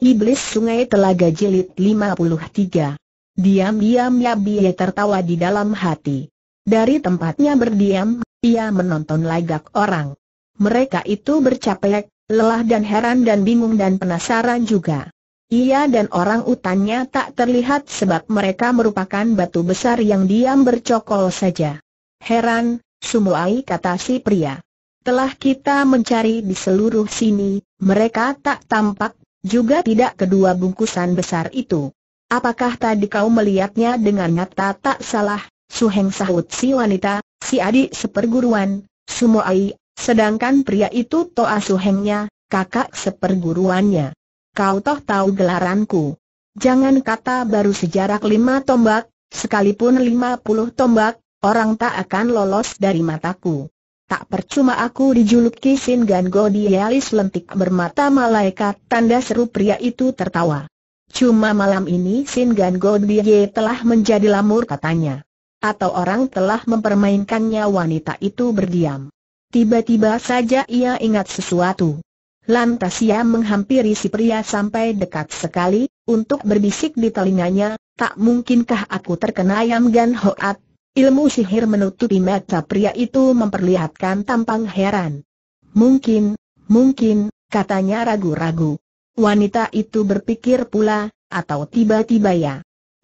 Iblis Sungai Telaga Jilid 53 Diam-diam Yabie tertawa di dalam hati. Dari tempatnya berdiam, ia menonton lagak orang. Mereka itu bercapek, lelah dan heran dan bingung dan penasaran juga. Ia dan orang utannya tak terlihat sebab mereka merupakan batu besar yang diam bercokol saja. Heran, Sumuai kata si pria. Telah kita mencari di seluruh sini, mereka tak tampak juga tidak kedua bungkusan besar itu. Apakah tadi kau melihatnya dengan nyata tak salah, Suheng sahut si wanita, si adik seperguruan, Sumoai, sedangkan pria itu Toa Suhengnya, kakak seperguruannya. Kau toh tahu gelaranku. Jangan kata baru sejarak lima tombak, sekalipun lima puluh tombak, orang tak akan lolos dari mataku. Tak percuma aku dijuluki Sin Gan Godialis lentik bermata malaikat, tanda seru pria itu tertawa. Cuma malam ini Sin Gan Godie telah menjadi lamur katanya. Atau orang telah mempermainkannya wanita itu berdiam. Tiba-tiba saja ia ingat sesuatu. Lantas ia menghampiri si pria sampai dekat sekali, untuk berbisik di telinganya, tak mungkinkah aku terkena ayam Gan Hoat, Ilmu sihir menutupi mata pria itu memperlihatkan tampang heran. Mungkin, mungkin, katanya ragu-ragu. Wanita itu berpikir pula, atau tiba-tiba ya.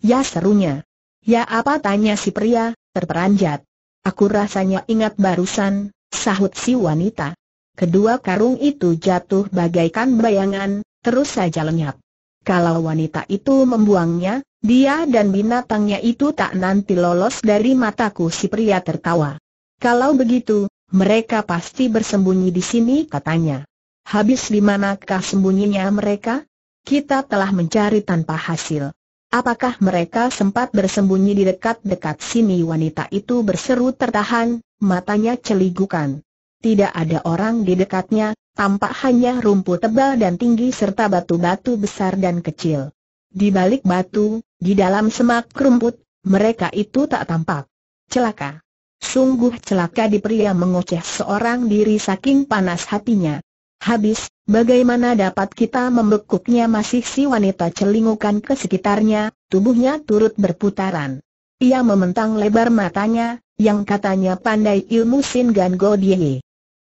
Ya serunya. Ya apa tanya si pria, terperanjat. Aku rasanya ingat barusan, sahut si wanita. Kedua karung itu jatuh bagaikan bayangan, terus saja lenyap. Kalau wanita itu membuangnya, dia dan binatangnya itu tak nanti lolos dari mataku si pria tertawa. Kalau begitu, mereka pasti bersembunyi di sini katanya. Habis di manakah sembunyinya mereka? Kita telah mencari tanpa hasil. Apakah mereka sempat bersembunyi di dekat-dekat sini wanita itu berseru tertahan, matanya celigukan. Tidak ada orang di dekatnya, tampak hanya rumput tebal dan tinggi serta batu-batu besar dan kecil. Di balik batu, di dalam semak rumput, mereka itu tak tampak. Celaka. Sungguh celaka di pria mengoceh seorang diri saking panas hatinya. Habis, bagaimana dapat kita membekuknya masih si wanita celingukan ke sekitarnya, tubuhnya turut berputaran. Ia mementang lebar matanya, yang katanya pandai ilmu Sin Gan Go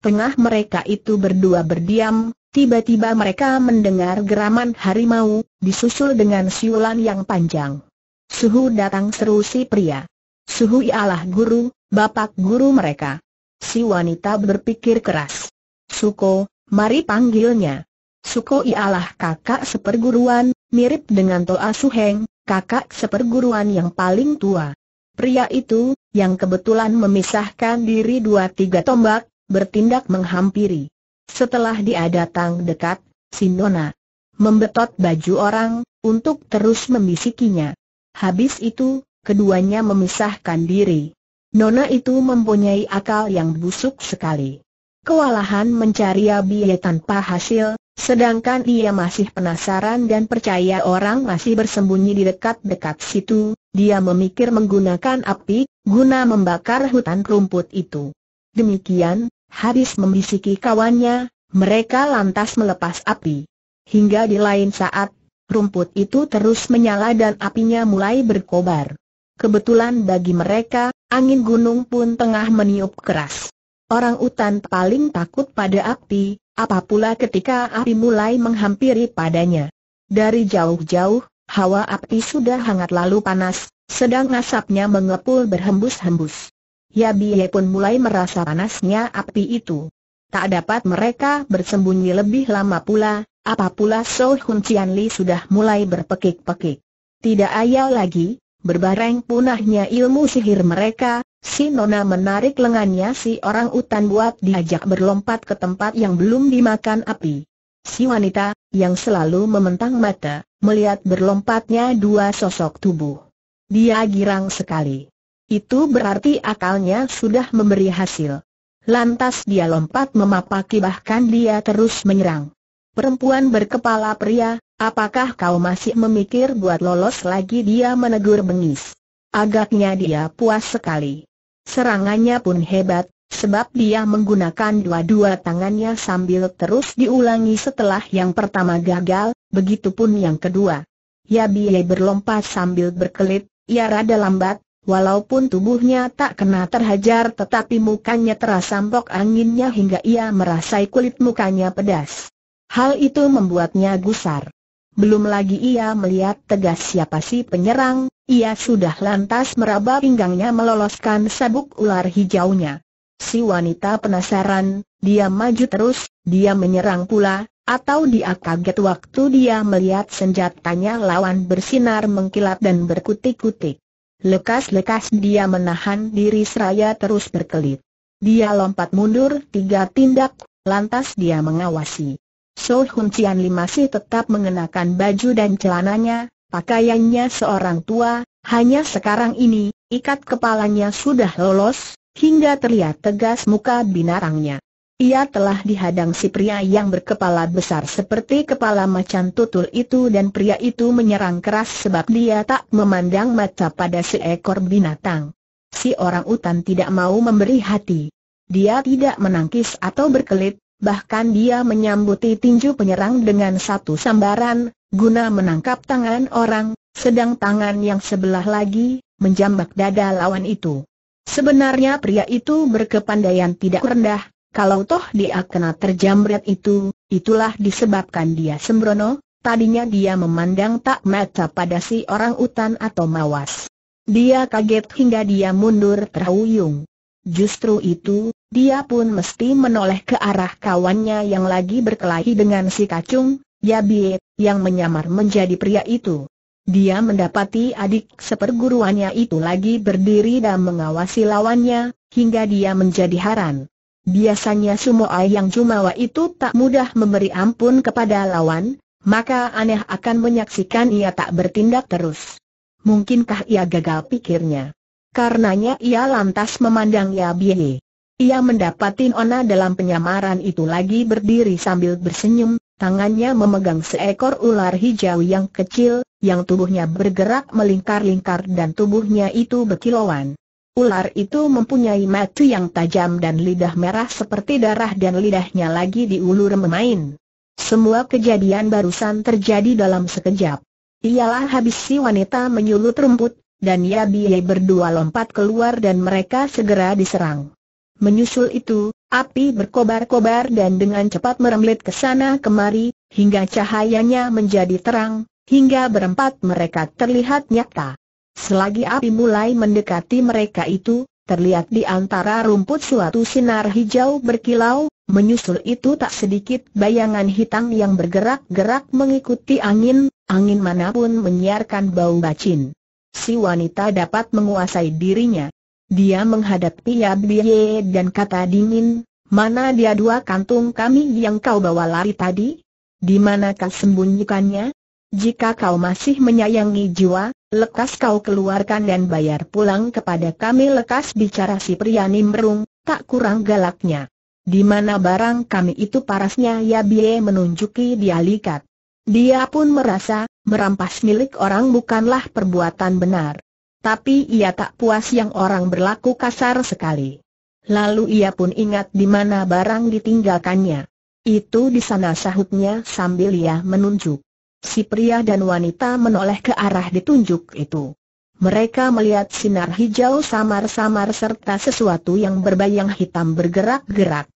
Tengah mereka itu berdua berdiam, Tiba-tiba mereka mendengar geraman harimau, disusul dengan siulan yang panjang. Suhu datang seru si pria. Suhu ialah guru, bapak guru mereka. Si wanita berpikir keras. Suko, mari panggilnya. Suko ialah kakak seperguruan, mirip dengan Toa Suheng, kakak seperguruan yang paling tua. Pria itu, yang kebetulan memisahkan diri dua tiga tombak, bertindak menghampiri. Setelah dia datang dekat, si Nona membetot baju orang, untuk terus membisikinya. Habis itu, keduanya memisahkan diri. Nona itu mempunyai akal yang busuk sekali. Kewalahan mencari biaya tanpa hasil, sedangkan dia masih penasaran dan percaya orang masih bersembunyi di dekat-dekat situ, dia memikir menggunakan api, guna membakar hutan rumput itu. Demikian, Habis membisiki kawannya, mereka lantas melepas api. Hingga di lain saat, rumput itu terus menyala dan apinya mulai berkobar. Kebetulan bagi mereka, angin gunung pun tengah meniup keras. Orang utan paling takut pada api, apapula ketika api mulai menghampiri padanya. Dari jauh-jauh, hawa api sudah hangat lalu panas, sedang asapnya mengepul berhembus-hembus. Yabie pun mulai merasa panasnya api itu. Tak dapat mereka bersembunyi lebih lama pula, apa pula So Hun Cian Li sudah mulai berpekik-pekik. Tidak ayal lagi, berbareng punahnya ilmu sihir mereka, si Nona menarik lengannya si orang utan buat diajak berlompat ke tempat yang belum dimakan api. Si wanita, yang selalu mementang mata, melihat berlompatnya dua sosok tubuh. Dia girang sekali. Itu berarti akalnya sudah memberi hasil. Lantas dia lompat memapaki bahkan dia terus menyerang. Perempuan berkepala pria, apakah kau masih memikir buat lolos lagi dia menegur bengis. Agaknya dia puas sekali. Serangannya pun hebat, sebab dia menggunakan dua-dua tangannya sambil terus diulangi setelah yang pertama gagal, begitupun yang kedua. ya Yabiye berlompat sambil berkelit, ya rada lambat, Walaupun tubuhnya tak kena terhajar tetapi mukanya terasa terasampok anginnya hingga ia merasai kulit mukanya pedas. Hal itu membuatnya gusar. Belum lagi ia melihat tegas siapa si penyerang, ia sudah lantas meraba pinggangnya meloloskan sabuk ular hijaunya. Si wanita penasaran, dia maju terus, dia menyerang pula, atau dia kaget waktu dia melihat senjatanya lawan bersinar mengkilat dan berkutik-kutik. Lekas-lekas dia menahan diri seraya terus berkelit. Dia lompat mundur tiga tindak, lantas dia mengawasi. So Hun Cian Li masih tetap mengenakan baju dan celananya, pakaiannya seorang tua, hanya sekarang ini, ikat kepalanya sudah lolos, hingga terlihat tegas muka binarangnya. Ia telah dihadang si pria yang berkepala besar seperti kepala macan tutul itu dan pria itu menyerang keras sebab dia tak memandang mata pada seekor binatang. Si orang utan tidak mau memberi hati. Dia tidak menangkis atau berkelit, bahkan dia menyambuti tinju penyerang dengan satu sambaran, guna menangkap tangan orang, sedang tangan yang sebelah lagi, menjambak dada lawan itu. Sebenarnya pria itu berkepandaian tidak rendah, kalau toh dia kena terjamret itu, itulah disebabkan dia sembrono, tadinya dia memandang tak mata pada si orang utan atau mawas. Dia kaget hingga dia mundur terhuyung. Justru itu, dia pun mesti menoleh ke arah kawannya yang lagi berkelahi dengan si kacung, Yabiet, yang menyamar menjadi pria itu. Dia mendapati adik seperguruannya itu lagi berdiri dan mengawasi lawannya, hingga dia menjadi haran. Biasanya Sumoai yang jumawa itu tak mudah memberi ampun kepada lawan, maka aneh akan menyaksikan ia tak bertindak terus. Mungkinkah ia gagal pikirnya? Karenanya ia lantas memandang Ya Biye. Ia mendapatin Ona dalam penyamaran itu lagi berdiri sambil bersenyum, tangannya memegang seekor ular hijau yang kecil, yang tubuhnya bergerak melingkar-lingkar dan tubuhnya itu berkilauan. Ular itu mempunyai mata yang tajam dan lidah merah seperti darah dan lidahnya lagi diulur memain. Semua kejadian barusan terjadi dalam sekejap. Ialah habis si wanita menyulut rumput, dan Yabie berdua lompat keluar dan mereka segera diserang. Menyusul itu, api berkobar-kobar dan dengan cepat merembet ke sana kemari, hingga cahayanya menjadi terang, hingga berempat mereka terlihat nyata. Selagi api mulai mendekati mereka itu, terlihat di antara rumput suatu sinar hijau berkilau, menyusul itu tak sedikit bayangan hitam yang bergerak-gerak mengikuti angin, angin manapun menyiarkan bau bacin. Si wanita dapat menguasai dirinya. Dia menghadapi Yabiye dan kata dingin, mana dia dua kantung kami yang kau bawa lari tadi? Di manakah sembunyikannya? Jika kau masih menyayangi jiwa, lekas kau keluarkan dan bayar pulang kepada kami lekas bicara si pria nimbrung, tak kurang galaknya. Di mana barang kami itu parasnya ya biye menunjuki dia likat. Dia pun merasa, merampas milik orang bukanlah perbuatan benar. Tapi ia tak puas yang orang berlaku kasar sekali. Lalu ia pun ingat di mana barang ditinggalkannya. Itu di sana sahutnya sambil ia menunjuk. Si pria dan wanita menoleh ke arah ditunjuk itu. Mereka melihat sinar hijau samar-samar serta sesuatu yang berbayang hitam bergerak-gerak.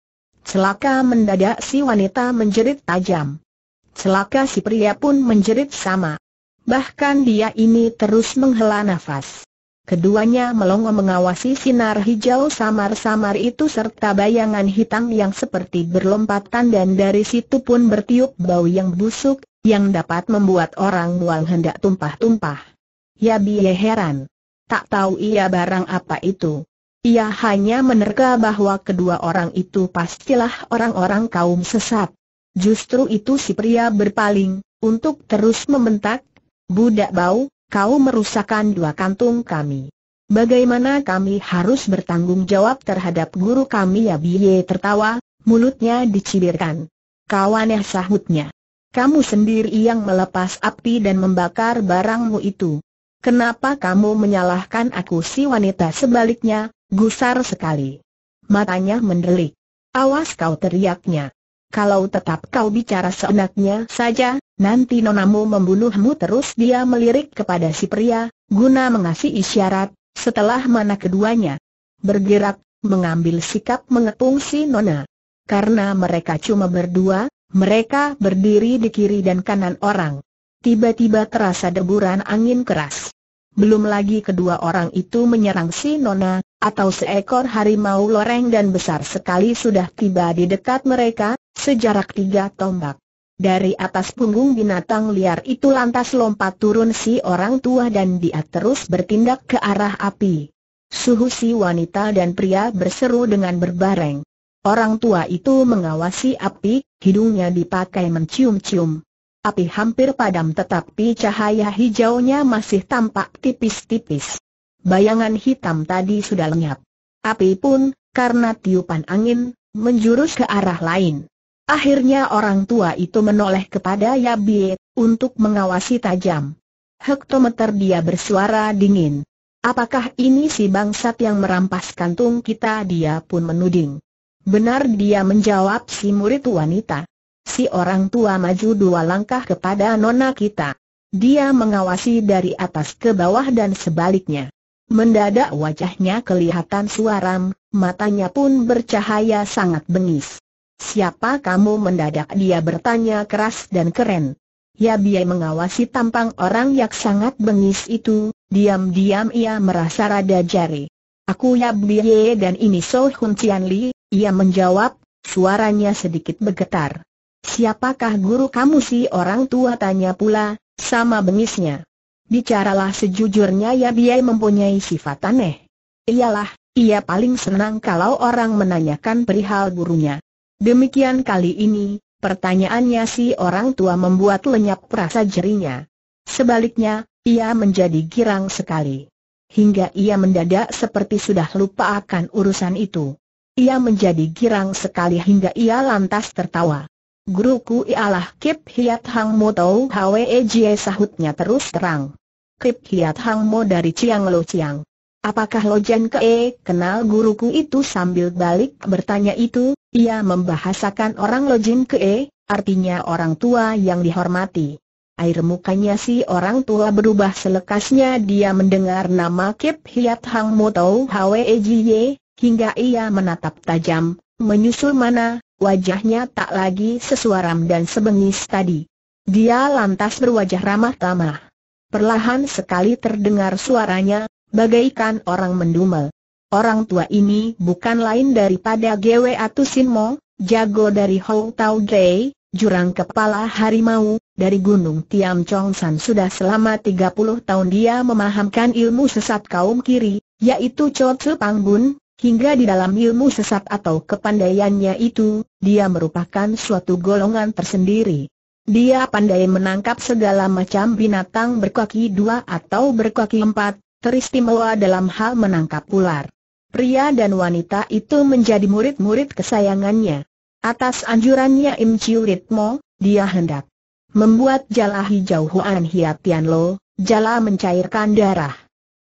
Celaka mendadak si wanita menjerit tajam. Celaka si pria pun menjerit sama. Bahkan dia ini terus menghela nafas. Keduanya melongo mengawasi sinar hijau samar-samar itu serta bayangan hitam yang seperti berlompatan dan dari situ pun bertiup bau yang busuk, yang dapat membuat orang mual hendak tumpah-tumpah. Ya biye heran. Tak tahu ia barang apa itu. Ia hanya menerka bahwa kedua orang itu pastilah orang-orang kaum sesat. Justru itu si pria berpaling, untuk terus membentak, Budak bau, kau merusakkan dua kantung kami. Bagaimana kami harus bertanggung jawab terhadap guru kami ya Biye tertawa, mulutnya dicibirkan. Kawannya sahutnya. Kamu sendiri yang melepas api dan membakar barangmu itu. Kenapa kamu menyalahkan aku si wanita sebaliknya, gusar sekali. Matanya mendelik. Awas kau teriaknya. Kalau tetap kau bicara seenaknya saja, nanti nonamu membunuhmu terus dia melirik kepada si pria, guna mengasih isyarat, setelah mana keduanya bergerak, mengambil sikap mengepung si nona. Karena mereka cuma berdua, mereka berdiri di kiri dan kanan orang. Tiba-tiba terasa deburan angin keras. Belum lagi kedua orang itu menyerang si Nona, atau seekor harimau loreng dan besar sekali sudah tiba di dekat mereka, sejarak tiga tombak. Dari atas punggung binatang liar itu lantas lompat turun si orang tua dan dia terus bertindak ke arah api. Suhu si wanita dan pria berseru dengan berbareng. Orang tua itu mengawasi api, hidungnya dipakai mencium-cium. Api hampir padam tetapi cahaya hijaunya masih tampak tipis-tipis. Bayangan hitam tadi sudah lenyap. Api pun, karena tiupan angin, menjurus ke arah lain. Akhirnya orang tua itu menoleh kepada Yabie, untuk mengawasi tajam. Hektometer dia bersuara dingin. Apakah ini si bangsat yang merampas kantung kita dia pun menuding. Benar dia menjawab si murid wanita. Si orang tua maju dua langkah kepada nona kita. Dia mengawasi dari atas ke bawah dan sebaliknya. Mendadak wajahnya kelihatan suaram, matanya pun bercahaya sangat bengis. Siapa kamu mendadak dia bertanya keras dan keren. Ya biaya mengawasi tampang orang yang sangat bengis itu, diam-diam ia merasa rada jari. Aku Ya biay dan ini So Hun Cian Li, ia menjawab, suaranya sedikit bergetar. Siapakah guru kamu si orang tua tanya pula, sama bengisnya. Bicaralah sejujurnya ya dia mempunyai sifat aneh. Iyalah, ia paling senang kalau orang menanyakan perihal gurunya. Demikian kali ini, pertanyaannya si orang tua membuat lenyap rasa jerinya. Sebaliknya, ia menjadi girang sekali. Hingga ia mendadak seperti sudah lupa akan urusan itu. Ia menjadi girang sekali hingga ia lantas tertawa. Guruku ialah Kip Hiat Hang Mo Tau Hwe Jie sahutnya terus terang. Kip Hiat Hang Mo dari Chiang Lo Chiang. Apakah Lo Jan Ke kenal guruku itu sambil balik bertanya itu, ia membahasakan orang Lo Jan Ke, artinya orang tua yang dihormati. Air mukanya si orang tua berubah selekasnya dia mendengar nama Kip Hiat Hang Mo Tau Hwe Jie, hingga ia menatap tajam, menyusul mana, wajahnya tak lagi sesuaram dan sebengis tadi. Dia lantas berwajah ramah tamah. Perlahan sekali terdengar suaranya, bagaikan orang mendumel. Orang tua ini bukan lain daripada Gwe Atusinmo, jago dari Hou Tau Drei, jurang kepala harimau, dari Gunung Tiam Chong San sudah selama 30 tahun dia memahamkan ilmu sesat kaum kiri, yaitu Cho Pangbun. Pang Hingga di dalam ilmu sesat atau kepandaiannya itu, dia merupakan suatu golongan tersendiri. Dia pandai menangkap segala macam binatang berkaki dua atau berkaki empat, teristimewa dalam hal menangkap ular. Pria dan wanita itu menjadi murid-murid kesayangannya. Atas anjurannya Im Chiu Ritmo, dia hendak membuat jala hijau Huan Tian Lo, jala mencairkan darah.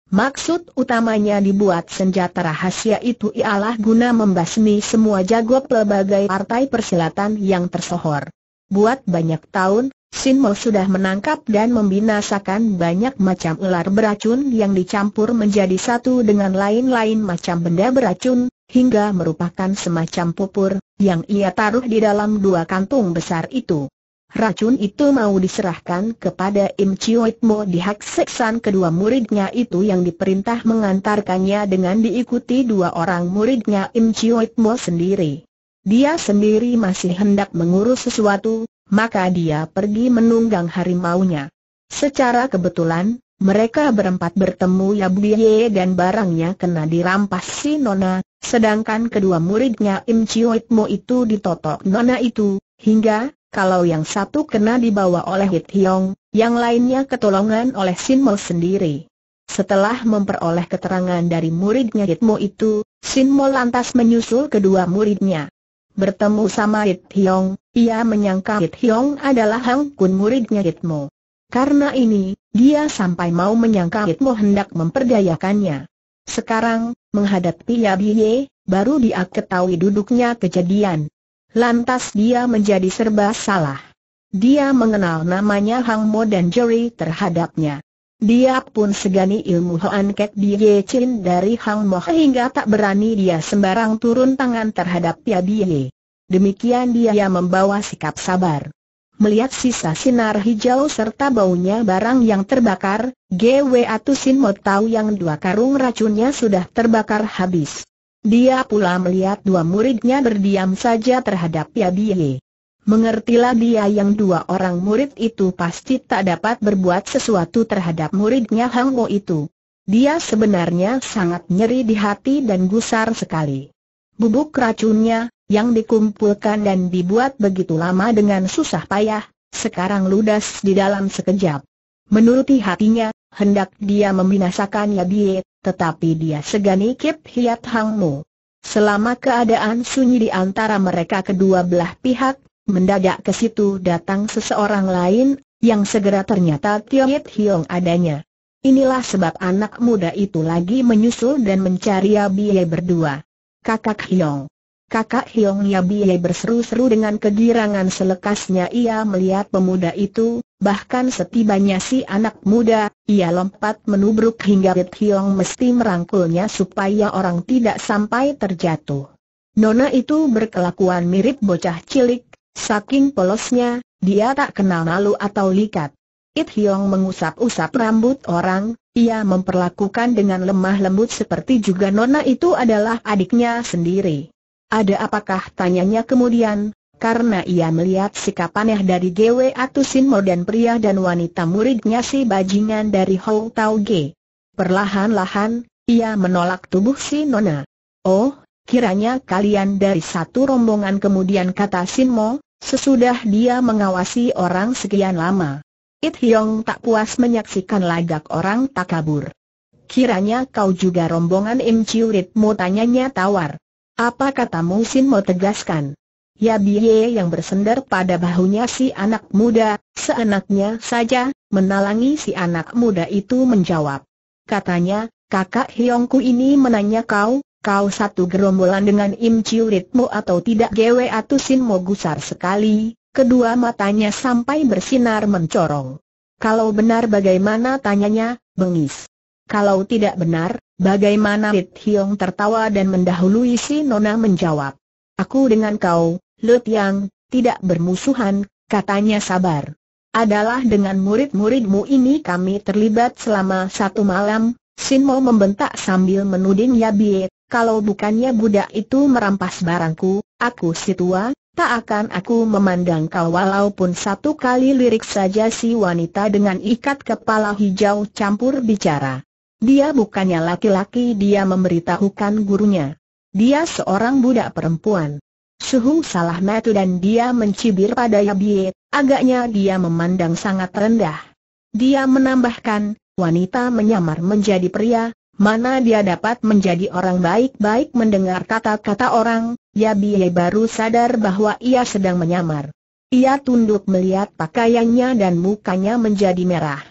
Maksud utamanya dibuat senjata rahasia itu ialah guna membasmi semua jago pelbagai partai persilatan yang tersohor. Buat banyak tahun, Sin Mo sudah menangkap dan membinasakan banyak macam ular beracun yang dicampur menjadi satu dengan lain-lain macam benda beracun, hingga merupakan semacam pupur, yang ia taruh di dalam dua kantung besar itu racun itu mau diserahkan kepada Im Chiu Mo di hak seksan kedua muridnya itu yang diperintah mengantarkannya dengan diikuti dua orang muridnya Im Chiu Mo sendiri. Dia sendiri masih hendak mengurus sesuatu, maka dia pergi menunggang harimaunya. Secara kebetulan, mereka berempat bertemu Ye dan barangnya kena dirampas si Nona, sedangkan kedua muridnya Im Chiu Mo itu ditotok Nona itu, hingga kalau yang satu kena dibawa oleh Hit Hiong, yang lainnya ketolongan oleh Sin Mo sendiri. Setelah memperoleh keterangan dari muridnya Hit Mo itu, Sin Mo lantas menyusul kedua muridnya. Bertemu sama Hit Hiong, ia menyangka Hit Hiong adalah Hang Kun muridnya Hit Mo. Karena ini, dia sampai mau menyangka Hit Mo hendak memperdayakannya. Sekarang, menghadapi Yabie, baru dia ketahui duduknya kejadian. Lantas dia menjadi serba salah. Dia mengenal namanya Hang Mo dan Jerry terhadapnya. Dia pun segani ilmu Hoan Kek Ye Chin dari Hang Mo hingga tak berani dia sembarang turun tangan terhadap Pia Ye. Demikian dia membawa sikap sabar. Melihat sisa sinar hijau serta baunya barang yang terbakar, GW Atusin Mo tahu yang dua karung racunnya sudah terbakar habis. Dia pula melihat dua muridnya berdiam saja terhadap Yabie. Mengertilah dia yang dua orang murid itu pasti tak dapat berbuat sesuatu terhadap muridnya Hang Wo itu. Dia sebenarnya sangat nyeri di hati dan gusar sekali. Bubuk racunnya, yang dikumpulkan dan dibuat begitu lama dengan susah payah, sekarang ludas di dalam sekejap. Menuruti hatinya, hendak dia membinasakan Yabie, tetapi dia segani Kip Hiat hangmu. Selama keadaan sunyi di antara mereka kedua belah pihak, mendadak ke situ datang seseorang lain, yang segera ternyata Hit Hiong adanya. Inilah sebab anak muda itu lagi menyusul dan mencari Abie berdua. Kakak Hiong. Kakak Hiong Yabie berseru-seru dengan kegirangan selekasnya ia melihat pemuda itu, bahkan setibanya si anak muda, ia lompat menubruk hingga It Hiong mesti merangkulnya supaya orang tidak sampai terjatuh. Nona itu berkelakuan mirip bocah cilik, saking polosnya, dia tak kenal malu atau likat. It Hiong mengusap-usap rambut orang, ia memperlakukan dengan lemah lembut seperti juga Nona itu adalah adiknya sendiri. Ada apakah tanyanya kemudian, karena ia melihat sikap aneh dari GW Atusinmo dan pria dan wanita muridnya si bajingan dari Hou Tau G. Perlahan-lahan, ia menolak tubuh si Nona. Oh, kiranya kalian dari satu rombongan kemudian kata Sinmo, sesudah dia mengawasi orang sekian lama. It Hyong tak puas menyaksikan lagak orang tak kabur. Kiranya kau juga rombongan Im Chiurit mu tanyanya tawar. Apa katamu Sin mau tegaskan? Ya Biye yang bersender pada bahunya si anak muda, seenaknya saja, menalangi si anak muda itu menjawab. Katanya, kakak Hyongku ini menanya kau, kau satu gerombolan dengan Im Ritmo atau tidak Gwe atau Sin mau gusar sekali, kedua matanya sampai bersinar mencorong. Kalau benar bagaimana tanyanya, bengis. Kalau tidak benar, Bagaimana Lit Hiong tertawa dan mendahului si Nona menjawab. Aku dengan kau, Lut Yang, tidak bermusuhan, katanya sabar. Adalah dengan murid-muridmu ini kami terlibat selama satu malam, Sin Mo membentak sambil menuding Yabie, kalau bukannya budak itu merampas barangku, aku si tua, tak akan aku memandang kau walaupun satu kali lirik saja si wanita dengan ikat kepala hijau campur bicara. Dia bukannya laki-laki dia memberitahukan gurunya. Dia seorang budak perempuan. Suhu salah metu dan dia mencibir pada Yabie, agaknya dia memandang sangat rendah. Dia menambahkan, wanita menyamar menjadi pria, mana dia dapat menjadi orang baik-baik mendengar kata-kata orang, Yabie baru sadar bahwa ia sedang menyamar. Ia tunduk melihat pakaiannya dan mukanya menjadi merah.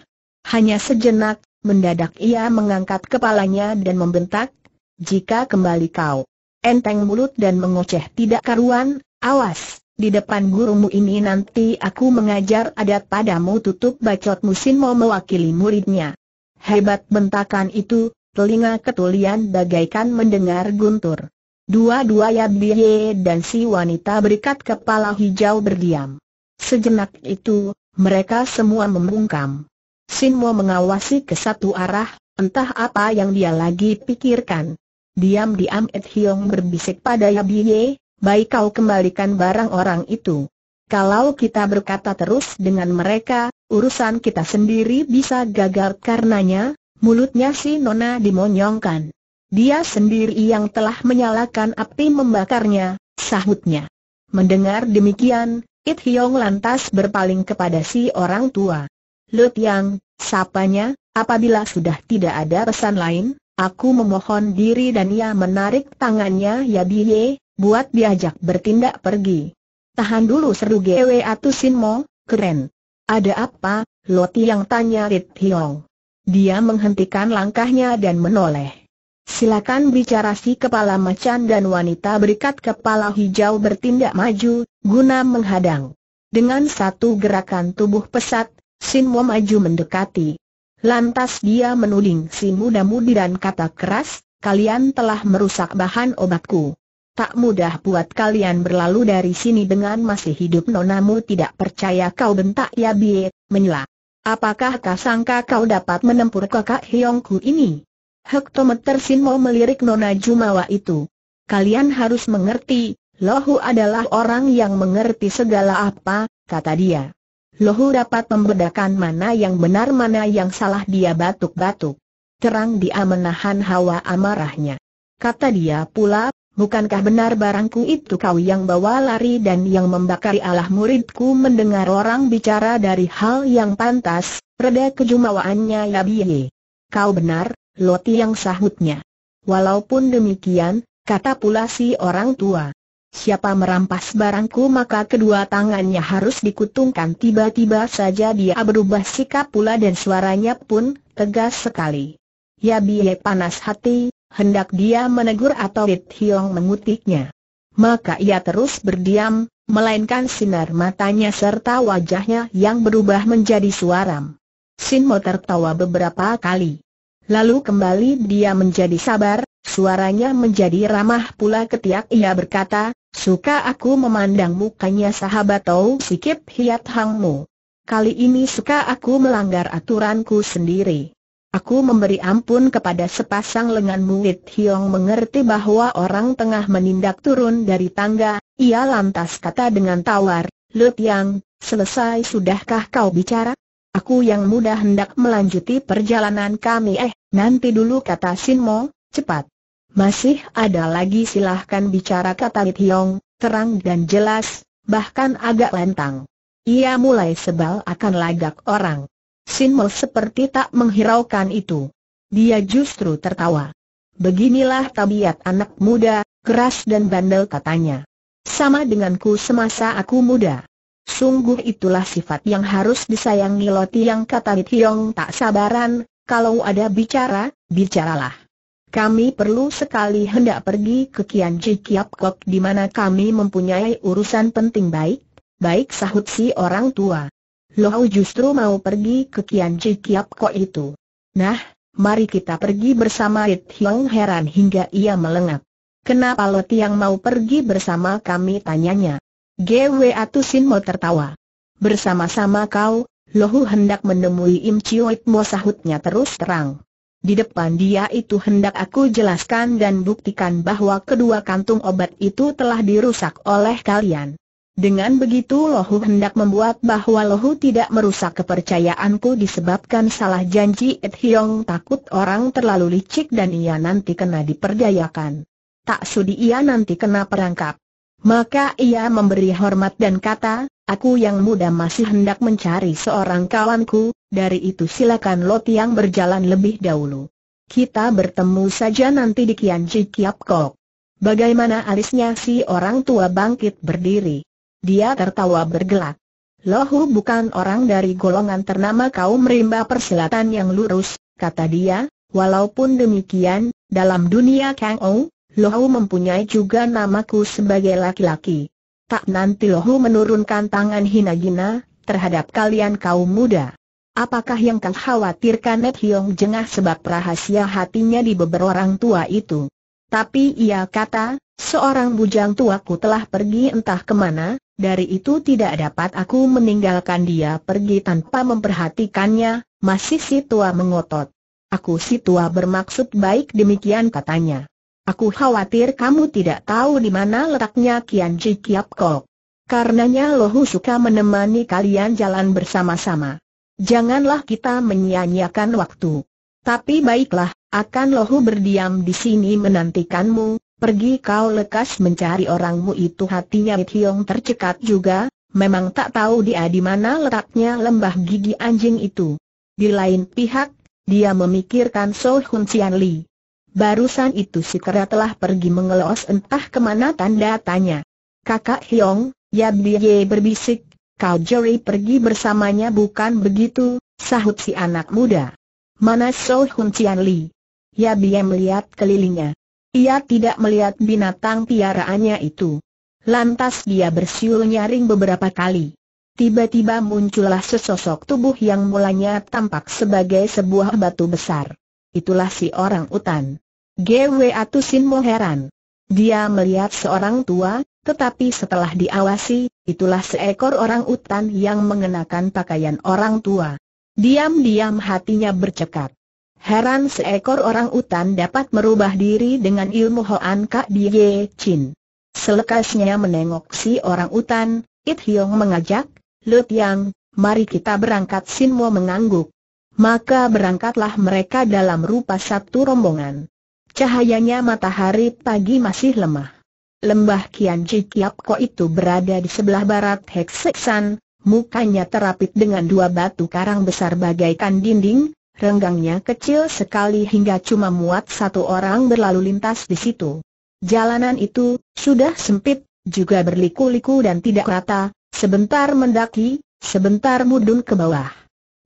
Hanya sejenak, Mendadak ia mengangkat kepalanya dan membentak, jika kembali kau enteng mulut dan mengoceh tidak karuan, awas, di depan gurumu ini nanti aku mengajar adat padamu tutup bacot musin mau mewakili muridnya. Hebat bentakan itu, telinga ketulian bagaikan mendengar guntur. Dua-dua ya biye dan si wanita berikat kepala hijau berdiam. Sejenak itu, mereka semua membungkam. Sinmo mengawasi ke satu arah, entah apa yang dia lagi pikirkan. Diam-diam Ed Hiong berbisik pada Yabie, baik kau kembalikan barang orang itu. Kalau kita berkata terus dengan mereka, urusan kita sendiri bisa gagal karenanya, mulutnya si Nona dimonyongkan. Dia sendiri yang telah menyalakan api membakarnya, sahutnya. Mendengar demikian, It Hiong lantas berpaling kepada si orang tua. Lut Yang, sapanya, apabila sudah tidak ada pesan lain, aku memohon diri dan ia menarik tangannya ya biye, buat diajak bertindak pergi. Tahan dulu seru Gwe mo, keren. Ada apa, Loti yang tanya Rit Hiong. Dia menghentikan langkahnya dan menoleh. Silakan bicara si kepala macan dan wanita berikat kepala hijau bertindak maju, guna menghadang. Dengan satu gerakan tubuh pesat, Sinmo maju mendekati. Lantas dia menuding si muda mudi dan kata keras, kalian telah merusak bahan obatku. Tak mudah buat kalian berlalu dari sini dengan masih hidup nonamu tidak percaya kau bentak ya biet menyela. Apakah kau sangka kau dapat menempur kakak Hyongku ini? Hektometer Sinmo melirik nona Jumawa itu. Kalian harus mengerti, Lohu adalah orang yang mengerti segala apa, kata dia. Lohu dapat membedakan mana yang benar mana yang salah dia batuk-batuk. Terang dia menahan hawa amarahnya. Kata dia pula, bukankah benar barangku itu kau yang bawa lari dan yang membakari alah muridku mendengar orang bicara dari hal yang pantas, reda kejumawaannya ya biye. Kau benar, Loti yang sahutnya. Walaupun demikian, kata pula si orang tua. Siapa merampas barangku maka kedua tangannya harus dikutungkan Tiba-tiba saja dia berubah sikap pula dan suaranya pun tegas sekali Ya biye panas hati, hendak dia menegur atau Rit Hiong mengutiknya Maka ia terus berdiam, melainkan sinar matanya serta wajahnya yang berubah menjadi suaram Sin Mo tertawa beberapa kali Lalu kembali dia menjadi sabar, Suaranya menjadi ramah pula ketiak ia berkata, Suka aku memandang mukanya sahabat Tau Sikip Hiat Hangmu. Kali ini suka aku melanggar aturanku sendiri. Aku memberi ampun kepada sepasang lengan muit Hiong mengerti bahwa orang tengah menindak turun dari tangga, ia lantas kata dengan tawar, Lut Yang, selesai sudahkah kau bicara? Aku yang mudah hendak melanjuti perjalanan kami eh, nanti dulu kata sin mo cepat. Masih ada lagi silahkan bicara kata Tiong, terang dan jelas, bahkan agak lentang. Ia mulai sebal akan lagak orang. Sin Mo seperti tak menghiraukan itu. Dia justru tertawa. Beginilah tabiat anak muda, keras dan bandel katanya. Sama denganku semasa aku muda. Sungguh itulah sifat yang harus disayangi Loti yang kata Tiong tak sabaran, kalau ada bicara, bicaralah kami perlu sekali hendak pergi ke Kian Chi Kok di mana kami mempunyai urusan penting baik, baik sahut si orang tua. Lohau justru mau pergi ke Kian Chi Kok itu. Nah, mari kita pergi bersama It Hiong heran hingga ia melengap. Kenapa Lo Tiang mau pergi bersama kami tanyanya. GW Atusin mau tertawa. Bersama-sama kau, Lohu hendak menemui Im Chiu Mo sahutnya terus terang. Di depan dia itu hendak aku jelaskan dan buktikan bahwa kedua kantung obat itu telah dirusak oleh kalian. Dengan begitu Lohu hendak membuat bahwa Lohu tidak merusak kepercayaanku disebabkan salah janji Et Hiong takut orang terlalu licik dan ia nanti kena diperdayakan. Tak sudi ia nanti kena perangkap. Maka ia memberi hormat dan kata, Aku yang muda masih hendak mencari seorang kawanku, dari itu silakan Lot yang berjalan lebih dahulu. Kita bertemu saja nanti di Kian Kiap Kok. Bagaimana alisnya si orang tua bangkit berdiri? Dia tertawa bergelak. Lohu bukan orang dari golongan ternama kaum rimba persilatan yang lurus, kata dia, walaupun demikian, dalam dunia Kang Ou, Lohu mempunyai juga namaku sebagai laki-laki tak nanti lohu menurunkan tangan hina-gina terhadap kalian kaum muda. Apakah yang kau khawatirkan Net Hiong jengah sebab rahasia hatinya di beberapa orang tua itu? Tapi ia kata, seorang bujang tuaku telah pergi entah kemana, dari itu tidak dapat aku meninggalkan dia pergi tanpa memperhatikannya, masih si tua mengotot. Aku si tua bermaksud baik demikian katanya. Aku khawatir kamu tidak tahu di mana letaknya Kian Ji Kiap Kok. Karenanya Lohu suka menemani kalian jalan bersama-sama. Janganlah kita menyia-nyiakan waktu. Tapi baiklah, akan Lohu berdiam di sini menantikanmu, pergi kau lekas mencari orangmu itu hatinya Hiong tercekat juga, memang tak tahu dia di mana letaknya lembah gigi anjing itu. Di lain pihak, dia memikirkan So Hun Sian Li barusan itu si kera telah pergi mengelos entah kemana tanda tanya. Kakak Hiong, Yab Biye berbisik, kau jeri pergi bersamanya bukan begitu, sahut si anak muda. Mana So Hun Cian Li? Yab melihat kelilingnya. Ia tidak melihat binatang piaraannya itu. Lantas dia bersiul nyaring beberapa kali. Tiba-tiba muncullah sesosok tubuh yang mulanya tampak sebagai sebuah batu besar. Itulah si orang utan. GW Atusin Mo heran. Dia melihat seorang tua, tetapi setelah diawasi, itulah seekor orang utan yang mengenakan pakaian orang tua. Diam-diam hatinya bercekat. Heran seekor orang utan dapat merubah diri dengan ilmu Hoan Kak Ye Chin. Selekasnya menengok si orang utan, It Hiong mengajak, Lut Yang, mari kita berangkat Sin Mo mengangguk. Maka berangkatlah mereka dalam rupa satu rombongan. Cahayanya matahari pagi masih lemah. Lembah Kian Cikiap Ko itu berada di sebelah barat Hekseksan, mukanya terapit dengan dua batu karang besar bagaikan dinding, renggangnya kecil sekali hingga cuma muat satu orang berlalu lintas di situ. Jalanan itu, sudah sempit, juga berliku-liku dan tidak rata, sebentar mendaki, sebentar mudun ke bawah.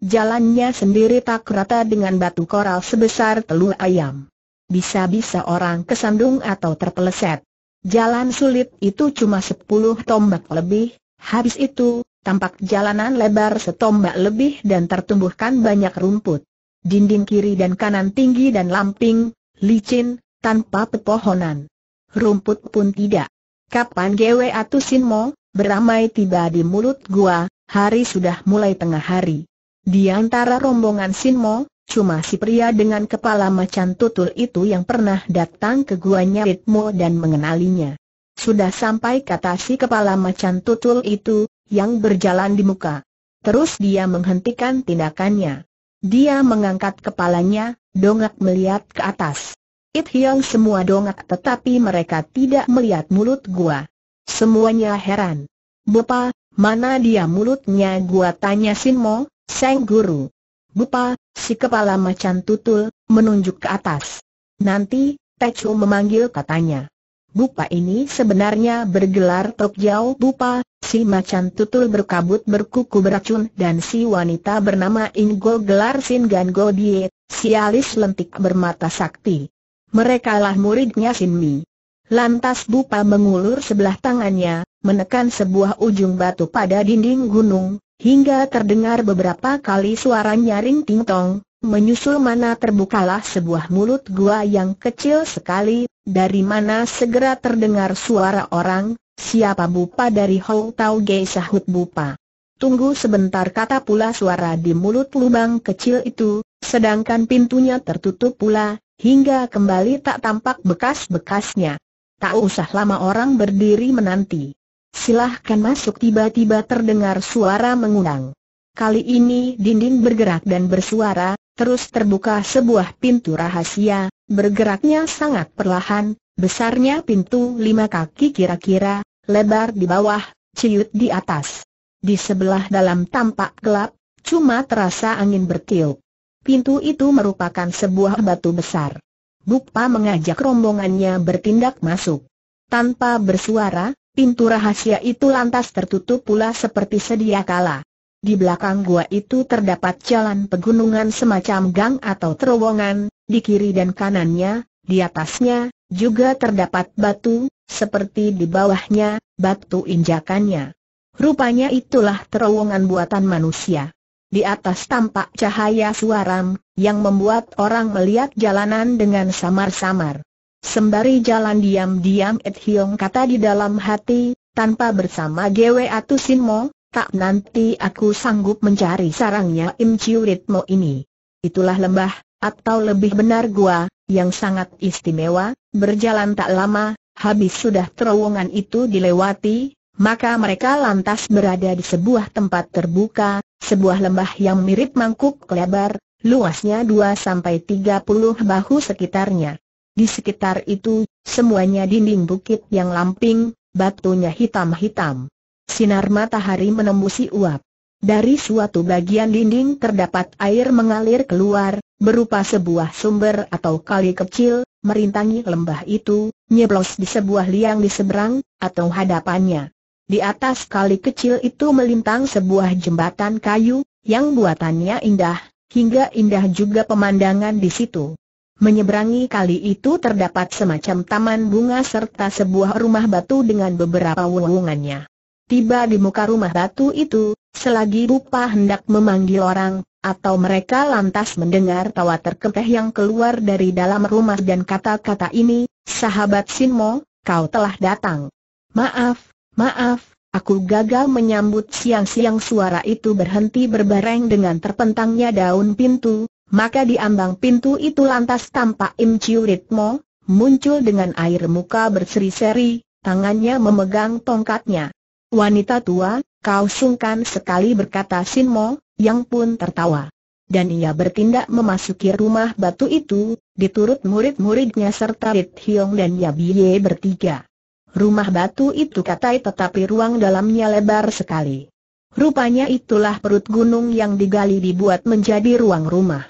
Jalannya sendiri tak rata dengan batu koral sebesar telur ayam bisa-bisa orang kesandung atau terpeleset. Jalan sulit itu cuma sepuluh tombak lebih, habis itu, tampak jalanan lebar setombak lebih dan tertumbuhkan banyak rumput. Dinding kiri dan kanan tinggi dan lamping, licin, tanpa pepohonan. Rumput pun tidak. Kapan Gwe sinmo, beramai tiba di mulut gua, hari sudah mulai tengah hari. Di antara rombongan Sinmo, Cuma si pria dengan kepala macan tutul itu yang pernah datang ke guanya Ritmo dan mengenalinya. Sudah sampai kata si kepala macan tutul itu, yang berjalan di muka. Terus dia menghentikan tindakannya. Dia mengangkat kepalanya, dongak melihat ke atas. It hiang semua dongak tetapi mereka tidak melihat mulut gua. Semuanya heran. Bapak, mana dia mulutnya gua tanya Sinmo, Seng Guru. Bupa, si kepala macan tutul, menunjuk ke atas. Nanti, Techo memanggil katanya. Bupa ini sebenarnya bergelar Tok Jau Bupa, si macan tutul berkabut berkuku beracun dan si wanita bernama Ingo gelar Gan Go Die, si alis lentik bermata sakti. Mereka lah muridnya Sin Mi. Lantas Bupa mengulur sebelah tangannya, menekan sebuah ujung batu pada dinding gunung, hingga terdengar beberapa kali suara nyaring ting-tong, menyusul mana terbukalah sebuah mulut gua yang kecil sekali, dari mana segera terdengar suara orang, siapa Bupa dari Hou Tau Gei sahut Bupa. Tunggu sebentar kata pula suara di mulut lubang kecil itu, sedangkan pintunya tertutup pula, hingga kembali tak tampak bekas-bekasnya. Tak usah lama orang berdiri menanti. Silahkan masuk tiba-tiba terdengar suara mengundang. Kali ini dinding bergerak dan bersuara, terus terbuka sebuah pintu rahasia, bergeraknya sangat perlahan, besarnya pintu lima kaki kira-kira, lebar di bawah, ciut di atas. Di sebelah dalam tampak gelap, cuma terasa angin bertiup. Pintu itu merupakan sebuah batu besar. Bukpa mengajak rombongannya bertindak masuk. Tanpa bersuara, Pintu rahasia itu lantas tertutup pula seperti sedia kala. Di belakang gua itu terdapat jalan pegunungan semacam gang atau terowongan, di kiri dan kanannya, di atasnya, juga terdapat batu, seperti di bawahnya, batu injakannya. Rupanya itulah terowongan buatan manusia. Di atas tampak cahaya suaram, yang membuat orang melihat jalanan dengan samar-samar. Sembari jalan diam-diam Et Hiong kata di dalam hati, tanpa bersama Gwe Atu Sin Mo, tak nanti aku sanggup mencari sarangnya Im Chiu Ritmo ini. Itulah lembah, atau lebih benar gua, yang sangat istimewa, berjalan tak lama, habis sudah terowongan itu dilewati, maka mereka lantas berada di sebuah tempat terbuka, sebuah lembah yang mirip mangkuk lebar, luasnya 2-30 bahu sekitarnya. Di sekitar itu, semuanya dinding bukit yang lamping, batunya hitam-hitam. Sinar matahari menembusi uap. Dari suatu bagian dinding terdapat air mengalir keluar, berupa sebuah sumber atau kali kecil, merintangi lembah itu, nyeblos di sebuah liang di seberang, atau hadapannya. Di atas kali kecil itu melintang sebuah jembatan kayu, yang buatannya indah, hingga indah juga pemandangan di situ. Menyeberangi kali itu terdapat semacam taman bunga serta sebuah rumah batu dengan beberapa wewungannya. Tiba di muka rumah batu itu, selagi Bupa hendak memanggil orang, atau mereka lantas mendengar tawa terkekeh yang keluar dari dalam rumah dan kata-kata ini, sahabat Sinmo, kau telah datang. Maaf, maaf, aku gagal menyambut siang-siang suara itu berhenti berbareng dengan terpentangnya daun pintu, maka di ambang pintu itu lantas tampak Im Chiu Mo muncul dengan air muka berseri-seri, tangannya memegang tongkatnya. Wanita tua, kau sungkan sekali berkata Sin Mo, yang pun tertawa. Dan ia bertindak memasuki rumah batu itu, diturut murid-muridnya serta Rit Hiong dan Ye bertiga. Rumah batu itu katai tetapi ruang dalamnya lebar sekali. Rupanya itulah perut gunung yang digali dibuat menjadi ruang rumah.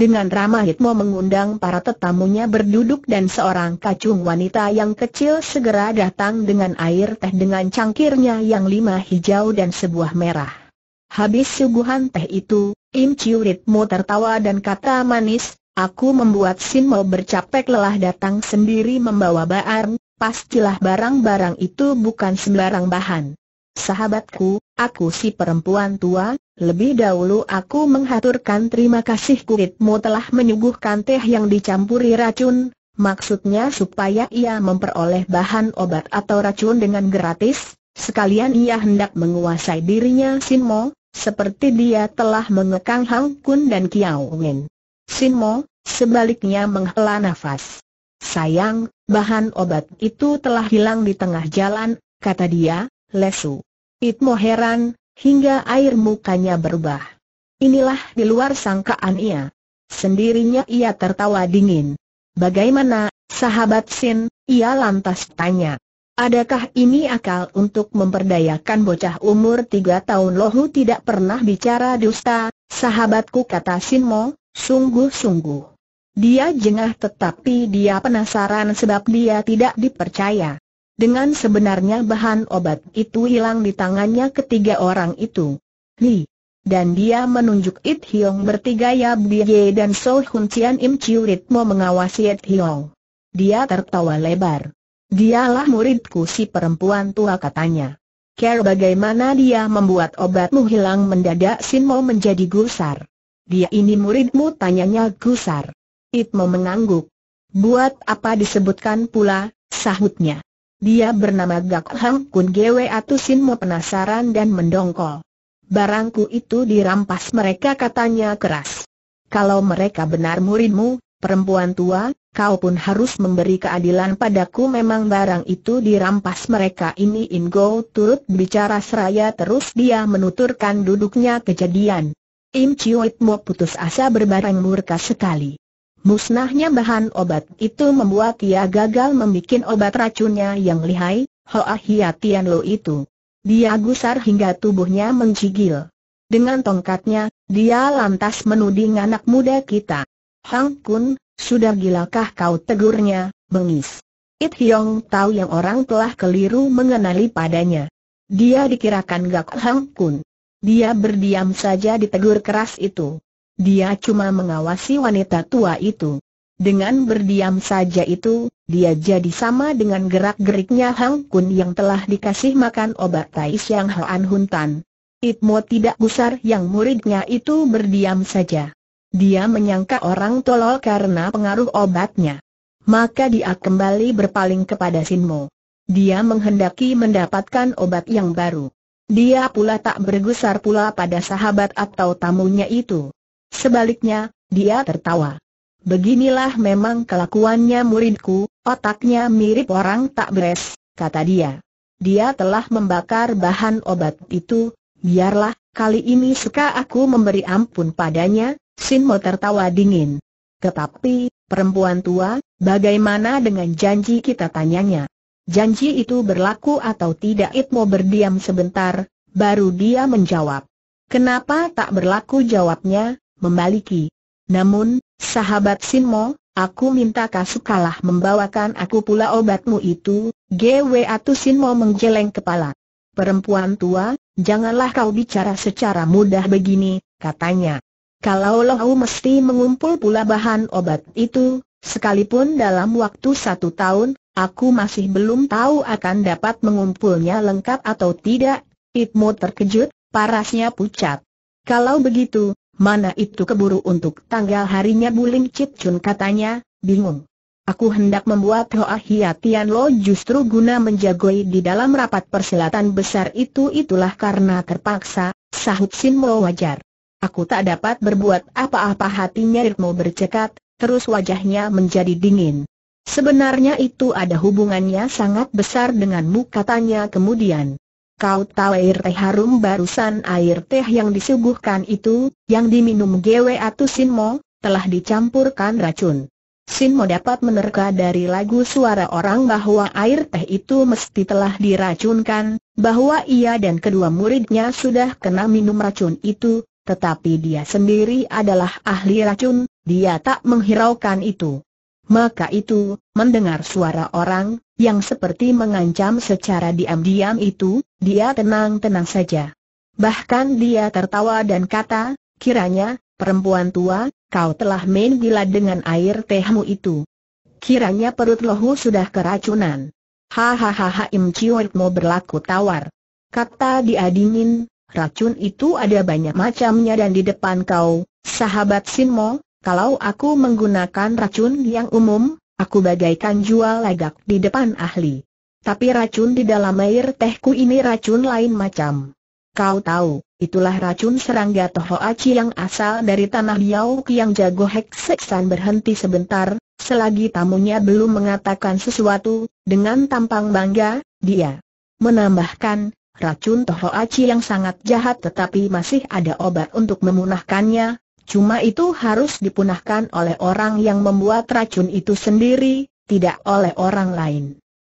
Dengan ramah Hitmo mengundang para tetamunya berduduk dan seorang kacung wanita yang kecil segera datang dengan air teh dengan cangkirnya yang lima hijau dan sebuah merah. Habis suguhan teh itu, Im Chiu Ritmo tertawa dan kata manis, aku membuat sin Mo bercapek lelah datang sendiri membawa barang, pastilah barang-barang itu bukan sembarang bahan. Sahabatku, aku si perempuan tua, lebih dahulu aku menghaturkan terima kasih kuritmu telah menyuguhkan teh yang dicampuri racun, maksudnya supaya ia memperoleh bahan obat atau racun dengan gratis, sekalian ia hendak menguasai dirinya Sinmo, seperti dia telah mengekang Hang Kun dan Kiao Wen. Sinmo, sebaliknya menghela nafas. Sayang, bahan obat itu telah hilang di tengah jalan, kata dia, lesu. Itmo heran, hingga air mukanya berubah. Inilah di luar sangkaan ia. Sendirinya ia tertawa dingin. Bagaimana, sahabat Sin, ia lantas tanya. Adakah ini akal untuk memperdayakan bocah umur tiga tahun lohu tidak pernah bicara dusta, sahabatku kata Sinmo, sungguh-sungguh. Dia jengah tetapi dia penasaran sebab dia tidak dipercaya. Dengan sebenarnya bahan obat itu hilang di tangannya ketiga orang itu. Li. Dan dia menunjuk It Hiong bertiga Yap Biye dan So Hun Cian Im Chiu Ritmo mengawasi It Hiong. Dia tertawa lebar. Dialah muridku si perempuan tua katanya. Care bagaimana dia membuat obatmu hilang mendadak Sin mau menjadi gusar. Dia ini muridmu tanyanya gusar. Itmo mengangguk. Buat apa disebutkan pula, sahutnya. Dia bernama Gak Hang Kun Gwe mau penasaran dan mendongkol. Barangku itu dirampas mereka katanya keras. Kalau mereka benar muridmu, perempuan tua, kau pun harus memberi keadilan padaku memang barang itu dirampas mereka ini Ingo turut bicara seraya terus dia menuturkan duduknya kejadian. Im Chiu mau putus asa berbarang murka sekali. Musnahnya bahan obat itu membuat ia gagal membuat obat racunnya yang lihai, Hoa Hia Tian Lo itu. Dia gusar hingga tubuhnya mencigil. Dengan tongkatnya, dia lantas menuding anak muda kita. Hang Kun, sudah gilakah kau tegurnya, bengis. It Hiong tahu yang orang telah keliru mengenali padanya. Dia dikirakan Gak Hang Kun. Dia berdiam saja ditegur keras itu. Dia cuma mengawasi wanita tua itu. Dengan berdiam saja itu, dia jadi sama dengan gerak-geriknya Hang Kun yang telah dikasih makan obat Tai Siang Hoan Hun Tan. Itmo tidak gusar yang muridnya itu berdiam saja. Dia menyangka orang tolol karena pengaruh obatnya. Maka dia kembali berpaling kepada Sinmo. Dia menghendaki mendapatkan obat yang baru. Dia pula tak bergusar pula pada sahabat atau tamunya itu. Sebaliknya, dia tertawa. Beginilah memang kelakuannya muridku, otaknya mirip orang tak beres, kata dia. Dia telah membakar bahan obat itu, biarlah, kali ini suka aku memberi ampun padanya, Sinmo tertawa dingin. Tetapi, perempuan tua, bagaimana dengan janji kita tanyanya? Janji itu berlaku atau tidak Itmo berdiam sebentar, baru dia menjawab. Kenapa tak berlaku jawabnya, membaliki. Namun, sahabat Sinmo, aku minta kasukalah membawakan aku pula obatmu itu, GW atau Sinmo menggeleng kepala. Perempuan tua, janganlah kau bicara secara mudah begini, katanya. Kalau aku mesti mengumpul pula bahan obat itu, sekalipun dalam waktu satu tahun, aku masih belum tahu akan dapat mengumpulnya lengkap atau tidak, Itmo terkejut, parasnya pucat. Kalau begitu, mana itu keburu untuk tanggal harinya Buling Cit Chun katanya, bingung. Aku hendak membuat Hoa Hiatian Lo justru guna menjagoi di dalam rapat persilatan besar itu itulah karena terpaksa, sahut Sin Mo wajar. Aku tak dapat berbuat apa-apa hatinya Ritmo bercekat, terus wajahnya menjadi dingin. Sebenarnya itu ada hubungannya sangat besar denganmu katanya kemudian. Kau tahu air teh harum barusan air teh yang disuguhkan itu, yang diminum Gwe atau Sinmo, telah dicampurkan racun. Sinmo dapat menerka dari lagu suara orang bahwa air teh itu mesti telah diracunkan, bahwa ia dan kedua muridnya sudah kena minum racun itu, tetapi dia sendiri adalah ahli racun, dia tak menghiraukan itu. Maka itu, mendengar suara orang, yang seperti mengancam secara diam-diam itu, dia tenang-tenang saja. Bahkan dia tertawa dan kata, kiranya, perempuan tua, kau telah main gila dengan air tehmu itu. Kiranya perut lohu sudah keracunan. Hahaha Im Chiwetmo berlaku tawar. Kata dia dingin, racun itu ada banyak macamnya dan di depan kau, sahabat Sinmo, kalau aku menggunakan racun yang umum, aku bagaikan jual legak di depan ahli. Tapi racun di dalam air tehku ini racun lain macam. Kau tahu, itulah racun serangga tohoaci yang asal dari tanah Liao yang jago Hek Seksan berhenti sebentar, selagi tamunya belum mengatakan sesuatu, dengan tampang bangga, dia menambahkan, racun tohoaci yang sangat jahat tetapi masih ada obat untuk memunahkannya, Cuma itu harus dipunahkan oleh orang yang membuat racun itu sendiri, tidak oleh orang lain.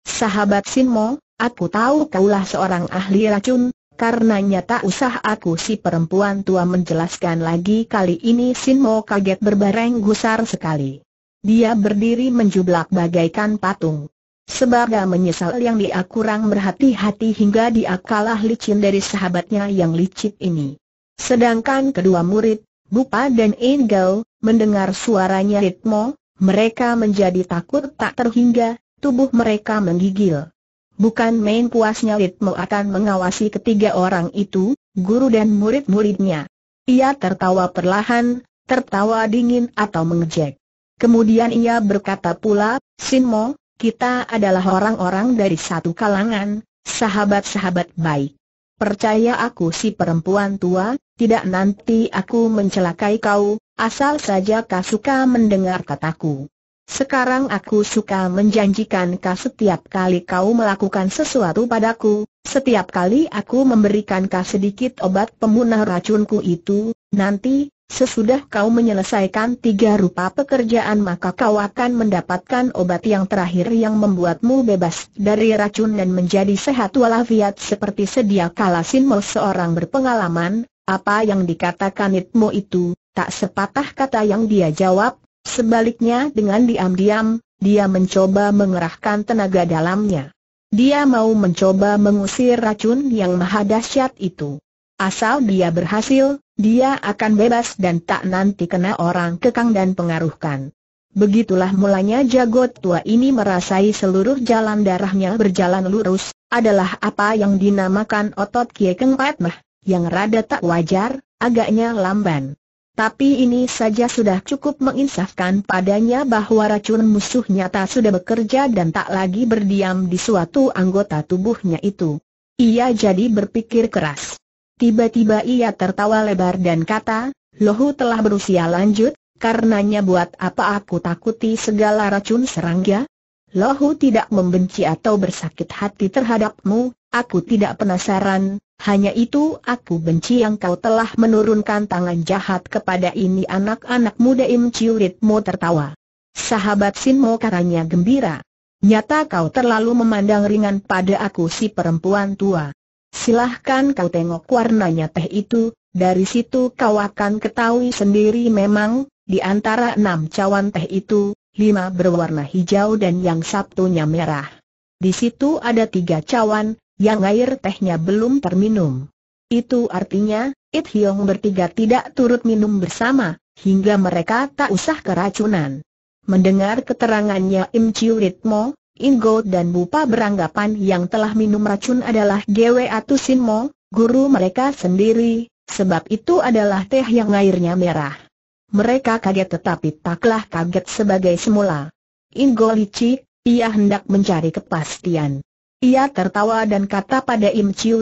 Sahabat Sinmo, aku tahu kaulah seorang ahli racun, karenanya tak usah aku si perempuan tua menjelaskan lagi kali ini Sinmo kaget berbareng gusar sekali. Dia berdiri menjublak bagaikan patung. Sebaga menyesal yang dia kurang berhati-hati hingga dia kalah licin dari sahabatnya yang licik ini. Sedangkan kedua murid, Bupa dan Engel, mendengar suaranya ritmo, mereka menjadi takut tak terhingga, tubuh mereka menggigil. Bukan main puasnya Ritmo akan mengawasi ketiga orang itu, guru dan murid-muridnya. Ia tertawa perlahan, tertawa dingin atau mengejek. Kemudian ia berkata pula, Sinmo, kita adalah orang-orang dari satu kalangan, sahabat-sahabat baik. Percaya aku si perempuan tua, tidak nanti aku mencelakai kau, asal saja kau suka mendengar kataku. Sekarang aku suka menjanjikan kau setiap kali kau melakukan sesuatu padaku, setiap kali aku memberikan kau sedikit obat pemunah racunku itu, nanti, sesudah kau menyelesaikan tiga rupa pekerjaan maka kau akan mendapatkan obat yang terakhir yang membuatmu bebas dari racun dan menjadi sehat walafiat seperti sedia kala Sinmo seorang berpengalaman, apa yang dikatakan Itmo itu, tak sepatah kata yang dia jawab, sebaliknya dengan diam-diam, dia mencoba mengerahkan tenaga dalamnya. Dia mau mencoba mengusir racun yang maha dahsyat itu. Asal dia berhasil, dia akan bebas dan tak nanti kena orang kekang dan pengaruhkan. Begitulah mulanya jagot tua ini merasai seluruh jalan darahnya berjalan lurus, adalah apa yang dinamakan otot Kie Keng yang rada tak wajar, agaknya lamban. Tapi ini saja sudah cukup menginsafkan padanya bahwa racun musuh nyata sudah bekerja dan tak lagi berdiam di suatu anggota tubuhnya itu. Ia jadi berpikir keras. Tiba-tiba ia tertawa lebar dan kata, Lohu telah berusia lanjut, karenanya buat apa aku takuti segala racun serangga? Ya? Lohu tidak membenci atau bersakit hati terhadapmu, aku tidak penasaran, hanya itu aku benci yang kau telah menurunkan tangan jahat kepada ini anak-anak muda Im Ciurit Mo tertawa. Sahabat Sinmo katanya gembira. Nyata kau terlalu memandang ringan pada aku si perempuan tua. Silahkan kau tengok warnanya teh itu, dari situ kau akan ketahui sendiri memang, di antara enam cawan teh itu, lima berwarna hijau dan yang sabtunya merah. Di situ ada tiga cawan, yang air tehnya belum terminum. Itu artinya, It Hiong bertiga tidak turut minum bersama, hingga mereka tak usah keracunan. Mendengar keterangannya Im Chiu Ritmo, Ingo dan Bupa beranggapan yang telah minum racun adalah Gwe Mo, guru mereka sendiri, sebab itu adalah teh yang airnya merah. Mereka kaget tetapi taklah kaget sebagai semula. Ingo licik, ia hendak mencari kepastian. Ia tertawa dan kata pada Im Chiu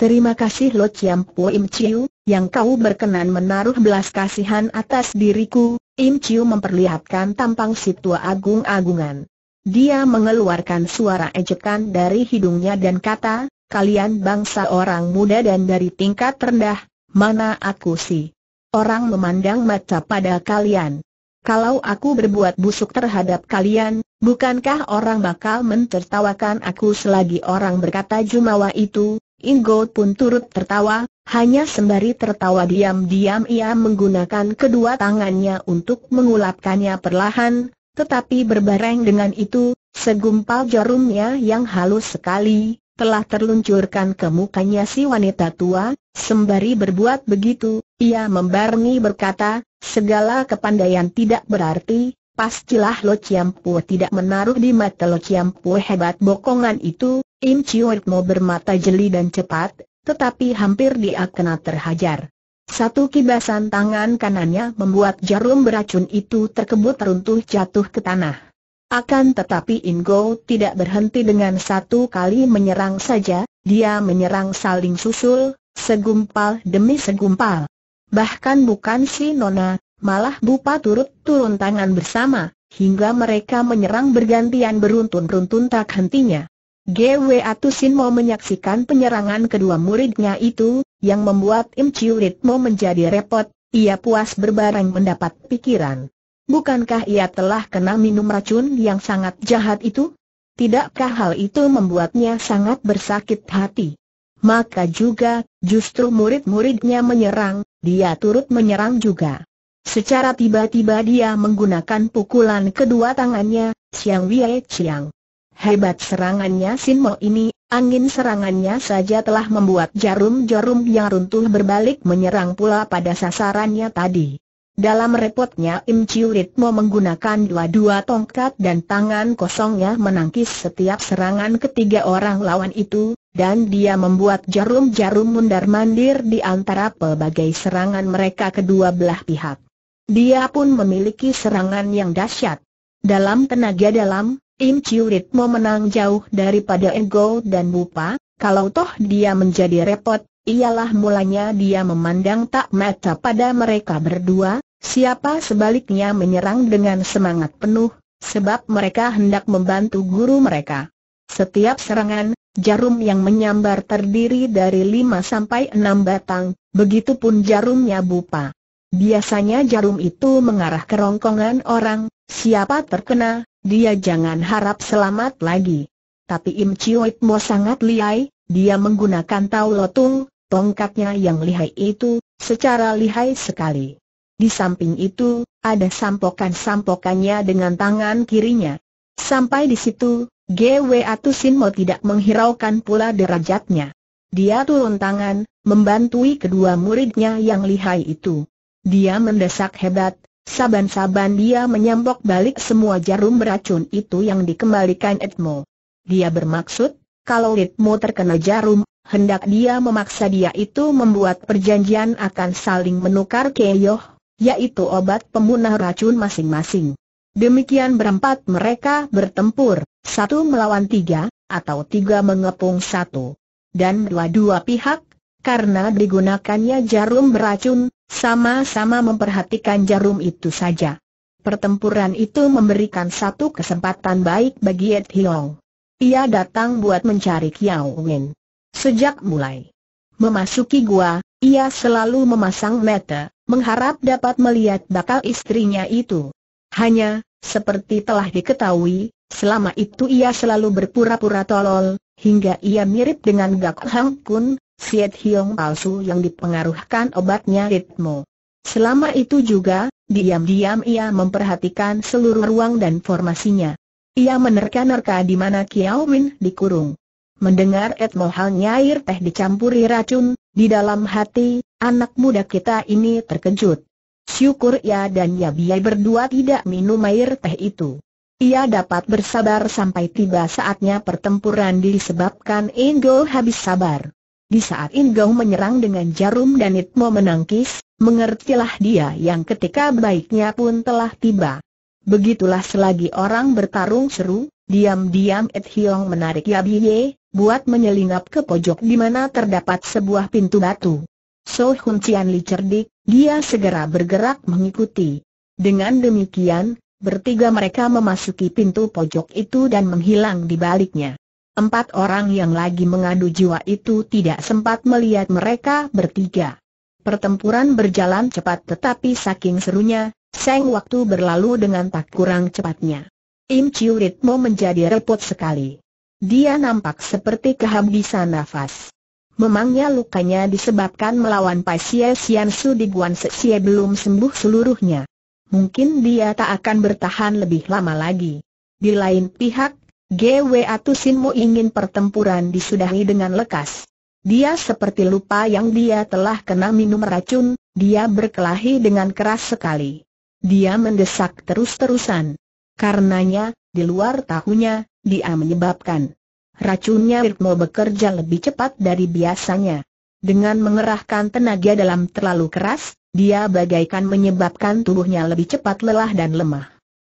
Terima kasih Lo Chiam Po Im Chiu, yang kau berkenan menaruh belas kasihan atas diriku. Im Chiu memperlihatkan tampang si tua agung-agungan. Dia mengeluarkan suara ejekan dari hidungnya dan kata, kalian bangsa orang muda dan dari tingkat rendah, mana aku sih? Orang memandang mata pada kalian. Kalau aku berbuat busuk terhadap kalian, bukankah orang bakal mentertawakan aku selagi orang berkata Jumawa itu? Ingo pun turut tertawa, hanya sembari tertawa diam-diam ia menggunakan kedua tangannya untuk mengulapkannya perlahan, tetapi berbareng dengan itu, segumpal jarumnya yang halus sekali, telah terluncurkan ke mukanya si wanita tua, sembari berbuat begitu, ia membarni berkata, segala kepandaian tidak berarti, pastilah Lo Chiampu tidak menaruh di mata Lo Chiampu hebat bokongan itu, Im Chiwet mau bermata jeli dan cepat, tetapi hampir dia kena terhajar. Satu kibasan tangan kanannya membuat jarum beracun itu terkebut runtuh jatuh ke tanah. Akan tetapi Ingo tidak berhenti dengan satu kali menyerang saja, dia menyerang saling susul, segumpal demi segumpal. Bahkan bukan si Nona, malah Bupa turut turun tangan bersama, hingga mereka menyerang bergantian beruntun beruntun tak hentinya. GW Atusin mau menyaksikan penyerangan kedua muridnya itu, yang membuat Im Chiu Ritmo menjadi repot, ia puas berbareng mendapat pikiran. Bukankah ia telah kena minum racun yang sangat jahat itu? Tidakkah hal itu membuatnya sangat bersakit hati? Maka juga, justru murid-muridnya menyerang, dia turut menyerang juga. Secara tiba-tiba dia menggunakan pukulan kedua tangannya, Siang Wei Chiang. Hebat serangannya Sin Mo ini, angin serangannya saja telah membuat jarum-jarum yang runtuh berbalik menyerang pula pada sasarannya tadi. Dalam repotnya Im Chiu Ritmo menggunakan dua-dua tongkat dan tangan kosongnya menangkis setiap serangan ketiga orang lawan itu, dan dia membuat jarum-jarum mundar-mandir di antara pelbagai serangan mereka kedua belah pihak. Dia pun memiliki serangan yang dahsyat. Dalam tenaga dalam, Im Chiu Ritmo menang jauh daripada Ego dan Bupa, kalau toh dia menjadi repot, Ialah mulanya dia memandang tak mata pada mereka berdua, Siapa sebaliknya menyerang dengan semangat penuh, sebab mereka hendak membantu guru mereka. Setiap serangan, jarum yang menyambar terdiri dari lima sampai enam batang, begitu pun jarumnya bupa. Biasanya jarum itu mengarah ke rongkongan orang, siapa terkena, dia jangan harap selamat lagi. Tapi Im Chiuit Mo sangat lihai, dia menggunakan tau lotung, tongkatnya yang lihai itu, secara lihai sekali. Di samping itu, ada sampokan-sampokannya dengan tangan kirinya. Sampai di situ, GW Atusinmo tidak menghiraukan pula derajatnya. Dia turun tangan, membantui kedua muridnya yang lihai itu. Dia mendesak hebat, saban-saban dia menyambok balik semua jarum beracun itu yang dikembalikan Edmo. Dia bermaksud, kalau Edmo terkena jarum, hendak dia memaksa dia itu membuat perjanjian akan saling menukar keyoh yaitu obat pemunah racun masing-masing. Demikian berempat mereka bertempur, satu melawan tiga, atau tiga mengepung satu. Dan dua-dua pihak, karena digunakannya jarum beracun, sama-sama memperhatikan jarum itu saja. Pertempuran itu memberikan satu kesempatan baik bagi Ed Hiong. Ia datang buat mencari Kiao Wen. Sejak mulai memasuki gua, ia selalu memasang meter mengharap dapat melihat bakal istrinya itu. Hanya, seperti telah diketahui, selama itu ia selalu berpura-pura tolol, hingga ia mirip dengan Gak Hang Kun, Siet Hiong palsu yang dipengaruhkan obatnya ritmo. Selama itu juga, diam-diam ia memperhatikan seluruh ruang dan formasinya. Ia menerka-nerka di mana Kiao Win dikurung. Mendengar hal nyair teh dicampuri racun, di dalam hati, anak muda kita ini terkejut. Syukur ya dan ya Yabiai berdua tidak minum air teh itu. Ia dapat bersabar sampai tiba saatnya pertempuran disebabkan Ingo habis sabar. Di saat Ingo menyerang dengan jarum dan Itmo menangkis, mengertilah dia yang ketika baiknya pun telah tiba. Begitulah selagi orang bertarung seru, diam-diam Ed Hiong menarik Yabiye, buat menyelinap ke pojok di mana terdapat sebuah pintu batu. So Hun Cian Li cerdik, dia segera bergerak mengikuti. Dengan demikian, bertiga mereka memasuki pintu pojok itu dan menghilang di baliknya. Empat orang yang lagi mengadu jiwa itu tidak sempat melihat mereka bertiga. Pertempuran berjalan cepat tetapi saking serunya, seng waktu berlalu dengan tak kurang cepatnya. Im Chiu Ritmo menjadi repot sekali. Dia nampak seperti kehabisan nafas. Memangnya lukanya disebabkan melawan pasien Xie Xian Su di Guan Xie belum sembuh seluruhnya. Mungkin dia tak akan bertahan lebih lama lagi. Di lain pihak, GW Atusinmu ingin pertempuran disudahi dengan lekas. Dia seperti lupa yang dia telah kena minum racun, dia berkelahi dengan keras sekali. Dia mendesak terus-terusan. Karenanya, di luar tahunya, dia menyebabkan racunnya ritmo bekerja lebih cepat dari biasanya. Dengan mengerahkan tenaga dalam terlalu keras, dia bagaikan menyebabkan tubuhnya lebih cepat lelah dan lemah.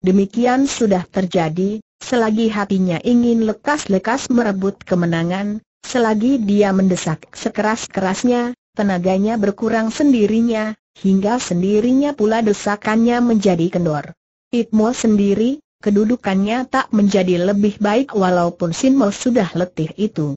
Demikian sudah terjadi, selagi hatinya ingin lekas-lekas merebut kemenangan, selagi dia mendesak sekeras-kerasnya, tenaganya berkurang sendirinya, hingga sendirinya pula desakannya menjadi kendor. Itmo sendiri, kedudukannya tak menjadi lebih baik walaupun Mo sudah letih itu.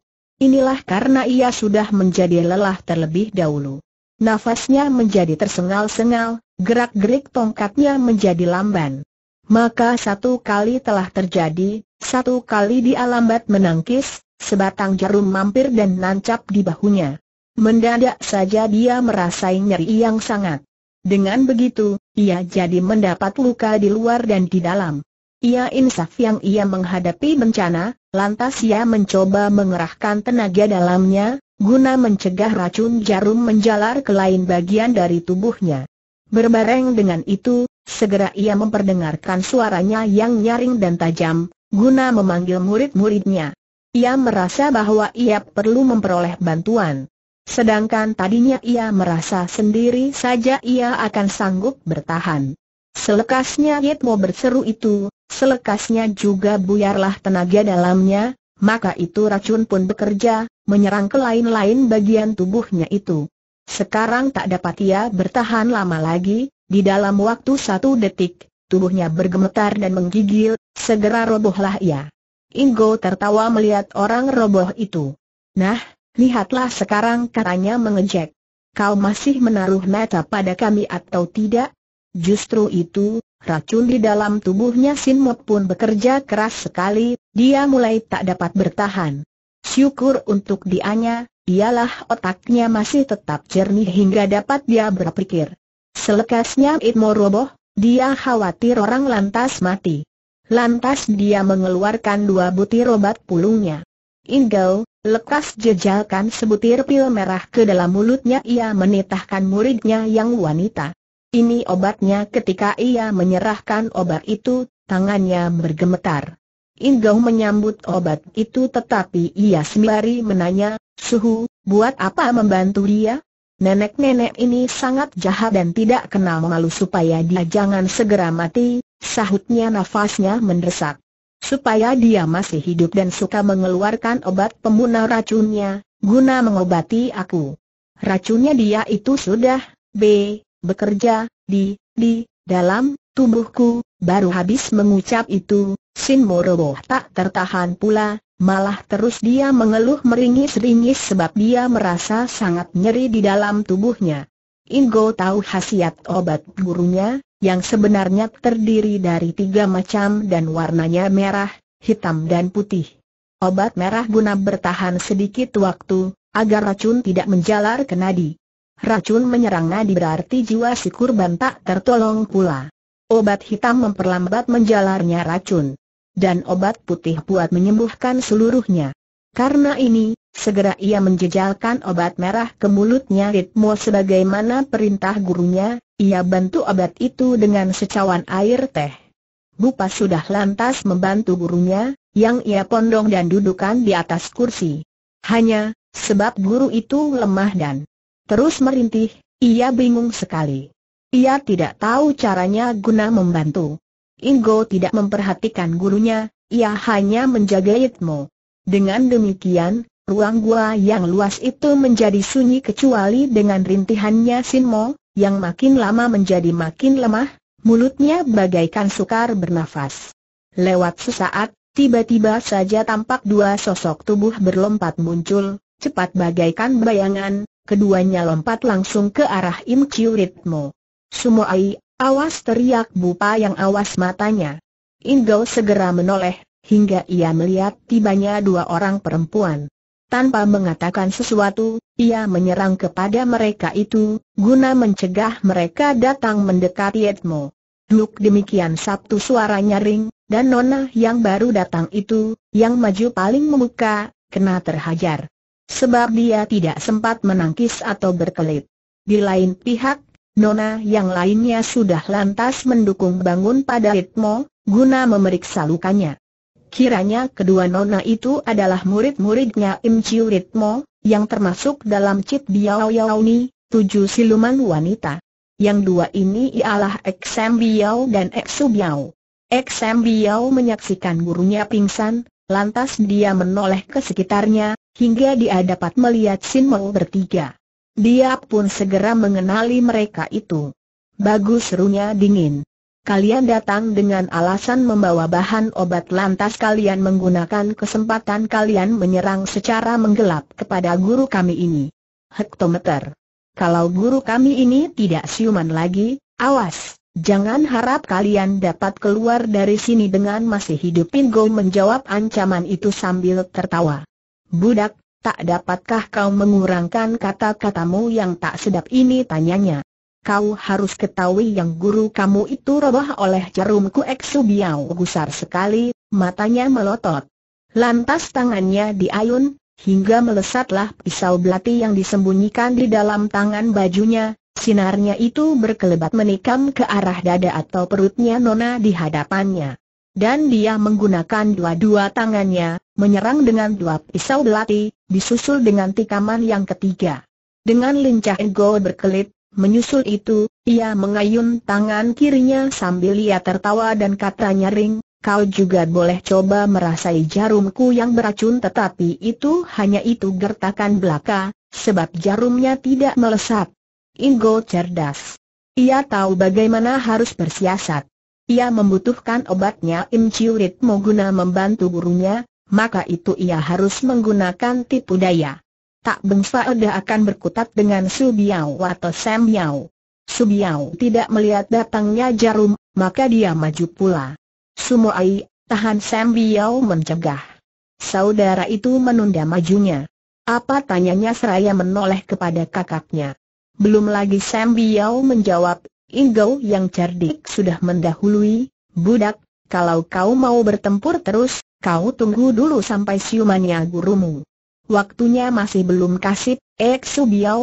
Inilah karena ia sudah menjadi lelah terlebih dahulu. Nafasnya menjadi tersengal-sengal, gerak-gerik tongkatnya menjadi lamban. Maka satu kali telah terjadi, satu kali dia lambat menangkis, sebatang jarum mampir dan nancap di bahunya. Mendadak saja dia merasa nyeri yang sangat. Dengan begitu, ia jadi mendapat luka di luar dan di dalam. Ia insaf yang ia menghadapi bencana, lantas ia mencoba mengerahkan tenaga dalamnya, guna mencegah racun jarum menjalar ke lain bagian dari tubuhnya. Berbareng dengan itu, segera ia memperdengarkan suaranya yang nyaring dan tajam, guna memanggil murid-muridnya. Ia merasa bahwa ia perlu memperoleh bantuan. Sedangkan tadinya ia merasa sendiri saja ia akan sanggup bertahan. Selekasnya Yetmo berseru itu, Selekasnya juga buyarlah tenaga dalamnya, maka itu racun pun bekerja, menyerang ke lain-lain bagian tubuhnya itu. Sekarang tak dapat ia bertahan lama lagi, di dalam waktu satu detik, tubuhnya bergemetar dan menggigil, segera robohlah ia. Ingo tertawa melihat orang roboh itu. Nah, lihatlah sekarang katanya mengejek. Kau masih menaruh mata pada kami atau tidak? Justru itu, Racun di dalam tubuhnya Sin Sinmot pun bekerja keras sekali, dia mulai tak dapat bertahan. Syukur untuk dianya, ialah otaknya masih tetap jernih hingga dapat dia berpikir. Selekasnya Itmo roboh, dia khawatir orang lantas mati. Lantas dia mengeluarkan dua butir obat pulungnya. Ingau, lekas jejalkan sebutir pil merah ke dalam mulutnya ia menitahkan muridnya yang wanita. Ini obatnya ketika ia menyerahkan obat itu, tangannya bergemetar. Inggau menyambut obat itu tetapi ia sembari menanya, Suhu, buat apa membantu dia? Nenek-nenek ini sangat jahat dan tidak kenal malu supaya dia jangan segera mati, sahutnya nafasnya mendesak. Supaya dia masih hidup dan suka mengeluarkan obat pembunuh racunnya, guna mengobati aku. Racunnya dia itu sudah, B, bekerja, di, di, dalam, tubuhku, baru habis mengucap itu, Sin Moroboh tak tertahan pula, malah terus dia mengeluh meringis-ringis sebab dia merasa sangat nyeri di dalam tubuhnya. Ingo tahu khasiat obat gurunya, yang sebenarnya terdiri dari tiga macam dan warnanya merah, hitam dan putih. Obat merah guna bertahan sedikit waktu, agar racun tidak menjalar ke nadi racun menyerang nadi berarti jiwa si kurban tak tertolong pula. Obat hitam memperlambat menjalarnya racun. Dan obat putih buat menyembuhkan seluruhnya. Karena ini, segera ia menjejalkan obat merah ke mulutnya Ritmo sebagaimana perintah gurunya, ia bantu obat itu dengan secawan air teh. Bupa sudah lantas membantu gurunya, yang ia pondong dan dudukan di atas kursi. Hanya, sebab guru itu lemah dan terus merintih, ia bingung sekali. Ia tidak tahu caranya guna membantu. Ingo tidak memperhatikan gurunya, ia hanya menjaga Yitmo. Dengan demikian, ruang gua yang luas itu menjadi sunyi kecuali dengan rintihannya Sinmo, yang makin lama menjadi makin lemah, mulutnya bagaikan sukar bernafas. Lewat sesaat, tiba-tiba saja tampak dua sosok tubuh berlompat muncul, cepat bagaikan bayangan, Keduanya lompat langsung ke arah Im Chiu Ritmo. Sumo Ai, awas teriak Bupa yang awas matanya. Ingo segera menoleh, hingga ia melihat tibanya dua orang perempuan. Tanpa mengatakan sesuatu, ia menyerang kepada mereka itu, guna mencegah mereka datang mendekati Ritmo. Luk demikian Sabtu suara nyaring, dan Nona yang baru datang itu, yang maju paling memuka, kena terhajar sebab dia tidak sempat menangkis atau berkelit. Di lain pihak, Nona yang lainnya sudah lantas mendukung bangun pada ritmo, guna memeriksa lukanya. Kiranya kedua Nona itu adalah murid-muridnya Im Chiu Ritmo, yang termasuk dalam Cip Biao ni, tujuh siluman wanita. Yang dua ini ialah Eksem Biao dan Eksu Biao. Eksem Biao menyaksikan gurunya pingsan, lantas dia menoleh ke sekitarnya, hingga dia dapat melihat Sin Mo bertiga. Dia pun segera mengenali mereka itu. Bagus serunya dingin. Kalian datang dengan alasan membawa bahan obat lantas kalian menggunakan kesempatan kalian menyerang secara menggelap kepada guru kami ini. Hektometer. Kalau guru kami ini tidak siuman lagi, awas, jangan harap kalian dapat keluar dari sini dengan masih hidup Pingo menjawab ancaman itu sambil tertawa. Budak, tak dapatkah kau mengurangkan kata-katamu yang tak sedap ini tanyanya. Kau harus ketahui yang guru kamu itu roboh oleh jarum Eksu Biau gusar sekali, matanya melotot. Lantas tangannya diayun, hingga melesatlah pisau belati yang disembunyikan di dalam tangan bajunya, Sinarnya itu berkelebat menikam ke arah dada atau perutnya Nona di hadapannya. Dan dia menggunakan dua-dua tangannya, menyerang dengan dua pisau belati, disusul dengan tikaman yang ketiga. Dengan lincah ego berkelit, menyusul itu, ia mengayun tangan kirinya sambil ia tertawa dan katanya ring, kau juga boleh coba merasai jarumku yang beracun tetapi itu hanya itu gertakan belaka, sebab jarumnya tidak melesat. Ingo cerdas. Ia tahu bagaimana harus bersiasat. Ia membutuhkan obatnya Im Chiu guna membantu gurunya, maka itu ia harus menggunakan tipu daya. Tak bengsa Eda akan berkutat dengan Subiao atau Sam Subiao tidak melihat datangnya jarum, maka dia maju pula. Sumoai, tahan Sam mencegah. Saudara itu menunda majunya. Apa tanyanya seraya menoleh kepada kakaknya. Belum lagi Sam menjawab, Ingau yang cerdik sudah mendahului, budak, kalau kau mau bertempur terus, kau tunggu dulu sampai siumannya gurumu. Waktunya masih belum kasih, Ek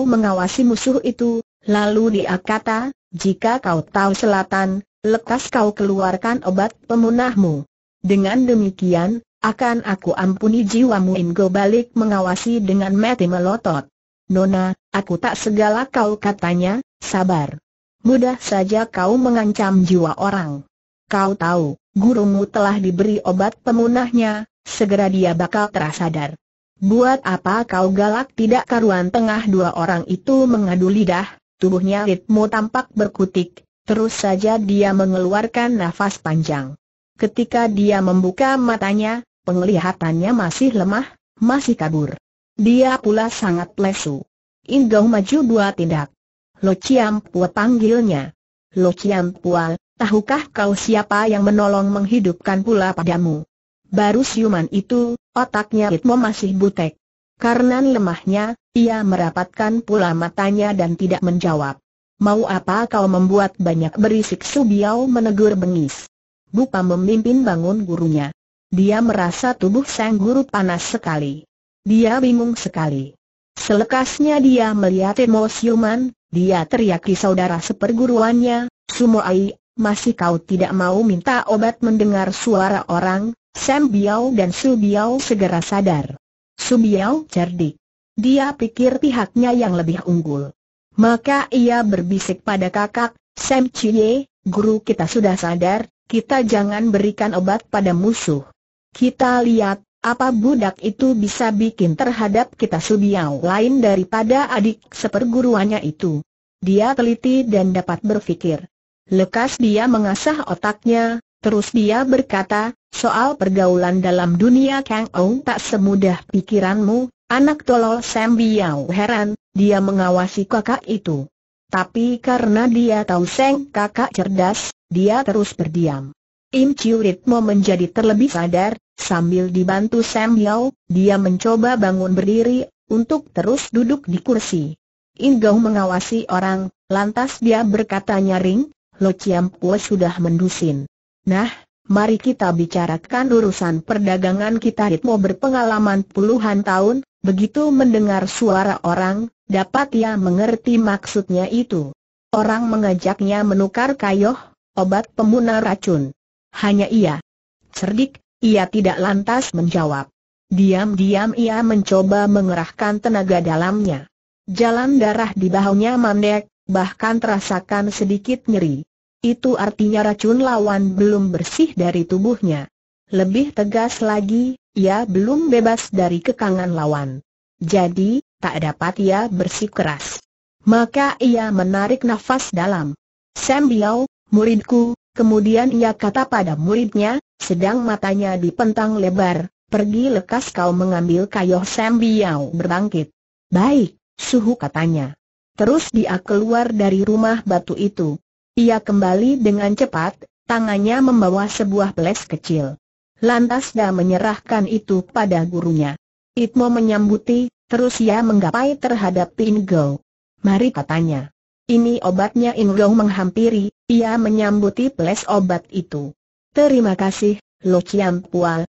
mengawasi musuh itu, lalu dia kata, jika kau tahu selatan, lekas kau keluarkan obat pemunahmu. Dengan demikian, akan aku ampuni jiwamu Ingo balik mengawasi dengan mati melotot. Nona, aku tak segala kau katanya, sabar. Mudah saja kau mengancam jiwa orang. Kau tahu, gurumu telah diberi obat pemunahnya, segera dia bakal terasadar. Buat apa kau galak tidak karuan tengah dua orang itu mengadu lidah, tubuhnya ritmu tampak berkutik, terus saja dia mengeluarkan nafas panjang. Ketika dia membuka matanya, penglihatannya masih lemah, masih kabur. Dia pula sangat lesu. Indong maju dua tindak. Lo Chiam Pua panggilnya. Lo Chiam Pua, tahukah kau siapa yang menolong menghidupkan pula padamu? Baru siuman itu, otaknya Itmo masih butek. Karena lemahnya, ia merapatkan pula matanya dan tidak menjawab. Mau apa kau membuat banyak berisik Subiau menegur bengis. Bupa memimpin bangun gurunya. Dia merasa tubuh sang guru panas sekali. Dia bingung sekali. Selekasnya dia melihat Emo Siuman, dia teriaki saudara seperguruannya, Sumo Ai masih kau tidak mau minta obat mendengar suara orang, Sam Biao dan Su Biao segera sadar. Su Biao cerdik. Dia pikir pihaknya yang lebih unggul. Maka ia berbisik pada kakak, Sam Chie, guru kita sudah sadar, kita jangan berikan obat pada musuh. Kita lihat, apa budak itu bisa bikin terhadap kita Su Biao lain daripada adik seperguruannya itu. Dia teliti dan dapat berpikir. Lekas dia mengasah otaknya, terus dia berkata, soal pergaulan dalam dunia Kang Ong tak semudah pikiranmu, anak tolol Sam Biao heran, dia mengawasi kakak itu. Tapi karena dia tahu Seng kakak cerdas, dia terus berdiam. Im Chiu Ritmo menjadi terlebih sadar, sambil dibantu Sam Biao, dia mencoba bangun berdiri, untuk terus duduk di kursi. Ingau mengawasi orang, lantas dia berkata nyaring, Lo Chiam sudah mendusin. Nah, mari kita bicarakan urusan perdagangan kita Ritmo berpengalaman puluhan tahun, begitu mendengar suara orang, dapat ia mengerti maksudnya itu. Orang mengajaknya menukar kayoh, obat pemunah racun. Hanya ia. Cerdik, ia tidak lantas menjawab. Diam-diam ia mencoba mengerahkan tenaga dalamnya. Jalan darah di bahunya mandek, bahkan terasakan sedikit nyeri. Itu artinya racun lawan belum bersih dari tubuhnya. Lebih tegas lagi, ia belum bebas dari kekangan lawan. Jadi, tak dapat ia bersikeras. Maka ia menarik nafas dalam. Sam Biao, muridku, kemudian ia kata pada muridnya, sedang matanya dipentang lebar, pergi lekas kau mengambil kayoh Sam Biao berbangkit. Baik, suhu katanya. Terus dia keluar dari rumah batu itu. Ia kembali dengan cepat, tangannya membawa sebuah peles kecil. Lantas dia menyerahkan itu pada gurunya. Itmo menyambuti, terus ia menggapai terhadap Ingo. Mari katanya. Ini obatnya Ingo menghampiri, ia menyambuti peles obat itu. Terima kasih, Lo Chiam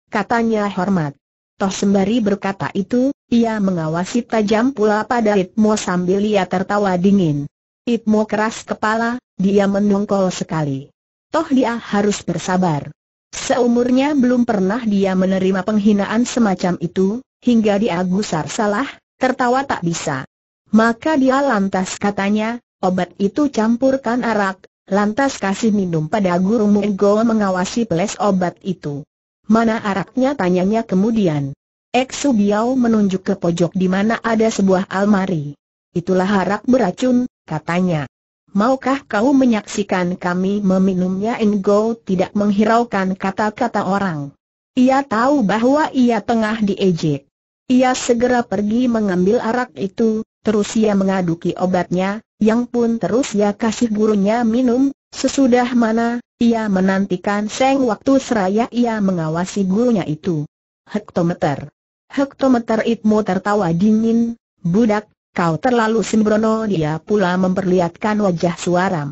katanya hormat. Toh sembari berkata itu, ia mengawasi tajam pula pada Itmo sambil ia tertawa dingin. Itmo keras kepala, dia mendongkol sekali. Toh dia harus bersabar. Seumurnya belum pernah dia menerima penghinaan semacam itu, hingga dia gusar salah, tertawa tak bisa. Maka dia lantas katanya, obat itu campurkan arak, lantas kasih minum pada guru Mugo mengawasi peles obat itu. Mana araknya tanyanya kemudian. Eksu Biao menunjuk ke pojok di mana ada sebuah almari. Itulah arak beracun, katanya. Maukah kau menyaksikan kami meminumnya Engo tidak menghiraukan kata-kata orang. Ia tahu bahwa ia tengah diejek. Ia segera pergi mengambil arak itu, terus ia mengaduki obatnya, yang pun terus ia kasih gurunya minum, Sesudah mana, ia menantikan seng waktu seraya ia mengawasi gurunya itu. Hektometer. Hektometer Itmo tertawa dingin, budak, kau terlalu sembrono dia pula memperlihatkan wajah suaram.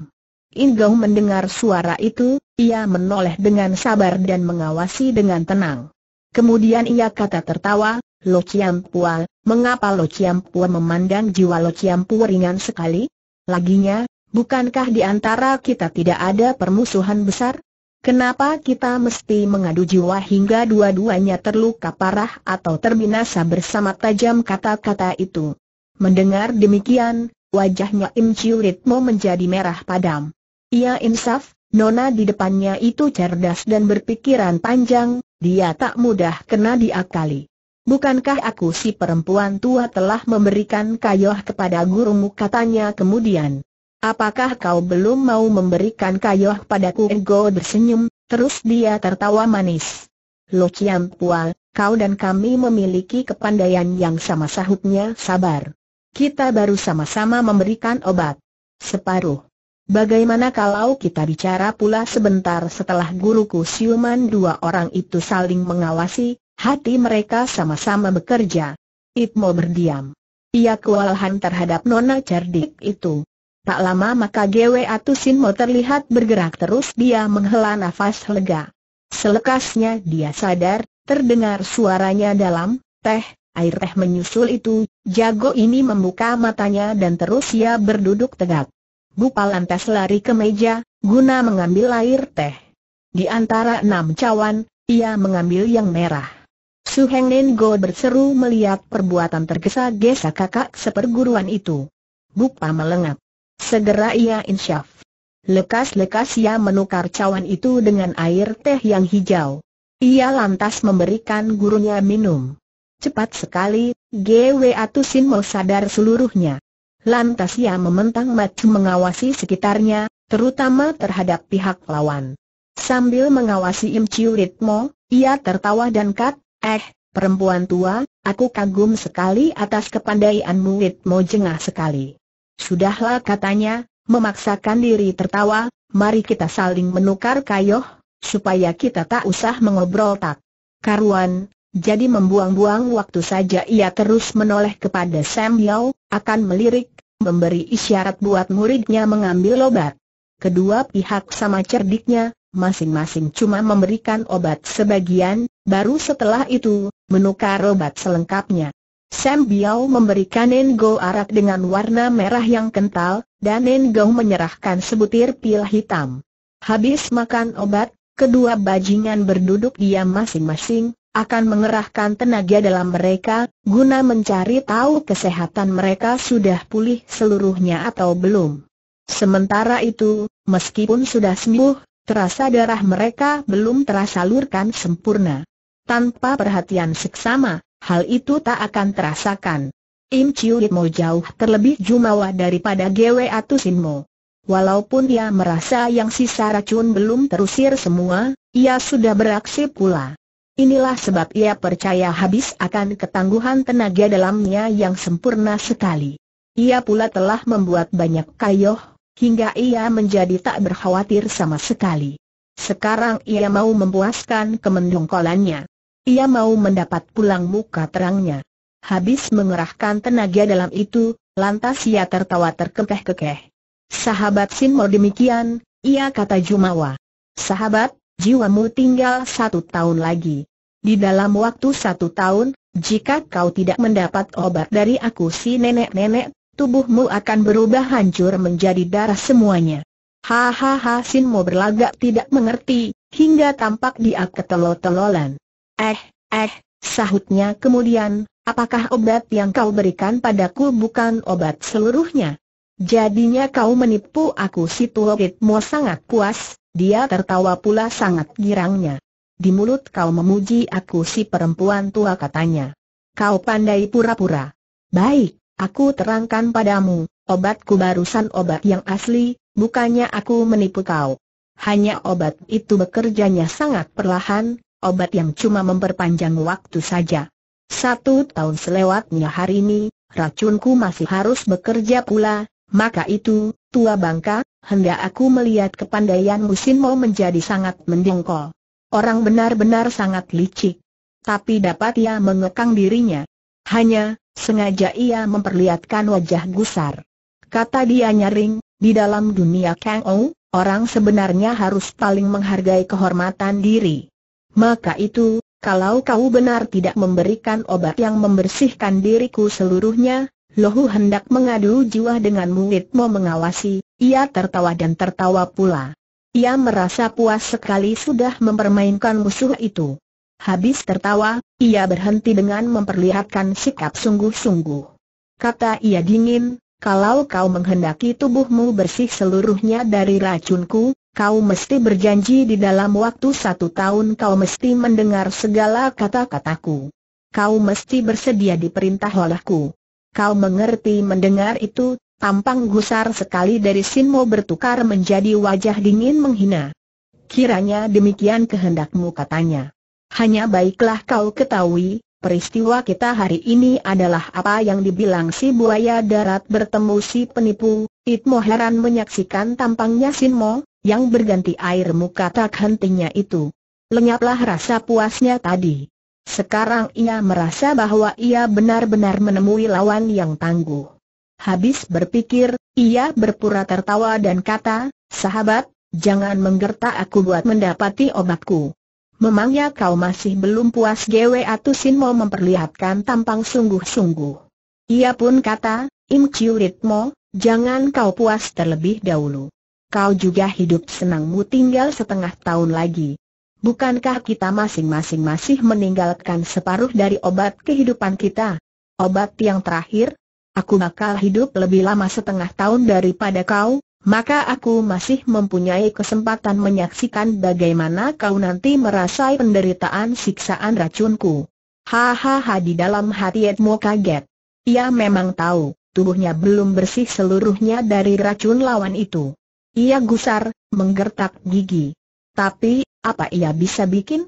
Inggau mendengar suara itu, ia menoleh dengan sabar dan mengawasi dengan tenang. Kemudian ia kata tertawa, Lo Pua, mengapa Lo Pua memandang jiwa Lo Pua ringan sekali? Laginya, Bukankah di antara kita tidak ada permusuhan besar? Kenapa kita mesti mengadu jiwa hingga dua-duanya terluka parah atau terbinasa bersama tajam kata-kata itu? Mendengar demikian, wajahnya Im Chiu Ritmo menjadi merah padam. Ia insaf, nona di depannya itu cerdas dan berpikiran panjang, dia tak mudah kena diakali. Bukankah aku si perempuan tua telah memberikan kayoh kepada gurumu katanya kemudian? Apakah kau belum mau memberikan kayoh padaku? Ego bersenyum, terus dia tertawa manis. Lo Chiam Pual, kau dan kami memiliki kepandaian yang sama sahutnya sabar. Kita baru sama-sama memberikan obat. Separuh. Bagaimana kalau kita bicara pula sebentar setelah guruku siuman dua orang itu saling mengawasi, hati mereka sama-sama bekerja. Itmo berdiam. Ia kewalahan terhadap nona cerdik itu. Tak lama maka atusin Mo terlihat bergerak terus dia menghela nafas lega. Selekasnya dia sadar, terdengar suaranya dalam, teh, air teh menyusul itu, jago ini membuka matanya dan terus ia berduduk tegak. Bupa lantas lari ke meja, guna mengambil air teh. Di antara enam cawan, ia mengambil yang merah. Nen Go berseru melihat perbuatan tergesa-gesa kakak seperguruan itu. Bupa melengak. Segera ia insyaf. Lekas-lekas ia menukar cawan itu dengan air teh yang hijau. Ia lantas memberikan gurunya minum. Cepat sekali, GW Atusin mau sadar seluruhnya. Lantas ia mementang maju mengawasi sekitarnya, terutama terhadap pihak lawan. Sambil mengawasi Im Chiu Ritmo, ia tertawa dan kat, eh, perempuan tua, aku kagum sekali atas kepandaianmu Ritmo jengah sekali. Sudahlah katanya, memaksakan diri tertawa, mari kita saling menukar kayoh, supaya kita tak usah mengobrol tak. Karuan, jadi membuang-buang waktu saja ia terus menoleh kepada Sam Yau, akan melirik, memberi isyarat buat muridnya mengambil obat. Kedua pihak sama cerdiknya, masing-masing cuma memberikan obat sebagian, baru setelah itu, menukar obat selengkapnya. Sam Biao memberikan Nengo arak dengan warna merah yang kental, dan Nengo menyerahkan sebutir pil hitam. Habis makan obat, kedua bajingan berduduk diam masing-masing, akan mengerahkan tenaga dalam mereka, guna mencari tahu kesehatan mereka sudah pulih seluruhnya atau belum. Sementara itu, meskipun sudah sembuh, terasa darah mereka belum tersalurkan sempurna. Tanpa perhatian seksama, hal itu tak akan terasakan. Im Chiu Mo jauh terlebih jumawa daripada Gwe Atu Sinmo. Walaupun ia merasa yang sisa racun belum terusir semua, ia sudah beraksi pula. Inilah sebab ia percaya habis akan ketangguhan tenaga dalamnya yang sempurna sekali. Ia pula telah membuat banyak kayoh, hingga ia menjadi tak berkhawatir sama sekali. Sekarang ia mau memuaskan kemendongkolannya. Ia mau mendapat pulang muka terangnya. Habis mengerahkan tenaga dalam itu, lantas ia tertawa terkekeh-kekeh. Sahabat sin mau demikian, ia kata Jumawa. Sahabat, jiwamu tinggal satu tahun lagi. Di dalam waktu satu tahun, jika kau tidak mendapat obat dari aku si nenek-nenek, tubuhmu akan berubah hancur menjadi darah semuanya. Hahaha sin mau berlagak tidak mengerti, hingga tampak dia ketelo-telolan. Eh, eh, sahutnya kemudian, apakah obat yang kau berikan padaku bukan obat seluruhnya? Jadinya kau menipu aku si tua Mo sangat puas, dia tertawa pula sangat girangnya. Di mulut kau memuji aku si perempuan tua katanya. Kau pandai pura-pura. Baik, aku terangkan padamu, obatku barusan obat yang asli, bukannya aku menipu kau. Hanya obat itu bekerjanya sangat perlahan, obat yang cuma memperpanjang waktu saja. Satu tahun selewatnya hari ini, racunku masih harus bekerja pula, maka itu, tua bangka, hendak aku melihat kepandaian mau menjadi sangat mendengkol. Orang benar-benar sangat licik. Tapi dapat ia mengekang dirinya. Hanya, sengaja ia memperlihatkan wajah gusar. Kata dia nyaring, di dalam dunia Kang Ou, orang sebenarnya harus paling menghargai kehormatan diri. Maka itu, kalau kau benar tidak memberikan obat yang membersihkan diriku seluruhnya, Lohu hendak mengadu jiwa dengan mau mengawasi, ia tertawa dan tertawa pula. Ia merasa puas sekali sudah mempermainkan musuh itu. Habis tertawa, ia berhenti dengan memperlihatkan sikap sungguh-sungguh. Kata ia dingin, kalau kau menghendaki tubuhmu bersih seluruhnya dari racunku, kau mesti berjanji di dalam waktu satu tahun kau mesti mendengar segala kata-kataku. Kau mesti bersedia diperintah olehku. Kau mengerti mendengar itu, tampang gusar sekali dari Sinmo bertukar menjadi wajah dingin menghina. Kiranya demikian kehendakmu katanya. Hanya baiklah kau ketahui, peristiwa kita hari ini adalah apa yang dibilang si buaya darat bertemu si penipu, Itmo heran menyaksikan tampangnya Sinmo, yang berganti air muka tak hentinya itu. Lenyaplah rasa puasnya tadi. Sekarang ia merasa bahwa ia benar-benar menemui lawan yang tangguh. Habis berpikir, ia berpura tertawa dan kata, sahabat, jangan menggertak aku buat mendapati obatku. Memangnya kau masih belum puas Gwe sin mau memperlihatkan tampang sungguh-sungguh. Ia pun kata, Im Chiu Ritmo, jangan kau puas terlebih dahulu kau juga hidup senangmu tinggal setengah tahun lagi. Bukankah kita masing-masing masih meninggalkan separuh dari obat kehidupan kita? Obat yang terakhir? Aku bakal hidup lebih lama setengah tahun daripada kau, maka aku masih mempunyai kesempatan menyaksikan bagaimana kau nanti merasai penderitaan siksaan racunku. Hahaha di dalam hati Edmo kaget. Ia memang tahu, tubuhnya belum bersih seluruhnya dari racun lawan itu. Ia gusar, menggertak gigi. Tapi, apa ia bisa bikin?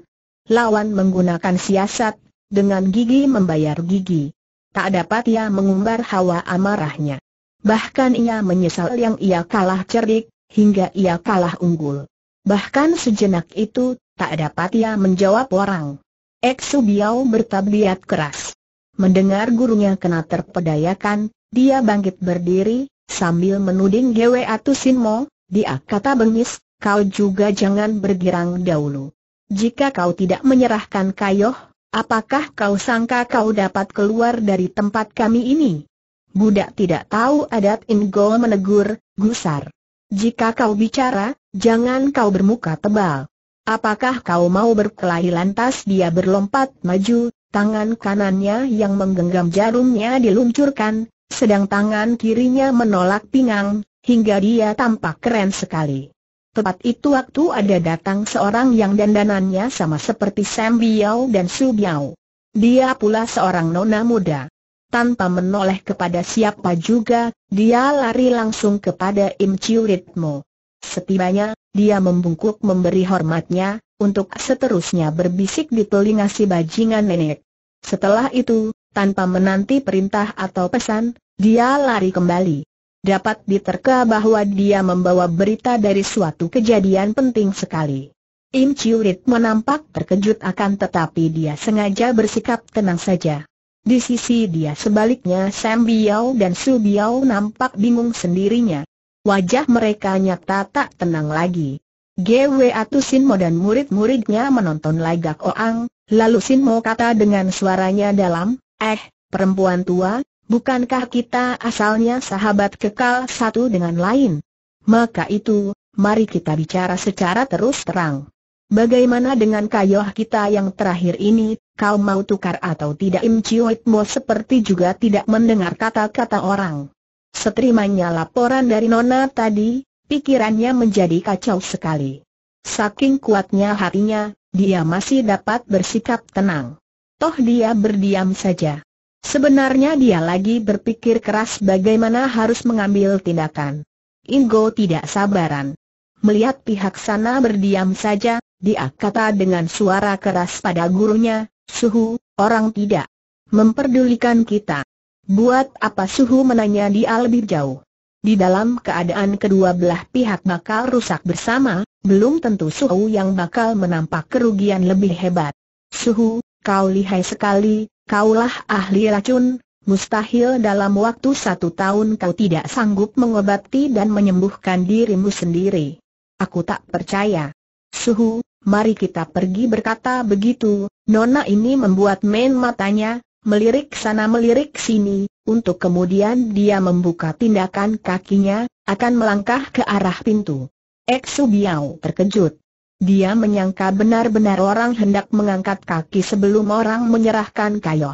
Lawan menggunakan siasat, dengan gigi membayar gigi. Tak dapat ia mengumbar hawa amarahnya. Bahkan ia menyesal yang ia kalah cerdik, hingga ia kalah unggul. Bahkan sejenak itu, tak dapat ia menjawab orang. Eksu Biao bertabiat keras. Mendengar gurunya kena terpedayakan, dia bangkit berdiri, sambil menuding Gwe Mo, dia kata bengis, kau juga jangan bergirang dahulu. Jika kau tidak menyerahkan Kayoh, apakah kau sangka kau dapat keluar dari tempat kami ini? Budak tidak tahu adat Ingo menegur, gusar. Jika kau bicara, jangan kau bermuka tebal. Apakah kau mau berkelahi lantas dia berlompat maju, tangan kanannya yang menggenggam jarumnya diluncurkan, sedang tangan kirinya menolak pinggang, hingga dia tampak keren sekali. Tepat itu waktu ada datang seorang yang dandanannya sama seperti Sam Biao dan Su Biao. Dia pula seorang nona muda. Tanpa menoleh kepada siapa juga, dia lari langsung kepada Im Chiu Ritmo. Setibanya, dia membungkuk memberi hormatnya, untuk seterusnya berbisik di telinga si bajingan nenek. Setelah itu, tanpa menanti perintah atau pesan, dia lari kembali. Dapat diterka bahwa dia membawa berita dari suatu kejadian penting sekali. Im Chiurit menampak terkejut akan tetapi dia sengaja bersikap tenang saja. Di sisi dia sebaliknya Sam Biao dan Su Biao nampak bingung sendirinya. Wajah mereka nyata tak tenang lagi. GW Atu Sinmo dan murid-muridnya menonton lagak Oang, lalu Sinmo kata dengan suaranya dalam, Eh, perempuan tua, bukankah kita asalnya sahabat kekal satu dengan lain? Maka itu, mari kita bicara secara terus terang. Bagaimana dengan kayoh kita yang terakhir ini, kau mau tukar atau tidak Im Chiuitmo seperti juga tidak mendengar kata-kata orang. Seterimanya laporan dari Nona tadi, pikirannya menjadi kacau sekali. Saking kuatnya hatinya, dia masih dapat bersikap tenang toh dia berdiam saja. Sebenarnya dia lagi berpikir keras bagaimana harus mengambil tindakan. Ingo tidak sabaran. Melihat pihak sana berdiam saja, dia kata dengan suara keras pada gurunya, Suhu, orang tidak memperdulikan kita. Buat apa Suhu menanya dia lebih jauh? Di dalam keadaan kedua belah pihak bakal rusak bersama, belum tentu Suhu yang bakal menampak kerugian lebih hebat. Suhu, kau lihai sekali, kaulah ahli racun, mustahil dalam waktu satu tahun kau tidak sanggup mengobati dan menyembuhkan dirimu sendiri. Aku tak percaya. Suhu, mari kita pergi berkata begitu, Nona ini membuat main matanya, melirik sana melirik sini, untuk kemudian dia membuka tindakan kakinya, akan melangkah ke arah pintu. Eksu terkejut. Dia menyangka benar-benar orang hendak mengangkat kaki sebelum orang menyerahkan kayoh.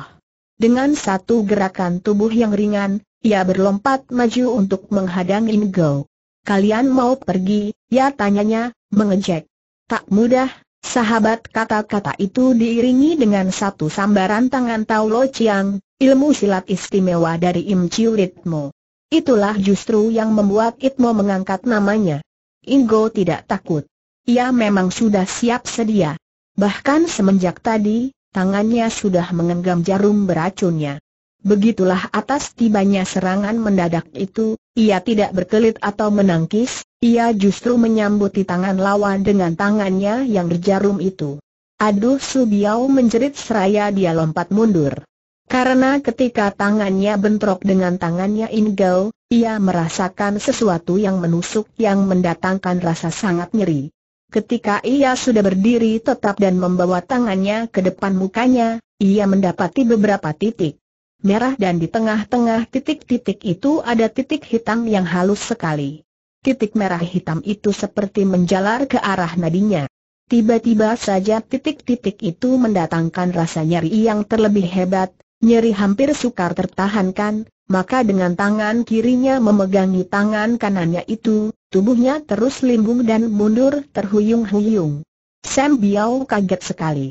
Dengan satu gerakan tubuh yang ringan, ia berlompat maju untuk menghadang Ingo. Kalian mau pergi, ya tanyanya, mengejek. Tak mudah, sahabat kata-kata itu diiringi dengan satu sambaran tangan Tau Lo Chiang, ilmu silat istimewa dari Im Chiu Ritmo. Itulah justru yang membuat Itmo mengangkat namanya. Ingo tidak takut ia memang sudah siap sedia. Bahkan semenjak tadi, tangannya sudah mengenggam jarum beracunnya. Begitulah atas tibanya serangan mendadak itu, ia tidak berkelit atau menangkis, ia justru menyambuti tangan lawan dengan tangannya yang berjarum itu. Aduh Subiao menjerit seraya dia lompat mundur. Karena ketika tangannya bentrok dengan tangannya Ingau, ia merasakan sesuatu yang menusuk yang mendatangkan rasa sangat nyeri. Ketika ia sudah berdiri tetap dan membawa tangannya ke depan mukanya, ia mendapati beberapa titik merah dan di tengah-tengah titik-titik itu ada titik hitam yang halus sekali. Titik merah hitam itu seperti menjalar ke arah nadinya. Tiba-tiba saja titik-titik itu mendatangkan rasa nyeri yang terlebih hebat, nyeri hampir sukar tertahankan, maka dengan tangan kirinya memegangi tangan kanannya itu, Tubuhnya terus limbung dan mundur terhuyung-huyung. Sam Biao kaget sekali.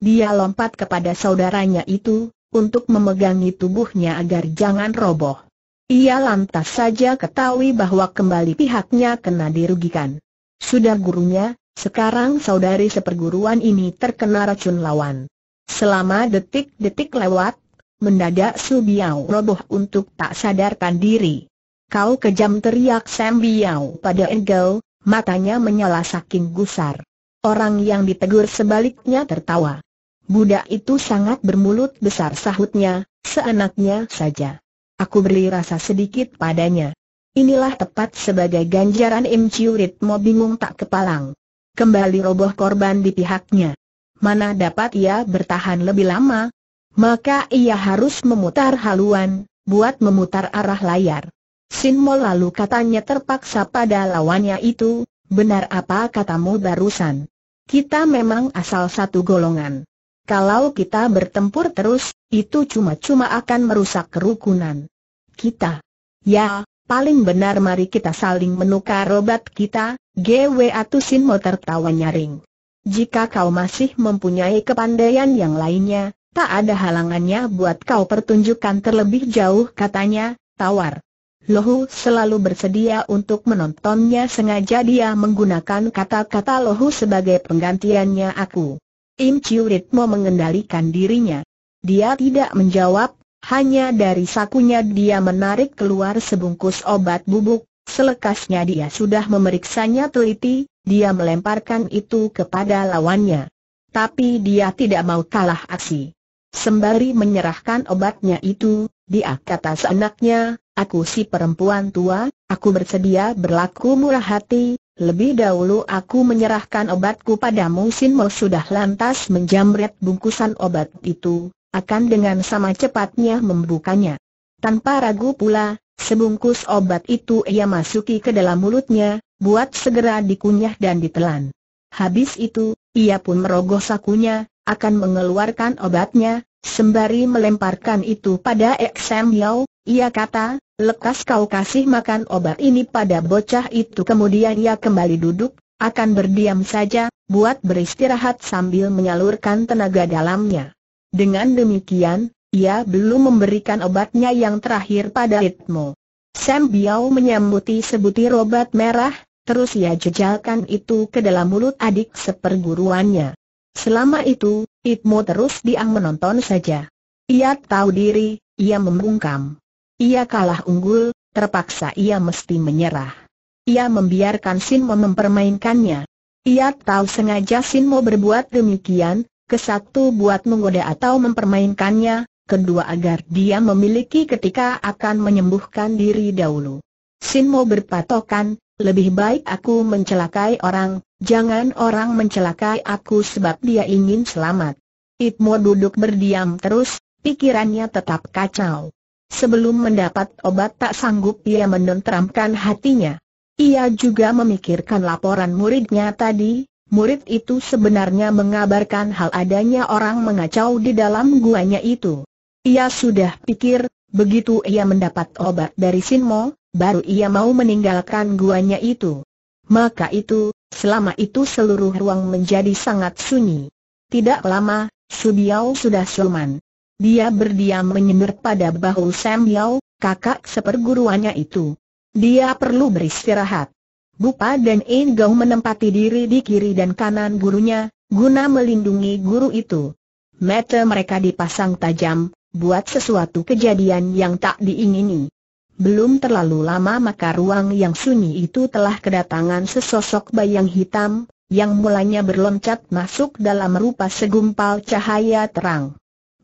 Dia lompat kepada saudaranya itu, untuk memegangi tubuhnya agar jangan roboh. Ia lantas saja ketahui bahwa kembali pihaknya kena dirugikan. Sudah gurunya, sekarang saudari seperguruan ini terkena racun lawan. Selama detik-detik lewat, mendadak Subiao roboh untuk tak sadarkan diri. Kau kejam teriak Sam Biao pada Engel, matanya menyala saking gusar. Orang yang ditegur sebaliknya tertawa. Budak itu sangat bermulut besar sahutnya, seenaknya saja. Aku beri rasa sedikit padanya. Inilah tepat sebagai ganjaran Im Chiu Ritmo bingung tak kepalang. Kembali roboh korban di pihaknya. Mana dapat ia bertahan lebih lama? Maka ia harus memutar haluan, buat memutar arah layar. Sinmo lalu katanya terpaksa pada lawannya itu, benar apa katamu barusan? Kita memang asal satu golongan. Kalau kita bertempur terus, itu cuma-cuma akan merusak kerukunan. Kita. Ya, paling benar mari kita saling menukar obat kita, GW Atusinmo tertawa nyaring. Jika kau masih mempunyai kepandaian yang lainnya, tak ada halangannya buat kau pertunjukkan terlebih jauh katanya, tawar. Lohu selalu bersedia untuk menontonnya sengaja dia menggunakan kata-kata Lohu sebagai penggantiannya aku. Im Chiu Ritmo mengendalikan dirinya. Dia tidak menjawab, hanya dari sakunya dia menarik keluar sebungkus obat bubuk, selekasnya dia sudah memeriksanya teliti, dia melemparkan itu kepada lawannya. Tapi dia tidak mau kalah aksi. Sembari menyerahkan obatnya itu, dia kata seenaknya, Aku si perempuan tua, aku bersedia berlaku murah hati, lebih dahulu aku menyerahkan obatku padamu sin Mo sudah lantas menjamret bungkusan obat itu, akan dengan sama cepatnya membukanya. Tanpa ragu pula, sebungkus obat itu ia masuki ke dalam mulutnya, buat segera dikunyah dan ditelan. Habis itu, ia pun merogoh sakunya, akan mengeluarkan obatnya, sembari melemparkan itu pada Ek Sam ia kata, lekas kau kasih makan obat ini pada bocah itu Kemudian ia kembali duduk, akan berdiam saja, buat beristirahat sambil menyalurkan tenaga dalamnya Dengan demikian, ia belum memberikan obatnya yang terakhir pada Itmo Sam Biao menyambuti sebutir obat merah, terus ia jejalkan itu ke dalam mulut adik seperguruannya Selama itu, Itmo terus diam menonton saja ia tahu diri, ia membungkam. Ia kalah unggul, terpaksa ia mesti menyerah. Ia membiarkan Sinmo mempermainkannya. Ia tahu sengaja Sinmo berbuat demikian, kesatu buat menggoda atau mempermainkannya, kedua agar dia memiliki ketika akan menyembuhkan diri dahulu. Sinmo berpatokan, lebih baik aku mencelakai orang, jangan orang mencelakai aku sebab dia ingin selamat. Itmo duduk berdiam terus, pikirannya tetap kacau. Sebelum mendapat obat tak sanggup ia menenteramkan hatinya. Ia juga memikirkan laporan muridnya tadi, murid itu sebenarnya mengabarkan hal adanya orang mengacau di dalam guanya itu. Ia sudah pikir, begitu ia mendapat obat dari Sinmo, baru ia mau meninggalkan guanya itu. Maka itu, selama itu seluruh ruang menjadi sangat sunyi. Tidak lama, Subiao sudah suman. Dia berdiam menyemir pada bahu Yau, kakak seperguruannya itu. Dia perlu beristirahat. Bupa dan In Gau menempati diri di kiri dan kanan gurunya, guna melindungi guru itu. Mata mereka dipasang tajam, buat sesuatu kejadian yang tak diingini. Belum terlalu lama maka ruang yang sunyi itu telah kedatangan sesosok bayang hitam, yang mulanya berloncat masuk dalam rupa segumpal cahaya terang.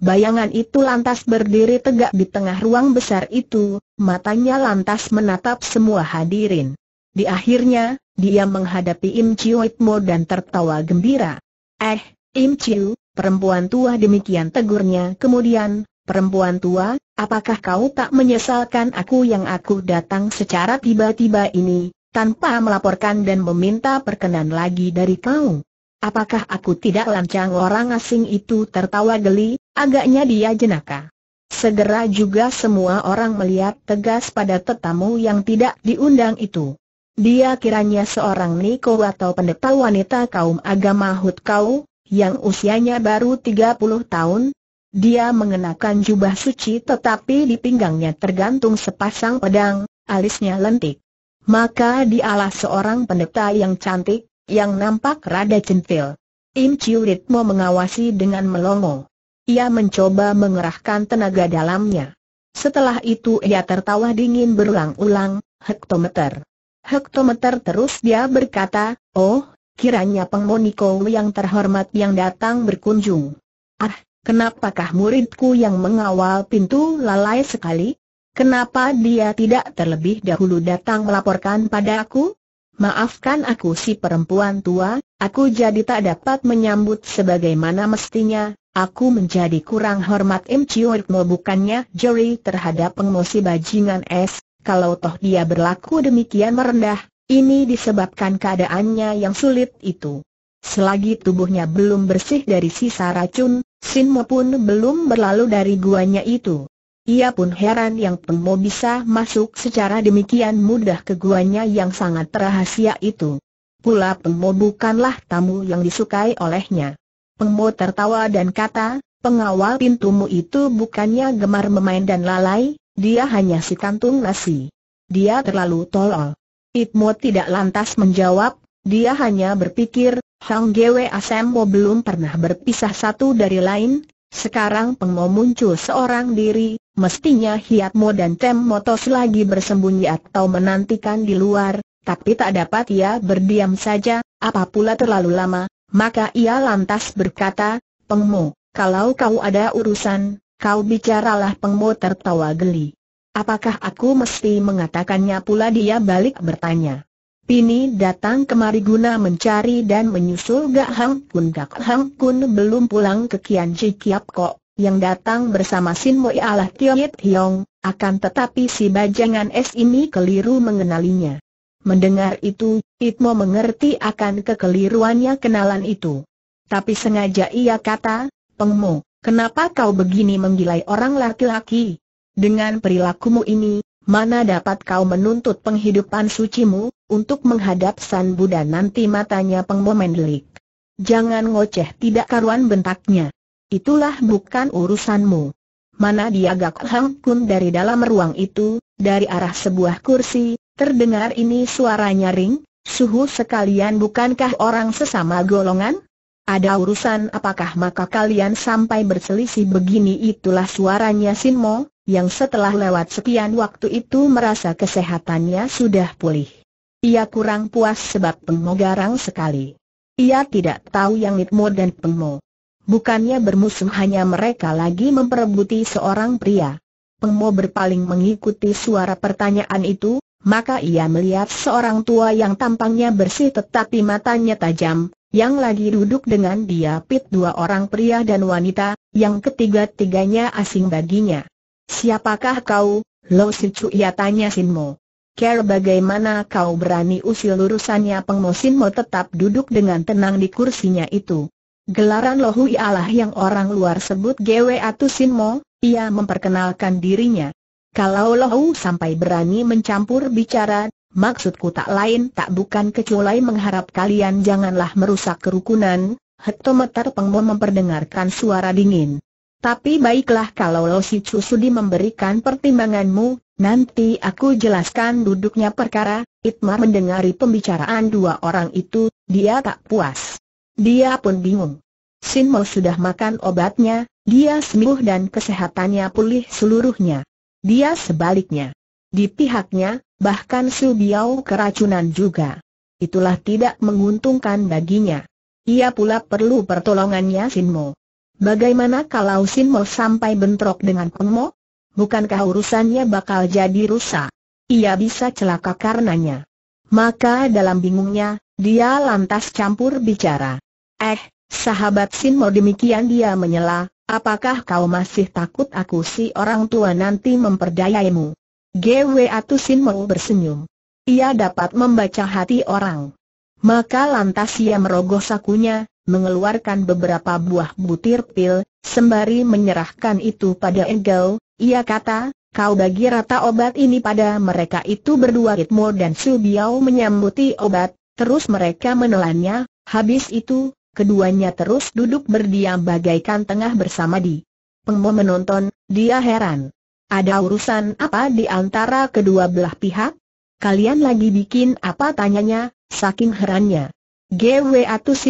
Bayangan itu lantas berdiri tegak di tengah ruang besar itu, matanya lantas menatap semua hadirin. Di akhirnya, dia menghadapi Im Chiu Itmo dan tertawa gembira. Eh, Im Chiu, perempuan tua demikian tegurnya kemudian, perempuan tua, apakah kau tak menyesalkan aku yang aku datang secara tiba-tiba ini, tanpa melaporkan dan meminta perkenan lagi dari kau? Apakah aku tidak lancang orang asing itu tertawa geli, agaknya dia jenaka. Segera juga semua orang melihat tegas pada tetamu yang tidak diundang itu. Dia kiranya seorang Niko atau pendeta wanita kaum agama hud Kau, yang usianya baru 30 tahun. Dia mengenakan jubah suci tetapi di pinggangnya tergantung sepasang pedang, alisnya lentik. Maka dialah seorang pendeta yang cantik, yang nampak rada centil. Im Chiu Ritmo mengawasi dengan melongo. Ia mencoba mengerahkan tenaga dalamnya. Setelah itu ia tertawa dingin berulang-ulang, hektometer. Hektometer terus dia berkata, oh, kiranya pengmoniko yang terhormat yang datang berkunjung. Ah, kenapakah muridku yang mengawal pintu lalai sekali? Kenapa dia tidak terlebih dahulu datang melaporkan padaku? Maafkan aku si perempuan tua, aku jadi tak dapat menyambut sebagaimana mestinya, aku menjadi kurang hormat Im Chiwirtmo bukannya juri terhadap pengusi bajingan es, kalau toh dia berlaku demikian merendah, ini disebabkan keadaannya yang sulit itu. Selagi tubuhnya belum bersih dari sisa racun, Sinmo pun belum berlalu dari guanya itu. Ia pun heran yang Pengmo bisa masuk secara demikian mudah ke guanya yang sangat rahasia itu. Pula Pengmo bukanlah tamu yang disukai olehnya. Pengmo tertawa dan kata, pengawal pintumu itu bukannya gemar memain dan lalai, dia hanya si kantung nasi. Dia terlalu tolol. Itmo tidak lantas menjawab, dia hanya berpikir, Hang Gwe Asemo belum pernah berpisah satu dari lain, sekarang Pengmo muncul seorang diri, mestinya Mo dan Tem motos lagi bersembunyi atau menantikan di luar, tapi tak dapat ia berdiam saja, apa pula terlalu lama, maka ia lantas berkata, Pengmo, kalau kau ada urusan, kau bicaralah Pengmo tertawa geli. Apakah aku mesti mengatakannya pula dia balik bertanya. Pini datang kemari guna mencari dan menyusul Gak Hang Kun Gak Hang Kun belum pulang ke Kian Ji Kiap Kok, yang datang bersama Sin Moi Allah yit Hiong, akan tetapi si bajangan es ini keliru mengenalinya. Mendengar itu, Itmo mengerti akan kekeliruannya kenalan itu. Tapi sengaja ia kata, Pengmo, kenapa kau begini menggilai orang laki-laki? Dengan perilakumu ini, mana dapat kau menuntut penghidupan sucimu, untuk menghadap San Buddha nanti matanya pengbomendelik. Jangan ngoceh tidak karuan bentaknya. Itulah bukan urusanmu. Mana diagak Hang Kun dari dalam ruang itu, dari arah sebuah kursi, terdengar ini suaranya ring. suhu sekalian bukankah orang sesama golongan? Ada urusan apakah maka kalian sampai berselisih begini itulah suaranya Sinmo, yang setelah lewat sekian waktu itu merasa kesehatannya sudah pulih. Ia kurang puas sebab Pengmo sekali. Ia tidak tahu yang Nitmo dan Pengmo. Bukannya bermusuh hanya mereka lagi memperebuti seorang pria. Pengmo berpaling mengikuti suara pertanyaan itu, maka ia melihat seorang tua yang tampangnya bersih tetapi matanya tajam, yang lagi duduk dengan dia pit dua orang pria dan wanita, yang ketiga-tiganya asing baginya. Siapakah kau, Lo Sincu ia tanya Simo. Care bagaimana kau berani usil urusannya Sin Mo tetap duduk dengan tenang di kursinya itu. Gelaran Hui Allah yang orang luar sebut Gwe Atu Mo, ia memperkenalkan dirinya. Kalau Lo Hu sampai berani mencampur bicara, maksudku tak lain tak bukan kecuali mengharap kalian janganlah merusak kerukunan, hektometer Mo memperdengarkan suara dingin. Tapi baiklah kalau Lo Si Sudi memberikan pertimbanganmu, nanti aku jelaskan duduknya perkara. Itma mendengari pembicaraan dua orang itu, dia tak puas. Dia pun bingung. Sin Mo sudah makan obatnya, dia sembuh dan kesehatannya pulih seluruhnya. Dia sebaliknya. Di pihaknya, bahkan Su Biao keracunan juga. Itulah tidak menguntungkan baginya. Ia pula perlu pertolongannya Sin Mo. Bagaimana kalau Sin Mo sampai bentrok dengan Peng Mo? Bukankah urusannya bakal jadi rusak? Ia bisa celaka karenanya. Maka dalam bingungnya, dia lantas campur bicara. Eh, sahabat Sin Mo demikian dia menyela, apakah kau masih takut aku si orang tua nanti memperdayaimu? GW Atu Sin Mo bersenyum. Ia dapat membaca hati orang. Maka lantas ia merogoh sakunya, mengeluarkan beberapa buah butir pil, sembari menyerahkan itu pada Engel, ia kata, kau bagi rata obat ini pada mereka itu berdua Ritmo dan Subiao menyambuti obat, terus mereka menelannya, habis itu, keduanya terus duduk berdiam bagaikan tengah bersama di Pengmo menonton, dia heran. Ada urusan apa di antara kedua belah pihak? Kalian lagi bikin apa tanyanya, saking herannya. GW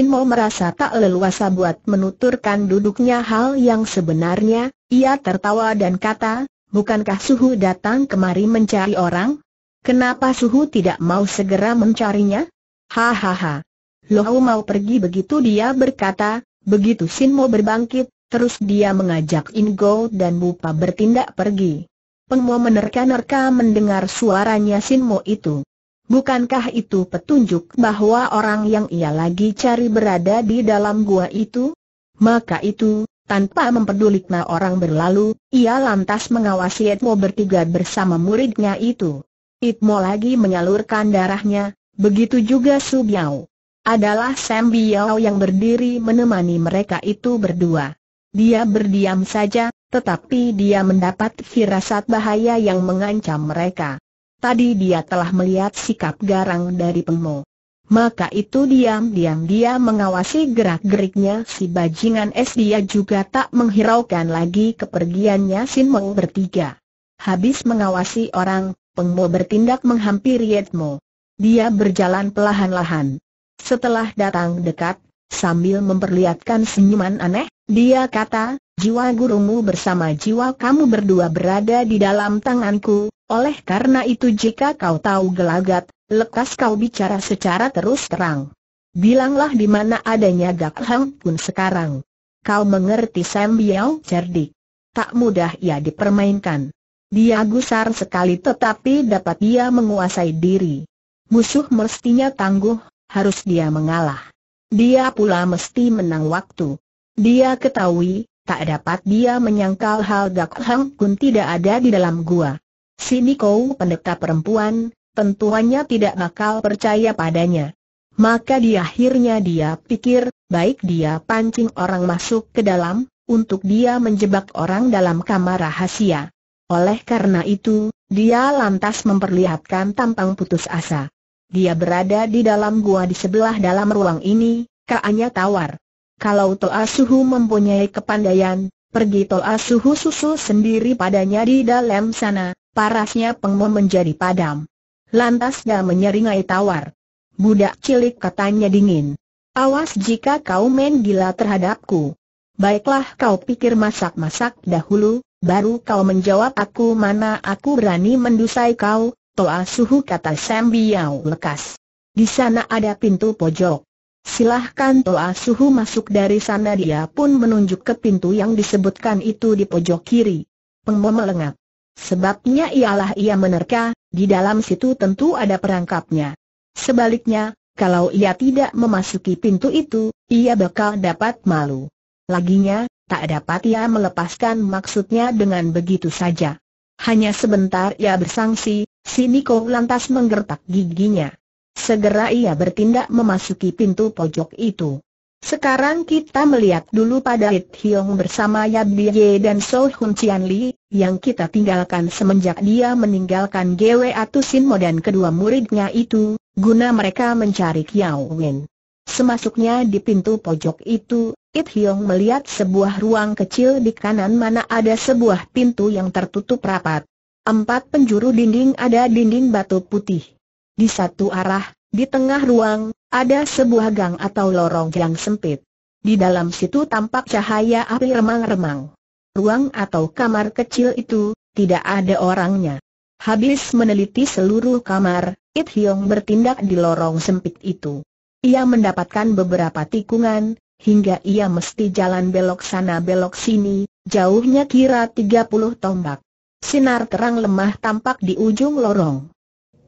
mau merasa tak leluasa buat menuturkan duduknya hal yang sebenarnya, ia tertawa dan kata, bukankah Suhu datang kemari mencari orang? Kenapa Suhu tidak mau segera mencarinya? Hahaha. Lohau mau pergi begitu dia berkata, begitu Sinmo berbangkit, terus dia mengajak Ingo dan Bupa bertindak pergi. Pengmo menerka-nerka mendengar suaranya Sinmo itu. Bukankah itu petunjuk bahwa orang yang ia lagi cari berada di dalam gua itu? Maka itu, tanpa mempedulikna orang berlalu, ia lantas mengawasi Itmo bertiga bersama muridnya itu. Itmo lagi menyalurkan darahnya, begitu juga Subiao. Adalah Sam Biao yang berdiri menemani mereka itu berdua. Dia berdiam saja, tetapi dia mendapat firasat bahaya yang mengancam mereka. Tadi dia telah melihat sikap garang dari Pengmo. Maka itu diam-diam dia mengawasi gerak-geriknya si bajingan es dia juga tak menghiraukan lagi kepergiannya Sin Mo bertiga. Habis mengawasi orang, Pengmo bertindak menghampiri Mo. Dia berjalan perlahan-lahan. Setelah datang dekat, sambil memperlihatkan senyuman aneh, dia kata, jiwa gurumu bersama jiwa kamu berdua berada di dalam tanganku, oleh karena itu jika kau tahu gelagat, lekas kau bicara secara terus terang. Bilanglah di mana adanya Gak Hang pun sekarang. Kau mengerti Sam Biao cerdik. Tak mudah ia dipermainkan. Dia gusar sekali tetapi dapat dia menguasai diri. Musuh mestinya tangguh, harus dia mengalah. Dia pula mesti menang waktu. Dia ketahui, tak dapat dia menyangkal hal Gak Hang Kun tidak ada di dalam gua. Si Niko pendeta perempuan, tentuannya tidak bakal percaya padanya. Maka di akhirnya dia pikir, baik dia pancing orang masuk ke dalam, untuk dia menjebak orang dalam kamar rahasia. Oleh karena itu, dia lantas memperlihatkan tampang putus asa. Dia berada di dalam gua di sebelah dalam ruang ini, kaannya tawar. Kalau Toa Suhu mempunyai kepandaian, pergi Toa Suhu susul sendiri padanya di dalam sana, parasnya pengmom menjadi padam. Lantas dia menyeringai tawar. Budak cilik katanya dingin. Awas jika kau main gila terhadapku. Baiklah kau pikir masak-masak dahulu, baru kau menjawab aku mana aku berani mendusai kau, Toa Suhu kata Sam Biau lekas. Di sana ada pintu pojok. Silahkan Toa Suhu masuk dari sana dia pun menunjuk ke pintu yang disebutkan itu di pojok kiri. Pengmo melengat. Sebabnya ialah ia menerka, di dalam situ tentu ada perangkapnya. Sebaliknya, kalau ia tidak memasuki pintu itu, ia bakal dapat malu. Laginya, tak dapat ia melepaskan maksudnya dengan begitu saja. Hanya sebentar ia bersangsi, si Niko lantas menggertak giginya. Segera ia bertindak memasuki pintu pojok itu. Sekarang kita melihat dulu pada It Hiong bersama Yab Ye dan So Hun Cian Li, yang kita tinggalkan semenjak dia meninggalkan Gwe Mo dan kedua muridnya itu, guna mereka mencari Kiao Wen. Semasuknya di pintu pojok itu, It Hiong melihat sebuah ruang kecil di kanan mana ada sebuah pintu yang tertutup rapat. Empat penjuru dinding ada dinding batu putih. Di satu arah, di tengah ruang, ada sebuah gang atau lorong yang sempit. Di dalam situ tampak cahaya api remang-remang. Ruang atau kamar kecil itu, tidak ada orangnya. Habis meneliti seluruh kamar, It Hyong bertindak di lorong sempit itu. Ia mendapatkan beberapa tikungan, hingga ia mesti jalan belok sana belok sini, jauhnya kira 30 tombak. Sinar terang lemah tampak di ujung lorong.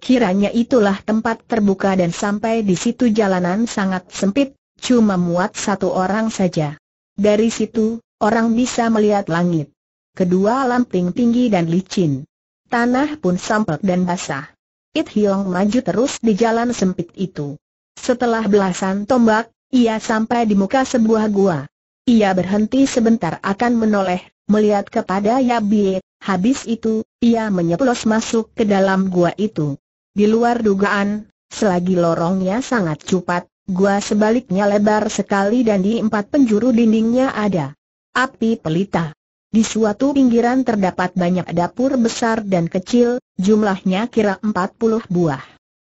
Kiranya itulah tempat terbuka dan sampai di situ jalanan sangat sempit, cuma muat satu orang saja. Dari situ, orang bisa melihat langit. Kedua lamping tinggi dan licin. Tanah pun sampel dan basah. It Hiong maju terus di jalan sempit itu. Setelah belasan tombak, ia sampai di muka sebuah gua. Ia berhenti sebentar akan menoleh, melihat kepada Yabie, habis itu, ia menyeplos masuk ke dalam gua itu. Di luar dugaan, selagi lorongnya sangat cepat, gua sebaliknya lebar sekali dan di empat penjuru dindingnya ada api pelita. Di suatu pinggiran terdapat banyak dapur besar dan kecil, jumlahnya kira empat puluh buah.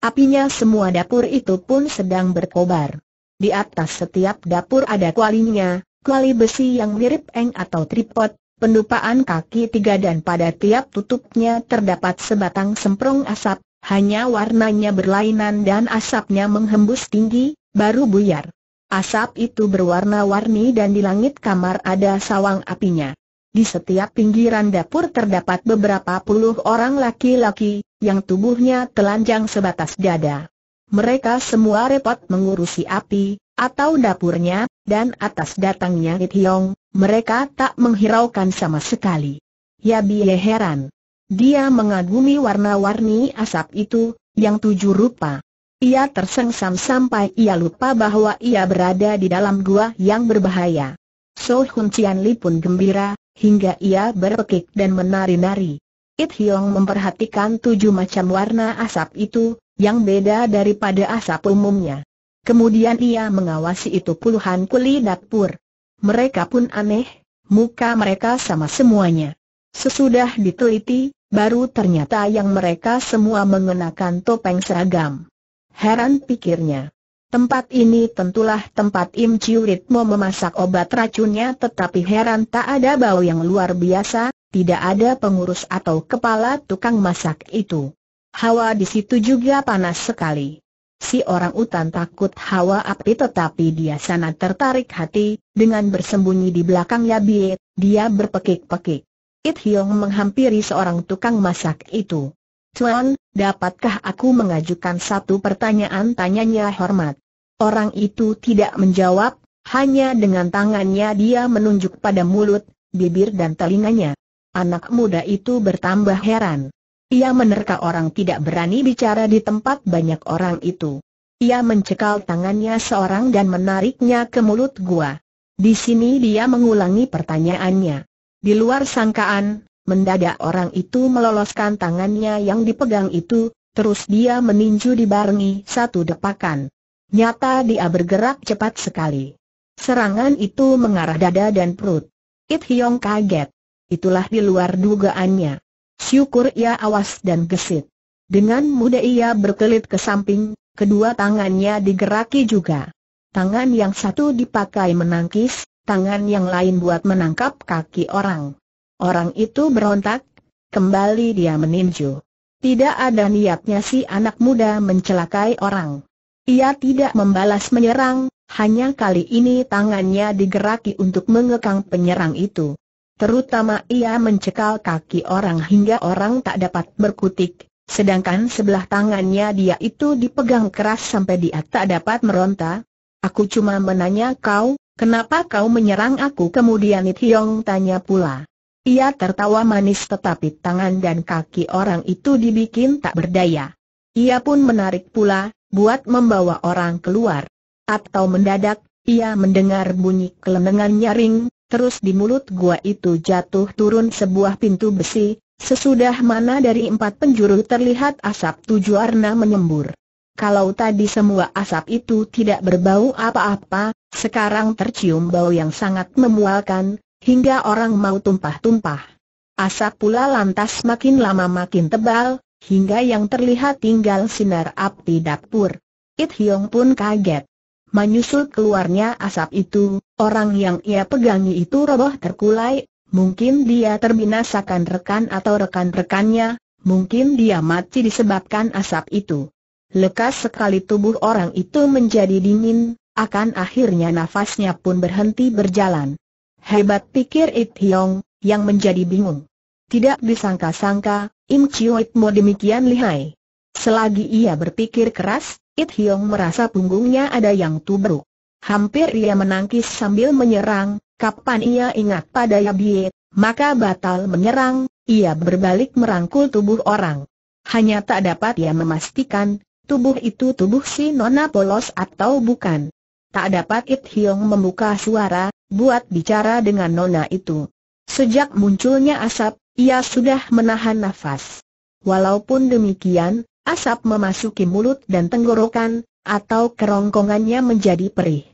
Apinya semua dapur itu pun sedang berkobar. Di atas setiap dapur ada kualinya, kuali besi yang mirip eng atau tripod, pendupaan kaki tiga dan pada tiap tutupnya terdapat sebatang semprong asap, hanya warnanya berlainan dan asapnya menghembus tinggi, baru buyar. Asap itu berwarna-warni dan di langit kamar ada sawang apinya. Di setiap pinggiran dapur terdapat beberapa puluh orang laki-laki, yang tubuhnya telanjang sebatas dada. Mereka semua repot mengurusi api, atau dapurnya, dan atas datangnya It Hiong, mereka tak menghiraukan sama sekali. Ya biye heran. Dia mengagumi warna-warni asap itu, yang tujuh rupa. Ia tersengsam sampai ia lupa bahwa ia berada di dalam gua yang berbahaya. So Hun Cian Li pun gembira, hingga ia berpekik dan menari-nari. It Hiong memperhatikan tujuh macam warna asap itu, yang beda daripada asap umumnya. Kemudian ia mengawasi itu puluhan kuli dapur. Mereka pun aneh, muka mereka sama semuanya. Sesudah diteliti, baru ternyata yang mereka semua mengenakan topeng seragam. Heran pikirnya. Tempat ini tentulah tempat Im Chiu Ritmo memasak obat racunnya tetapi heran tak ada bau yang luar biasa, tidak ada pengurus atau kepala tukang masak itu. Hawa di situ juga panas sekali. Si orang utan takut hawa api tetapi dia sangat tertarik hati, dengan bersembunyi di belakang Bie, dia berpekik-pekik. It hiong menghampiri seorang tukang masak itu. Tuan, dapatkah aku mengajukan satu pertanyaan tanyanya hormat? Orang itu tidak menjawab, hanya dengan tangannya dia menunjuk pada mulut, bibir dan telinganya. Anak muda itu bertambah heran. Ia menerka orang tidak berani bicara di tempat banyak orang itu. Ia mencekal tangannya seorang dan menariknya ke mulut gua. Di sini dia mengulangi pertanyaannya. Di luar sangkaan, mendadak orang itu meloloskan tangannya yang dipegang itu, terus dia meninju di dibarengi satu depakan. Nyata dia bergerak cepat sekali. Serangan itu mengarah dada dan perut. It Hyong kaget. Itulah di luar dugaannya. Syukur ia awas dan gesit. Dengan mudah ia berkelit ke samping, kedua tangannya digeraki juga. Tangan yang satu dipakai menangkis, tangan yang lain buat menangkap kaki orang. Orang itu berontak, kembali dia meninju. Tidak ada niatnya si anak muda mencelakai orang. Ia tidak membalas menyerang, hanya kali ini tangannya digeraki untuk mengekang penyerang itu. Terutama ia mencekal kaki orang hingga orang tak dapat berkutik, sedangkan sebelah tangannya dia itu dipegang keras sampai dia tak dapat meronta. Aku cuma menanya kau, Kenapa kau menyerang aku? Kemudian It Hiong tanya pula. Ia tertawa manis tetapi tangan dan kaki orang itu dibikin tak berdaya. Ia pun menarik pula, buat membawa orang keluar. Atau mendadak, ia mendengar bunyi kelenengan nyaring, terus di mulut gua itu jatuh turun sebuah pintu besi, sesudah mana dari empat penjuru terlihat asap tujuh warna menyembur. Kalau tadi semua asap itu tidak berbau apa-apa, sekarang tercium bau yang sangat memualkan, hingga orang mau tumpah-tumpah. Asap pula lantas makin lama makin tebal, hingga yang terlihat tinggal sinar api dapur. It Hyong pun kaget. Menyusul keluarnya asap itu, orang yang ia pegangi itu roboh terkulai, mungkin dia terbinasakan rekan atau rekan-rekannya, mungkin dia mati disebabkan asap itu. Lekas sekali tubuh orang itu menjadi dingin, akan akhirnya nafasnya pun berhenti berjalan. Hebat pikir It Hiong, yang menjadi bingung. Tidak disangka-sangka, Im Chiu Mo demikian lihai. Selagi ia berpikir keras, It Hiong merasa punggungnya ada yang tubruk. Hampir ia menangkis sambil menyerang, kapan ia ingat pada Yabiet, maka batal menyerang, ia berbalik merangkul tubuh orang. Hanya tak dapat ia memastikan, tubuh itu tubuh si Nona Polos atau bukan. Tak dapat It Hiong membuka suara, buat bicara dengan Nona itu. Sejak munculnya asap, ia sudah menahan nafas. Walaupun demikian, asap memasuki mulut dan tenggorokan, atau kerongkongannya menjadi perih.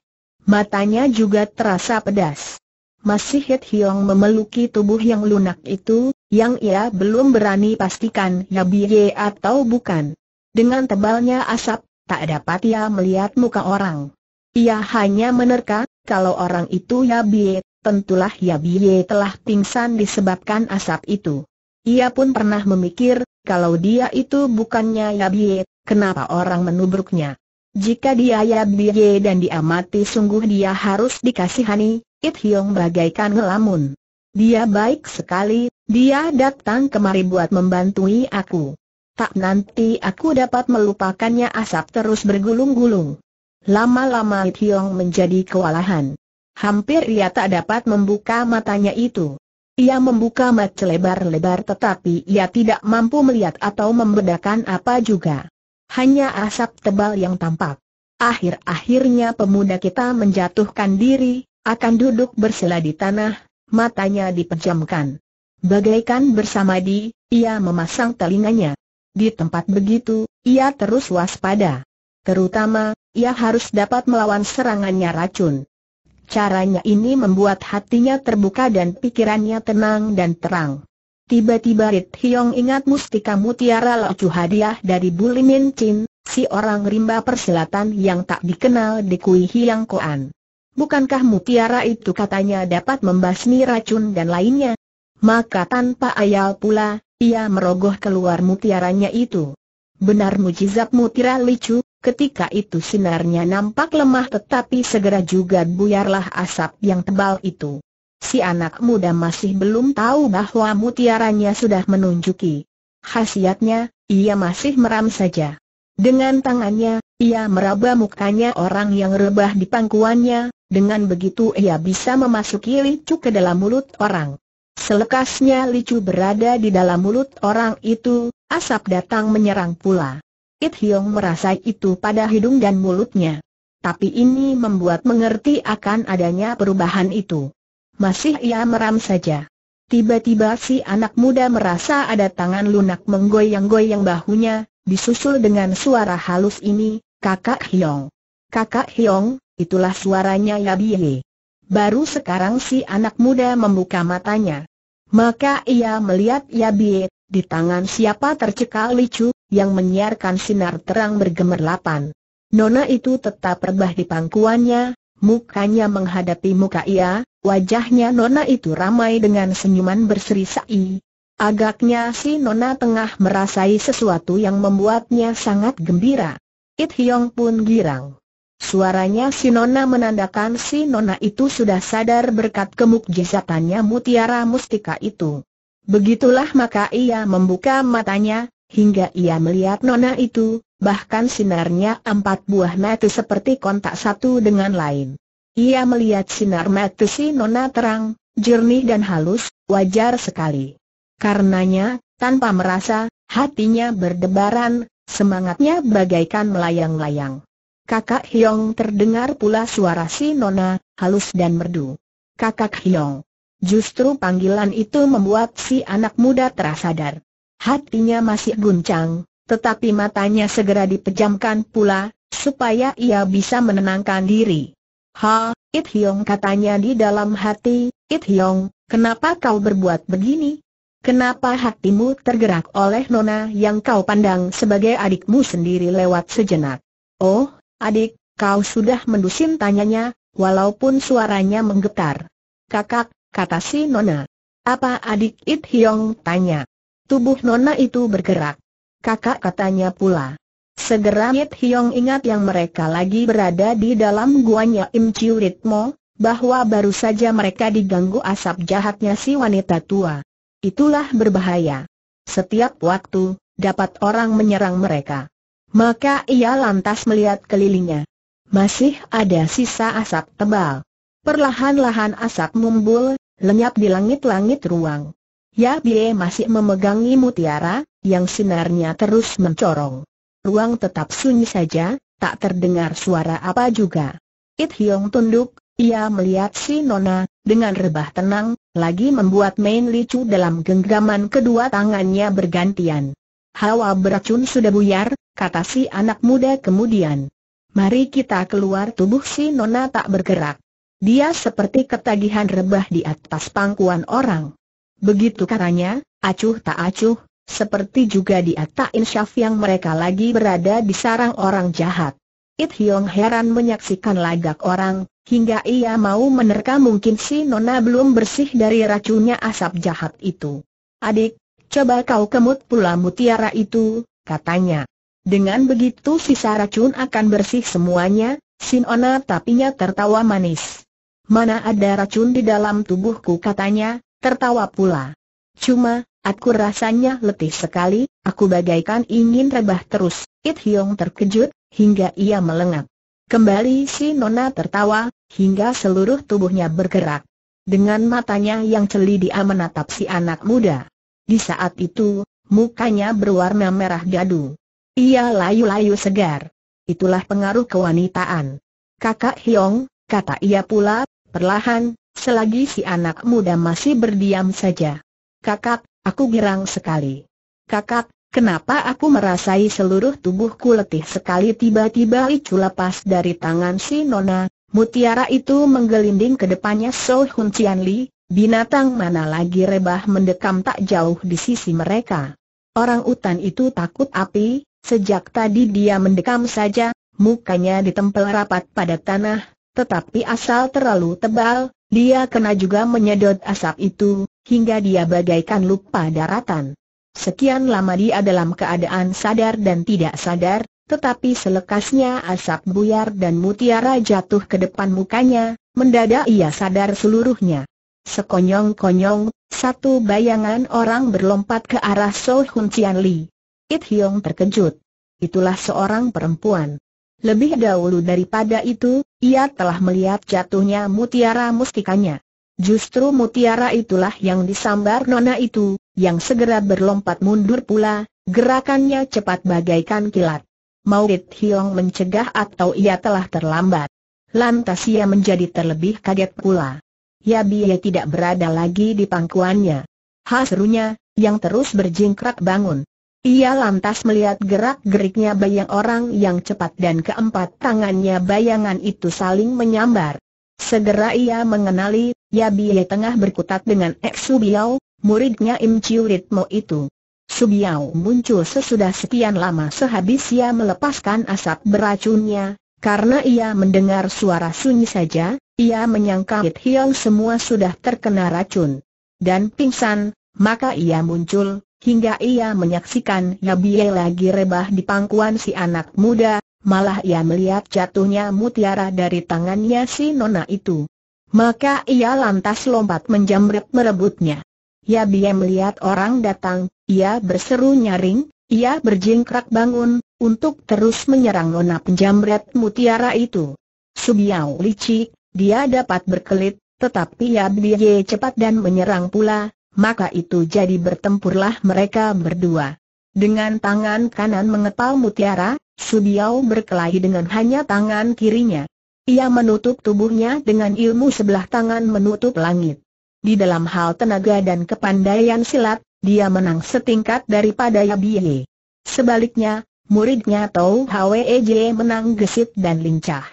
Matanya juga terasa pedas. Masih Hit Hiong memeluki tubuh yang lunak itu, yang ia belum berani pastikan Nabiye ya atau bukan. Dengan tebalnya asap, tak dapat ia melihat muka orang. Ia hanya menerka, kalau orang itu ya biye, tentulah ya biye telah pingsan disebabkan asap itu. Ia pun pernah memikir, kalau dia itu bukannya ya biye, kenapa orang menubruknya? Jika dia ya biye dan diamati sungguh dia harus dikasihani, It Hiong bagaikan ngelamun. Dia baik sekali, dia datang kemari buat membantui aku. Tak nanti aku dapat melupakannya asap terus bergulung-gulung. Lama-lama Tiong menjadi kewalahan. Hampir ia tak dapat membuka matanya itu. Ia membuka mata lebar-lebar tetapi ia tidak mampu melihat atau membedakan apa juga. Hanya asap tebal yang tampak. Akhir-akhirnya pemuda kita menjatuhkan diri, akan duduk bersila di tanah, matanya dipejamkan. Bagaikan bersamadi, ia memasang telinganya. Di tempat begitu, ia terus waspada. Terutama, ia harus dapat melawan serangannya racun. Caranya ini membuat hatinya terbuka dan pikirannya tenang dan terang. Tiba-tiba Rit Hiong ingat mustika mutiara lucu hadiah dari Min Chin, si orang rimba persilatan yang tak dikenal di Kui Hiang Koan. Bukankah mutiara itu katanya dapat membasmi racun dan lainnya? maka tanpa ayal pula, ia merogoh keluar mutiaranya itu. Benar mujizat mutiara licu, ketika itu sinarnya nampak lemah tetapi segera juga buyarlah asap yang tebal itu. Si anak muda masih belum tahu bahwa mutiaranya sudah menunjuki khasiatnya, ia masih meram saja. Dengan tangannya, ia meraba mukanya orang yang rebah di pangkuannya, dengan begitu ia bisa memasuki licu ke dalam mulut orang. Selekasnya licu berada di dalam mulut orang itu, asap datang menyerang pula. It Hiong merasa itu pada hidung dan mulutnya. Tapi ini membuat mengerti akan adanya perubahan itu. Masih ia meram saja. Tiba-tiba si anak muda merasa ada tangan lunak menggoyang-goyang bahunya, disusul dengan suara halus ini, Kakak Hiong. Kakak Hiong, itulah suaranya ya Biye. Baru sekarang si anak muda membuka matanya. Maka ia melihat Yabiet, di tangan siapa tercekal licu, yang menyiarkan sinar terang bergemerlapan. Nona itu tetap rebah di pangkuannya, mukanya menghadapi muka ia, wajahnya Nona itu ramai dengan senyuman berseri-seri. Agaknya si Nona tengah merasai sesuatu yang membuatnya sangat gembira. It Hyong pun girang. Suaranya si Nona menandakan si Nona itu sudah sadar berkat kemukjizatannya mutiara mustika itu. Begitulah maka ia membuka matanya, hingga ia melihat Nona itu, bahkan sinarnya empat buah mata seperti kontak satu dengan lain. Ia melihat sinar mata si Nona terang, jernih dan halus, wajar sekali. Karenanya, tanpa merasa, hatinya berdebaran, semangatnya bagaikan melayang-layang. Kakak Hiong terdengar pula suara si Nona, halus dan merdu. Kakak Hiong. Justru panggilan itu membuat si anak muda terasadar. Hatinya masih guncang, tetapi matanya segera dipejamkan pula, supaya ia bisa menenangkan diri. Ha, It Hiong katanya di dalam hati, It Hiong, kenapa kau berbuat begini? Kenapa hatimu tergerak oleh Nona yang kau pandang sebagai adikmu sendiri lewat sejenak? Oh, Adik, kau sudah mendusin tanyanya, walaupun suaranya menggetar. Kakak, kata si Nona. Apa adik It Hiong tanya. Tubuh Nona itu bergerak. Kakak katanya pula. Segera It Hiong ingat yang mereka lagi berada di dalam guanya Im Chiu Ritmo, bahwa baru saja mereka diganggu asap jahatnya si wanita tua. Itulah berbahaya. Setiap waktu, dapat orang menyerang mereka. Maka ia lantas melihat kelilingnya. Masih ada sisa asap tebal. Perlahan-lahan asap mumbul, lenyap di langit-langit ruang. Ya Bie masih memegangi mutiara, yang sinarnya terus mencorong. Ruang tetap sunyi saja, tak terdengar suara apa juga. It Hiong tunduk, ia melihat si Nona, dengan rebah tenang, lagi membuat main licu dalam genggaman kedua tangannya bergantian. Hawa beracun sudah buyar, kata si anak muda kemudian. Mari kita keluar tubuh si Nona tak bergerak. Dia seperti ketagihan rebah di atas pangkuan orang. Begitu caranya, acuh tak acuh, seperti juga di atas insyaf yang mereka lagi berada di sarang orang jahat. It Hyong heran menyaksikan lagak orang, hingga ia mau menerka mungkin si Nona belum bersih dari racunnya asap jahat itu. Adik, coba kau kemut pula mutiara itu, katanya. Dengan begitu sisa racun akan bersih semuanya, Sinona tapinya tertawa manis. Mana ada racun di dalam tubuhku katanya, tertawa pula. Cuma, aku rasanya letih sekali, aku bagaikan ingin rebah terus, It Hyong terkejut, hingga ia melengak. Kembali si Nona tertawa, hingga seluruh tubuhnya bergerak. Dengan matanya yang celi dia menatap si anak muda. Di saat itu, mukanya berwarna merah gaduh. Ia layu-layu segar. Itulah pengaruh kewanitaan. Kakak Hiong, kata ia pula, perlahan, selagi si anak muda masih berdiam saja. Kakak, aku girang sekali. Kakak, kenapa aku merasai seluruh tubuhku letih sekali tiba-tiba Icu lepas dari tangan si Nona, mutiara itu menggelinding ke depannya So Hun Cian Li, binatang mana lagi rebah mendekam tak jauh di sisi mereka. Orang utan itu takut api, Sejak tadi dia mendekam saja, mukanya ditempel rapat pada tanah, tetapi asal terlalu tebal, dia kena juga menyedot asap itu, hingga dia bagaikan lupa daratan. Sekian lama dia dalam keadaan sadar dan tidak sadar, tetapi selekasnya asap buyar dan mutiara jatuh ke depan mukanya, mendadak ia sadar seluruhnya. Sekonyong-konyong, satu bayangan orang berlompat ke arah Soh Hun Cian Li. It Hyong terkejut. Itulah seorang perempuan. Lebih dahulu daripada itu, ia telah melihat jatuhnya mutiara mustikanya. Justru mutiara itulah yang disambar nona itu, yang segera berlompat mundur pula, gerakannya cepat bagaikan kilat. It Hiong mencegah atau ia telah terlambat. Lantas ia menjadi terlebih kaget pula. Ya biaya tidak berada lagi di pangkuannya. Hasrunya yang terus berjingkrak bangun. Ia lantas melihat gerak-geriknya bayang orang yang cepat dan keempat tangannya bayangan itu saling menyambar. Segera ia mengenali, ya Yabie tengah berkutat dengan Ek Subiao, muridnya Im Chiu Ritmo itu. Subiao muncul sesudah sekian lama sehabis ia melepaskan asap beracunnya, karena ia mendengar suara sunyi saja, ia menyangka Hit Hiong semua sudah terkena racun. Dan pingsan, maka ia muncul, Hingga ia menyaksikan Yabie lagi rebah di pangkuan si anak muda, malah ia melihat jatuhnya mutiara dari tangannya si nona itu. Maka ia lantas lompat menjamret merebutnya. Yabie melihat orang datang, ia berseru nyaring, ia berjingkrak bangun, untuk terus menyerang nona penjamret mutiara itu. Subiau licik, dia dapat berkelit, tetapi Yabie cepat dan menyerang pula, maka itu jadi bertempurlah mereka berdua. Dengan tangan kanan mengepal mutiara, Subiao berkelahi dengan hanya tangan kirinya. Ia menutup tubuhnya dengan ilmu sebelah tangan menutup langit. Di dalam hal tenaga dan kepandaian silat, dia menang setingkat daripada Yabie. Sebaliknya, muridnya Tau Hwej menang gesit dan lincah.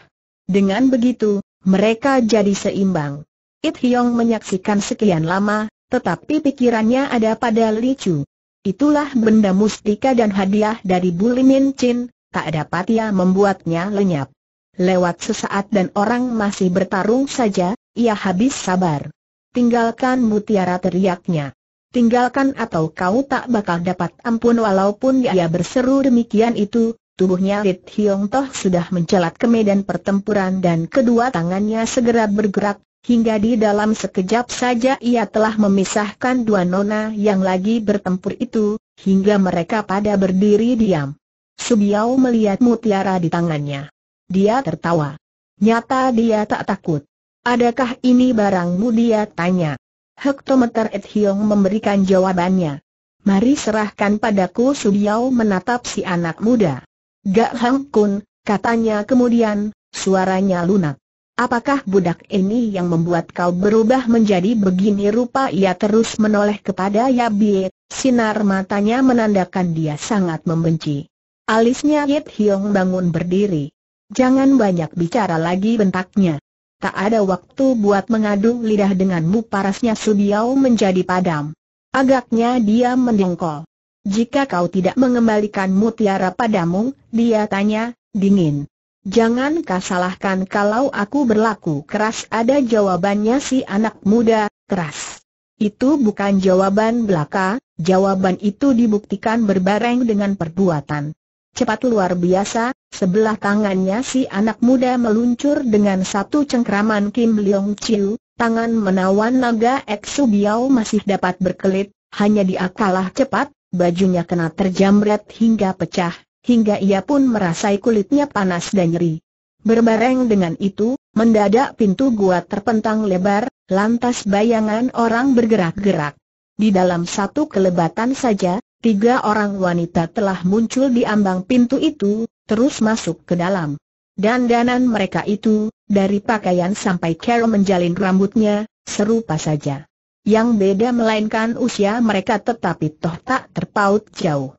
Dengan begitu, mereka jadi seimbang. It Hyong menyaksikan sekian lama, tetapi pikirannya ada pada Li Chu. Itulah benda mustika dan hadiah dari Bulimin Chin, tak dapat ia membuatnya lenyap. Lewat sesaat dan orang masih bertarung saja, ia habis sabar. Tinggalkan mutiara teriaknya. Tinggalkan atau kau tak bakal dapat ampun walaupun ia berseru demikian itu, tubuhnya Lit Hiong Toh sudah mencelat ke medan pertempuran dan kedua tangannya segera bergerak, Hingga di dalam sekejap saja ia telah memisahkan dua nona yang lagi bertempur itu, hingga mereka pada berdiri diam. Subiao melihat mutiara di tangannya. Dia tertawa. Nyata dia tak takut. Adakah ini barangmu dia tanya. Hektometer Et Hiong memberikan jawabannya. Mari serahkan padaku Subiao menatap si anak muda. Gak Hang katanya kemudian, suaranya lunak. Apakah budak ini yang membuat kau berubah menjadi begini rupa ia terus menoleh kepada Yabie, sinar matanya menandakan dia sangat membenci. Alisnya Yit Hiong bangun berdiri. Jangan banyak bicara lagi bentaknya. Tak ada waktu buat mengadu lidah denganmu parasnya Subiao menjadi padam. Agaknya dia mendengkol. Jika kau tidak mengembalikan mutiara padamu, dia tanya, dingin. Jangan kau kalau aku berlaku keras ada jawabannya si anak muda, keras. Itu bukan jawaban belaka, jawaban itu dibuktikan berbareng dengan perbuatan. Cepat luar biasa, sebelah tangannya si anak muda meluncur dengan satu cengkraman Kim Leong Chiu, tangan menawan naga Eksu Biao masih dapat berkelit, hanya diakalah cepat, bajunya kena terjamret hingga pecah, hingga ia pun merasai kulitnya panas dan nyeri. Berbareng dengan itu, mendadak pintu gua terpentang lebar, lantas bayangan orang bergerak-gerak. Di dalam satu kelebatan saja, tiga orang wanita telah muncul di ambang pintu itu, terus masuk ke dalam. Dandanan mereka itu, dari pakaian sampai cara menjalin rambutnya, serupa saja. Yang beda melainkan usia mereka tetapi toh tak terpaut jauh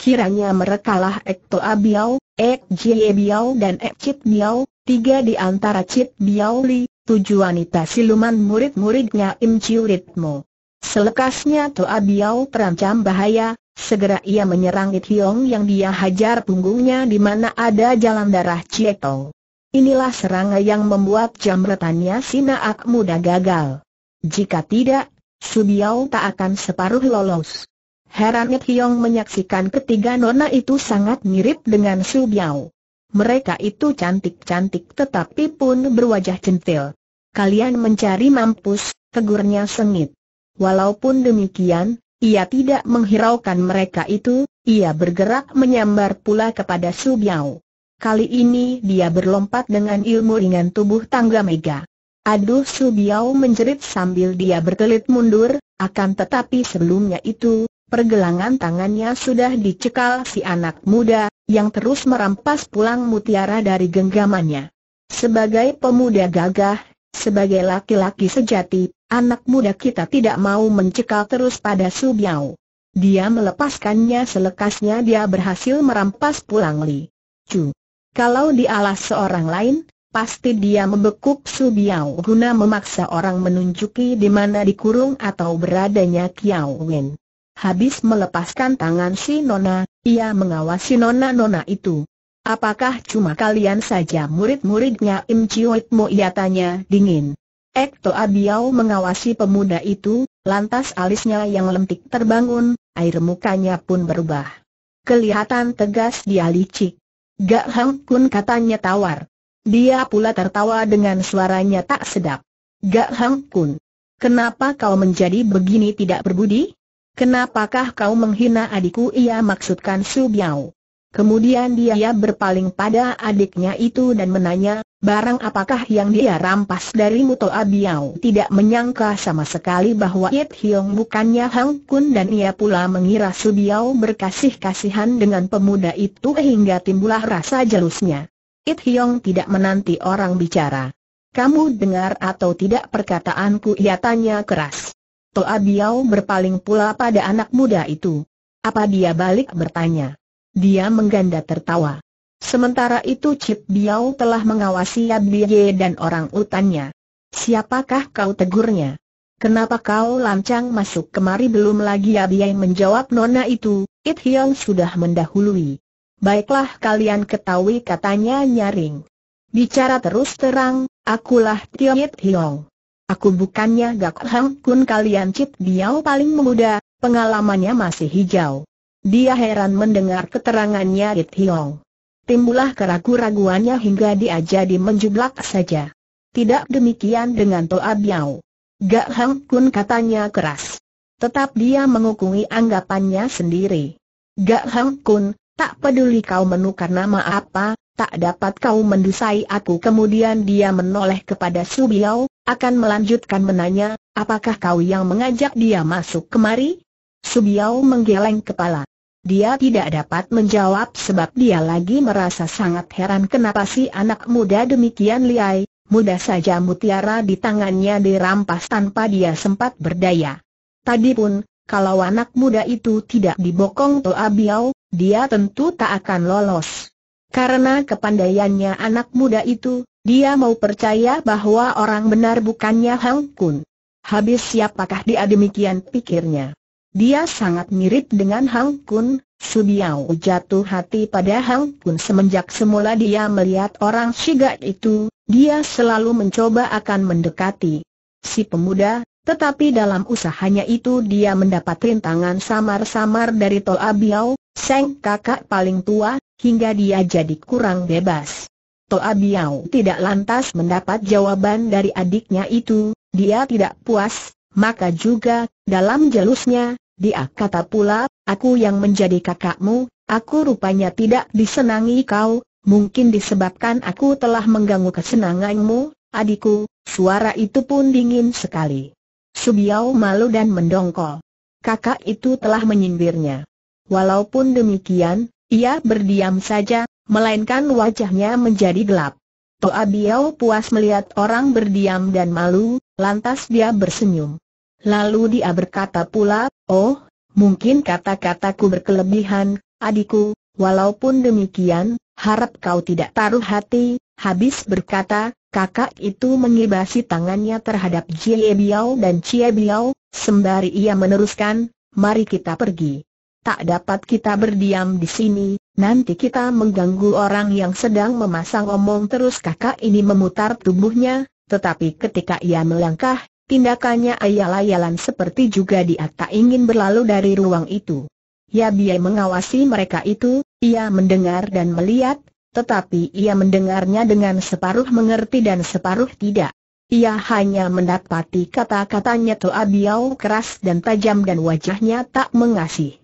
kiranya merekalah Ek Toa Biao, Ek Jie Biao dan Ek Chit Biao, tiga di antara Chit Biao Li, tujuh wanita siluman murid-muridnya Im Chiu Ritmo. Selekasnya Toa Biao terancam bahaya, segera ia menyerang It Hiong yang dia hajar punggungnya di mana ada jalan darah Tong. Inilah serangan yang membuat jamretannya si Naak muda gagal. Jika tidak, Subiao tak akan separuh lolos. Heran Hiong menyaksikan ketiga nona itu sangat mirip dengan Su Biao. Mereka itu cantik-cantik tetapi pun berwajah centil. Kalian mencari mampus, tegurnya sengit. Walaupun demikian, ia tidak menghiraukan mereka itu, ia bergerak menyambar pula kepada Su Biao. Kali ini dia berlompat dengan ilmu ringan tubuh tangga mega. Aduh Su Biao menjerit sambil dia berkelit mundur, akan tetapi sebelumnya itu, pergelangan tangannya sudah dicekal si anak muda, yang terus merampas pulang mutiara dari genggamannya. Sebagai pemuda gagah, sebagai laki-laki sejati, anak muda kita tidak mau mencekal terus pada Subiao. Dia melepaskannya selekasnya dia berhasil merampas pulang Li. Cu. Kalau di alas seorang lain, pasti dia membekuk Subiao guna memaksa orang menunjuki di mana dikurung atau beradanya Kiao Wen. Habis melepaskan tangan si Nona, ia mengawasi Nona-Nona itu. Apakah cuma kalian saja murid-muridnya Im Chioit Mo ia tanya dingin. Ekto Abiao mengawasi pemuda itu, lantas alisnya yang lentik terbangun, air mukanya pun berubah. Kelihatan tegas dia licik. Gak Hang Kun katanya tawar. Dia pula tertawa dengan suaranya tak sedap. Gak Hang Kun, kenapa kau menjadi begini tidak berbudi? Kenapakah kau menghina adikku ia maksudkan Su Biao. Kemudian dia berpaling pada adiknya itu dan menanya, barang apakah yang dia rampas dari Muto Abiao? tidak menyangka sama sekali bahwa Yit Hiong bukannya Hang Kun dan ia pula mengira Su Biao berkasih-kasihan dengan pemuda itu hingga timbullah rasa jelusnya. It Hiong tidak menanti orang bicara. Kamu dengar atau tidak perkataanku ia tanya keras. Toa Biao berpaling pula pada anak muda itu. Apa dia balik bertanya? Dia mengganda tertawa. Sementara itu Cip Biao telah mengawasi Yab dan orang utannya. Siapakah kau tegurnya? Kenapa kau lancang masuk kemari belum lagi Abiai menjawab nona itu, It Hiong sudah mendahului. Baiklah kalian ketahui katanya nyaring. Bicara terus terang, akulah Tio It Aku bukannya Gak Hang Kun kalian Cip Biao paling muda, pengalamannya masih hijau. Dia heran mendengar keterangannya It Hiong. Timbulah keraguan-raguannya hingga dia jadi menjublak saja. Tidak demikian dengan Toa Biao. Gak Hang Kun katanya keras. Tetap dia mengukungi anggapannya sendiri. Gak Hang Kun, tak peduli kau menukar nama apa, tak dapat kau mendusai aku Kemudian dia menoleh kepada Su Biao, akan melanjutkan menanya, apakah kau yang mengajak dia masuk kemari? Subiao menggeleng kepala. Dia tidak dapat menjawab sebab dia lagi merasa sangat heran kenapa si anak muda demikian liai, mudah saja mutiara di tangannya dirampas tanpa dia sempat berdaya. Tadi pun, kalau anak muda itu tidak dibokong Toa Biao, dia tentu tak akan lolos. Karena kepandaiannya anak muda itu, dia mau percaya bahwa orang benar bukannya Hang Kun. Habis siapakah dia demikian pikirnya. Dia sangat mirip dengan Hang Kun, Subiao jatuh hati pada Hang Kun semenjak semula dia melihat orang Shiga itu, dia selalu mencoba akan mendekati si pemuda, tetapi dalam usahanya itu dia mendapat rintangan samar-samar dari Tol Abiao, sang kakak paling tua, hingga dia jadi kurang bebas. Toa Biao tidak lantas mendapat jawaban dari adiknya itu, dia tidak puas, maka juga, dalam jalusnya, dia kata pula, aku yang menjadi kakakmu, aku rupanya tidak disenangi kau, mungkin disebabkan aku telah mengganggu kesenanganmu, adikku, suara itu pun dingin sekali. Subiao malu dan mendongkol. Kakak itu telah menyindirnya. Walaupun demikian, ia berdiam saja, melainkan wajahnya menjadi gelap. Toa Biao puas melihat orang berdiam dan malu, lantas dia bersenyum. Lalu dia berkata pula, oh, mungkin kata-kataku berkelebihan, adikku, walaupun demikian, harap kau tidak taruh hati, habis berkata, kakak itu mengibasi tangannya terhadap Jie Biao dan Cie Biao, sembari ia meneruskan, mari kita pergi. Tak dapat kita berdiam di sini, Nanti kita mengganggu orang yang sedang memasang omong terus kakak ini memutar tubuhnya, tetapi ketika ia melangkah, tindakannya ayal-ayalan seperti juga dia tak ingin berlalu dari ruang itu. Ya biar mengawasi mereka itu, ia mendengar dan melihat, tetapi ia mendengarnya dengan separuh mengerti dan separuh tidak. Ia hanya mendapati kata-katanya Toa Biao keras dan tajam dan wajahnya tak mengasih.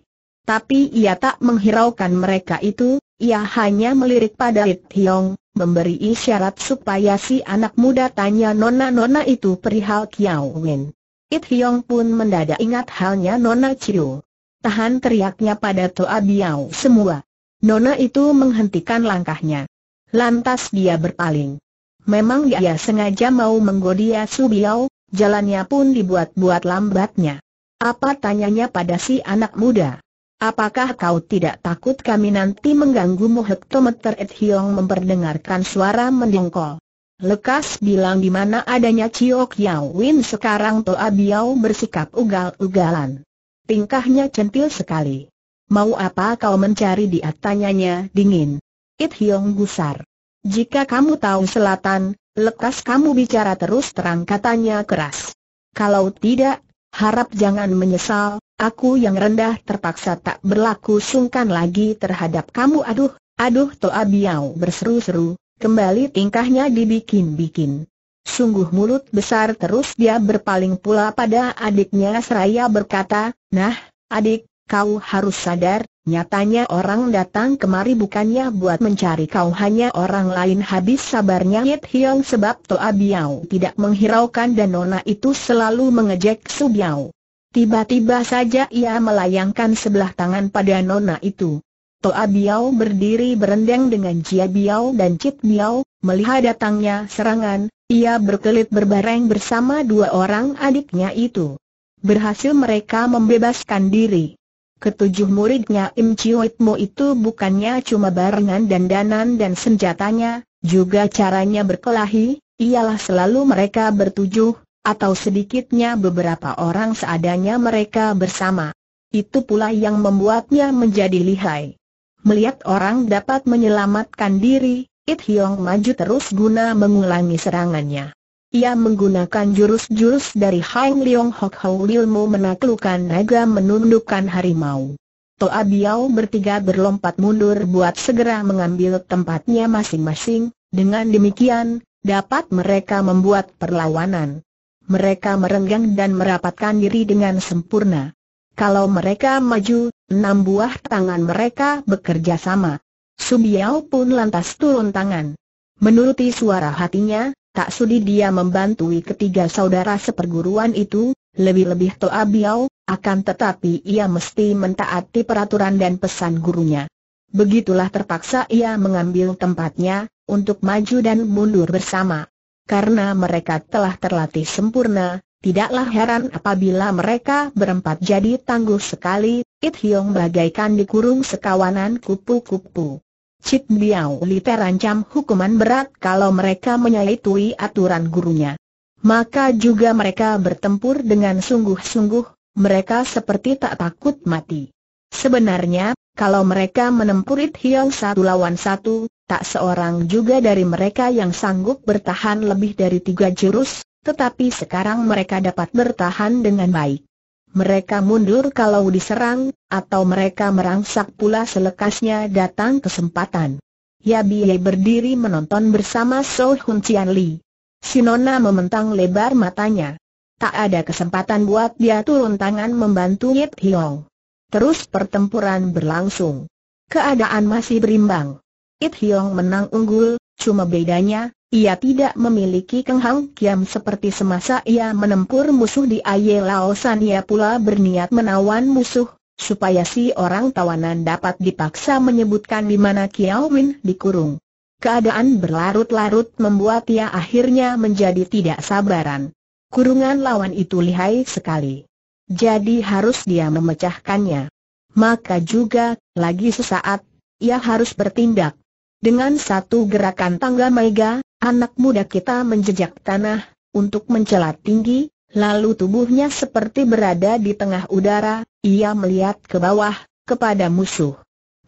Tapi ia tak menghiraukan mereka itu, ia hanya melirik pada It Hiong, memberi isyarat supaya si anak muda tanya nona-nona itu perihal Kiao Wen. It Hiong pun mendadak ingat halnya nona Chiu. Tahan teriaknya pada Toa Biao semua. Nona itu menghentikan langkahnya. Lantas dia berpaling. Memang dia sengaja mau menggoda Su Biao, jalannya pun dibuat-buat lambatnya. Apa tanyanya pada si anak muda? Apakah kau tidak takut kami nanti mengganggumu hektometer Ed Hiong memperdengarkan suara mendongkol. Lekas bilang di mana adanya Ciok Yao Win sekarang Toa Biao bersikap ugal-ugalan. Tingkahnya centil sekali. Mau apa kau mencari di atanyanya dingin. Ed Hiong gusar. Jika kamu tahu selatan, lekas kamu bicara terus terang katanya keras. Kalau tidak, harap jangan menyesal, aku yang rendah terpaksa tak berlaku sungkan lagi terhadap kamu aduh, aduh Toa Biao berseru-seru, kembali tingkahnya dibikin-bikin. Sungguh mulut besar terus dia berpaling pula pada adiknya seraya berkata, Nah, adik, kau harus sadar, Nyatanya orang datang kemari bukannya buat mencari kau hanya orang lain habis sabarnya Yit Hiong sebab Toa Biao tidak menghiraukan dan Nona itu selalu mengejek Su Biao. Tiba-tiba saja ia melayangkan sebelah tangan pada Nona itu. Toa Biao berdiri berendang dengan Jia Biao dan Cit Biao, melihat datangnya serangan, ia berkelit berbareng bersama dua orang adiknya itu. Berhasil mereka membebaskan diri. Ketujuh muridnya Im Chiuitmo itu bukannya cuma barengan dandanan dan senjatanya, juga caranya berkelahi, ialah selalu mereka bertujuh, atau sedikitnya beberapa orang seadanya mereka bersama. Itu pula yang membuatnya menjadi lihai. Melihat orang dapat menyelamatkan diri, It Hiong maju terus guna mengulangi serangannya. Ia menggunakan jurus-jurus dari Hang Leong Hok Hou Lilmu menaklukkan naga menundukkan harimau. Toa Biao bertiga berlompat mundur buat segera mengambil tempatnya masing-masing, dengan demikian, dapat mereka membuat perlawanan. Mereka merenggang dan merapatkan diri dengan sempurna. Kalau mereka maju, enam buah tangan mereka bekerja sama. Subiao pun lantas turun tangan. Menuruti suara hatinya, tak sudi dia membantui ketiga saudara seperguruan itu, lebih-lebih Toa Biao, akan tetapi ia mesti mentaati peraturan dan pesan gurunya. Begitulah terpaksa ia mengambil tempatnya, untuk maju dan mundur bersama. Karena mereka telah terlatih sempurna, tidaklah heran apabila mereka berempat jadi tangguh sekali, It Hiong bagaikan dikurung sekawanan kupu-kupu. Cip Biao Li terancam hukuman berat kalau mereka menyalahi aturan gurunya. Maka juga mereka bertempur dengan sungguh-sungguh, mereka seperti tak takut mati. Sebenarnya, kalau mereka menempurit hiang satu lawan satu, tak seorang juga dari mereka yang sanggup bertahan lebih dari tiga jurus, tetapi sekarang mereka dapat bertahan dengan baik mereka mundur kalau diserang, atau mereka merangsak pula selekasnya datang kesempatan. Ya Bie berdiri menonton bersama So Hun Cian Li. Sinona mementang lebar matanya. Tak ada kesempatan buat dia turun tangan membantu Yip Hiong. Terus pertempuran berlangsung. Keadaan masih berimbang. It Hiong menang unggul, cuma bedanya, ia tidak memiliki kenghang kiam seperti semasa ia menempur musuh di Aye Laosan ia pula berniat menawan musuh, supaya si orang tawanan dapat dipaksa menyebutkan di mana Kiao Win dikurung. Keadaan berlarut-larut membuat ia akhirnya menjadi tidak sabaran. Kurungan lawan itu lihai sekali. Jadi harus dia memecahkannya. Maka juga, lagi sesaat, ia harus bertindak. Dengan satu gerakan tangga mega, Anak muda kita menjejak tanah, untuk mencelat tinggi, lalu tubuhnya seperti berada di tengah udara, ia melihat ke bawah, kepada musuh.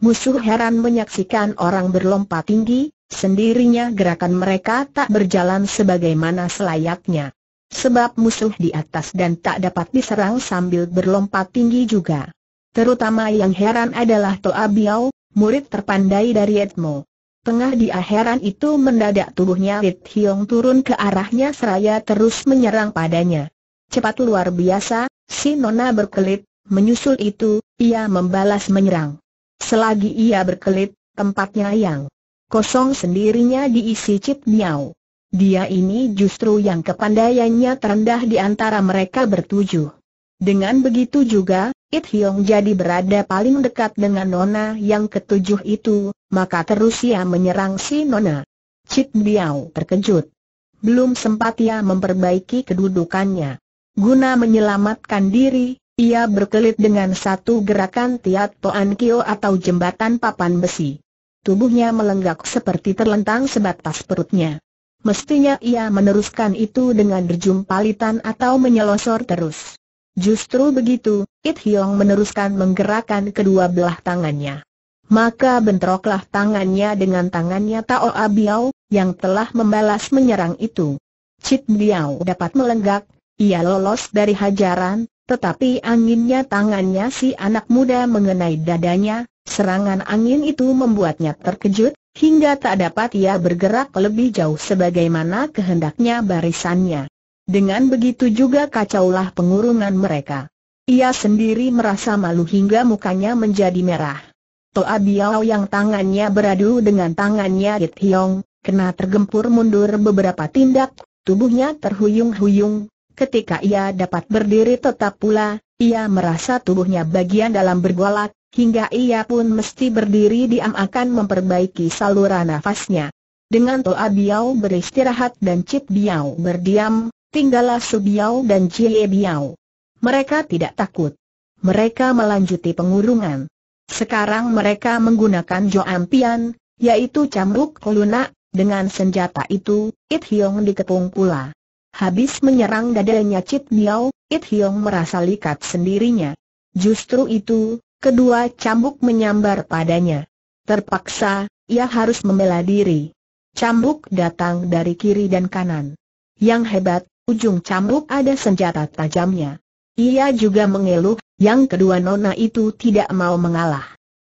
Musuh heran menyaksikan orang berlompat tinggi, sendirinya gerakan mereka tak berjalan sebagaimana selayaknya. Sebab musuh di atas dan tak dapat diserang sambil berlompat tinggi juga. Terutama yang heran adalah Toa Biao, murid terpandai dari Edmo. Tengah di akhiran itu mendadak tubuhnya Lit Hiong turun ke arahnya seraya terus menyerang padanya. Cepat luar biasa, si Nona berkelit, menyusul itu, ia membalas menyerang. Selagi ia berkelit, tempatnya yang kosong sendirinya diisi Cip Miao. Dia ini justru yang kepandaiannya terendah di antara mereka bertujuh. Dengan begitu juga, It Hyong jadi berada paling dekat dengan Nona yang ketujuh itu, maka terus ia menyerang si Nona. Cit Biao terkejut. Belum sempat ia memperbaiki kedudukannya. Guna menyelamatkan diri, ia berkelit dengan satu gerakan Tiat Toan Kio atau jembatan papan besi. Tubuhnya melenggak seperti terlentang sebatas perutnya. Mestinya ia meneruskan itu dengan berjumpalitan atau menyelosor terus. Justru begitu, It Hyong meneruskan menggerakkan kedua belah tangannya. Maka bentroklah tangannya dengan tangannya Tao Abiao, yang telah membalas menyerang itu. Cit Biao dapat melenggak, ia lolos dari hajaran, tetapi anginnya tangannya si anak muda mengenai dadanya, serangan angin itu membuatnya terkejut, hingga tak dapat ia bergerak lebih jauh sebagaimana kehendaknya barisannya. Dengan begitu juga kacaulah pengurungan mereka. Ia sendiri merasa malu hingga mukanya menjadi merah. Toa Biao yang tangannya beradu dengan tangannya It Hiong, kena tergempur mundur beberapa tindak, tubuhnya terhuyung-huyung. Ketika ia dapat berdiri tetap pula, ia merasa tubuhnya bagian dalam bergolak, hingga ia pun mesti berdiri diam akan memperbaiki saluran nafasnya. Dengan Toa Biao beristirahat dan Cip Biao berdiam, tinggallah Subiao dan Jie Biao. Mereka tidak takut. Mereka melanjuti pengurungan. Sekarang mereka menggunakan Joampian, yaitu cambuk lunak, dengan senjata itu, It Hiong dikepung pula. Habis menyerang dadanya Cit Biao, It Hiong merasa likat sendirinya. Justru itu, kedua cambuk menyambar padanya. Terpaksa, ia harus membela diri. Cambuk datang dari kiri dan kanan. Yang hebat, Ujung cambuk ada senjata tajamnya. Ia juga mengeluh, yang kedua nona itu tidak mau mengalah.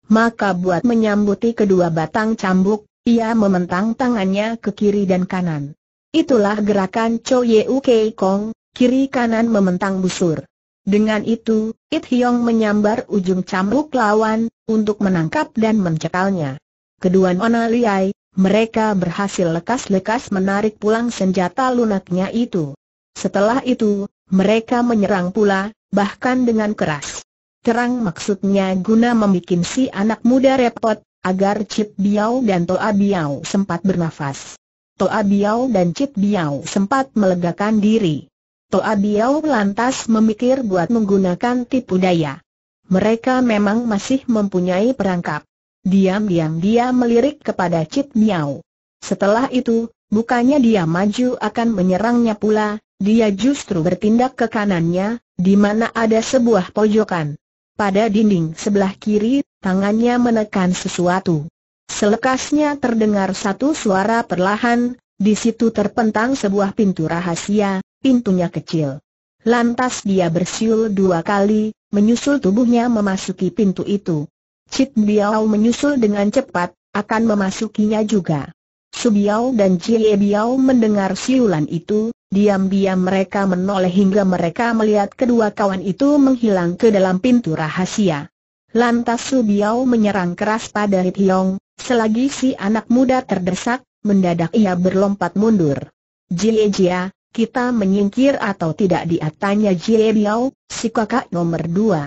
Maka buat menyambuti kedua batang cambuk, ia mementang tangannya ke kiri dan kanan. Itulah gerakan Cho Yeu Kei Kong, kiri kanan mementang busur. Dengan itu, It Hyong menyambar ujung cambuk lawan, untuk menangkap dan mencekalnya. Kedua nona Liai, mereka berhasil lekas-lekas menarik pulang senjata lunaknya itu. Setelah itu, mereka menyerang pula, bahkan dengan keras. Terang maksudnya guna membuat si anak muda repot, agar Cip Biao dan Toa Biao sempat bernafas. Toa Biao dan Cip Biao sempat melegakan diri. Toa Biao lantas memikir buat menggunakan tipu daya. Mereka memang masih mempunyai perangkap. Diam-diam dia melirik kepada Cip Biao. Setelah itu, bukannya dia maju akan menyerangnya pula, dia justru bertindak ke kanannya, di mana ada sebuah pojokan. Pada dinding sebelah kiri, tangannya menekan sesuatu. Selekasnya terdengar satu suara perlahan, di situ terpentang sebuah pintu rahasia, pintunya kecil. Lantas dia bersiul dua kali, menyusul tubuhnya memasuki pintu itu. Cip Biao menyusul dengan cepat, akan memasukinya juga. Subiao dan Jie Biao mendengar siulan itu, Diam-diam mereka menoleh hingga mereka melihat kedua kawan itu menghilang ke dalam pintu rahasia. Lantas Subiao menyerang keras pada Hiong, selagi si anak muda terdesak, mendadak ia berlompat mundur. Jie Jia, kita menyingkir atau tidak diatanya tanya Jie Biao, si kakak nomor dua.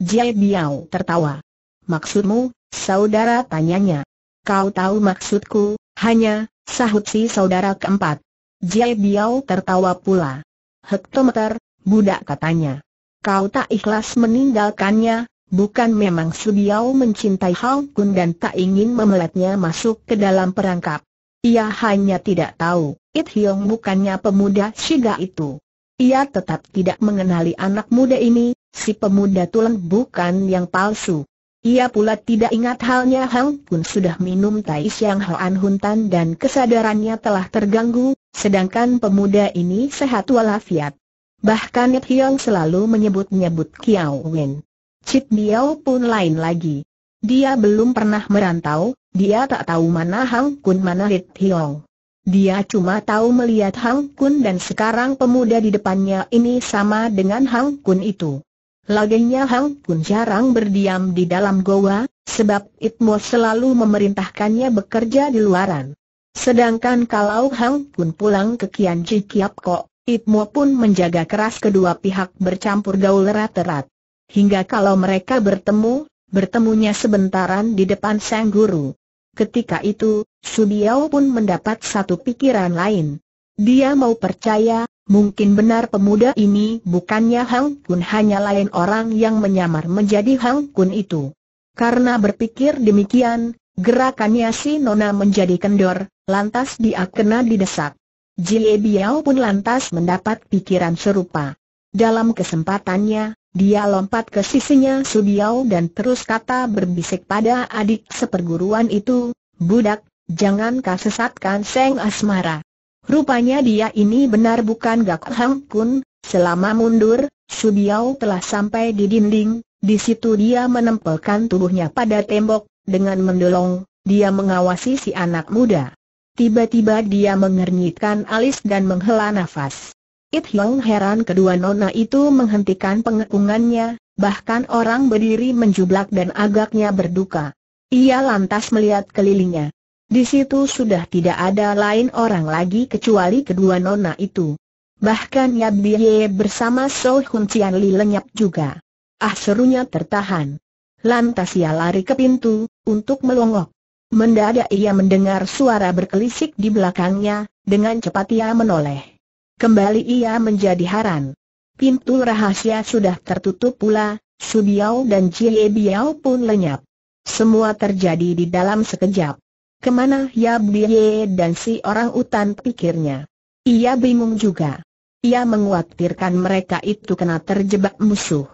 Jie Biao tertawa. Maksudmu, saudara tanyanya. Kau tahu maksudku, hanya, sahut si saudara keempat. Jai Biao tertawa pula. Hektometer, budak katanya. Kau tak ikhlas meninggalkannya, bukan memang Biao mencintai Hao Kun dan tak ingin memeletnya masuk ke dalam perangkap. Ia hanya tidak tahu, It Hiong bukannya pemuda Shiga itu. Ia tetap tidak mengenali anak muda ini, si pemuda tulen bukan yang palsu. Ia pula tidak ingat halnya Hang Kun sudah minum tai siang Hoan Huntan dan kesadarannya telah terganggu, Sedangkan pemuda ini sehat walafiat. Bahkan Yip Hiong selalu menyebut-nyebut Kiao Wen. Cit Miao pun lain lagi. Dia belum pernah merantau, dia tak tahu mana Hang Kun mana Hit Hiong Dia cuma tahu melihat Hang Kun dan sekarang pemuda di depannya ini sama dengan Hang Kun itu. Lagenya Hang Kun jarang berdiam di dalam goa, sebab Itmo selalu memerintahkannya bekerja di luaran. Sedangkan kalau Hang Kun pulang ke Kian Ji Kiap Kok, Ip Mo pun menjaga keras kedua pihak bercampur gaul erat-erat. Hingga kalau mereka bertemu, bertemunya sebentaran di depan Sang Guru. Ketika itu, Subiao pun mendapat satu pikiran lain. Dia mau percaya, mungkin benar pemuda ini bukannya Hang Kun hanya lain orang yang menyamar menjadi Hang Kun itu. Karena berpikir demikian, Gerakannya si Nona menjadi kendor, lantas dia kena didesak. Jie Biao pun lantas mendapat pikiran serupa. Dalam kesempatannya, dia lompat ke sisinya Subiao dan terus kata berbisik pada adik seperguruan itu, Budak, jangan kau sesatkan Seng Asmara. Rupanya dia ini benar bukan Gak Hang Kun, selama mundur, Subiao telah sampai di dinding, di situ dia menempelkan tubuhnya pada tembok, dengan mendolong, dia mengawasi si anak muda. Tiba-tiba dia mengernyitkan alis dan menghela nafas. It Hyong heran kedua nona itu menghentikan pengekungannya. bahkan orang berdiri menjublak dan agaknya berduka. Ia lantas melihat kelilingnya. Di situ sudah tidak ada lain orang lagi kecuali kedua nona itu. Bahkan Yab Biye bersama So Hun Cian Li lenyap juga. Ah serunya tertahan. Lantas ia lari ke pintu, untuk melongok. Mendadak ia mendengar suara berkelisik di belakangnya, dengan cepat ia menoleh. Kembali ia menjadi haran. Pintu rahasia sudah tertutup pula, Subiao dan Jie Biao pun lenyap. Semua terjadi di dalam sekejap. Kemana ya Bie dan si orang utan pikirnya. Ia bingung juga. Ia menguatirkan mereka itu kena terjebak musuh.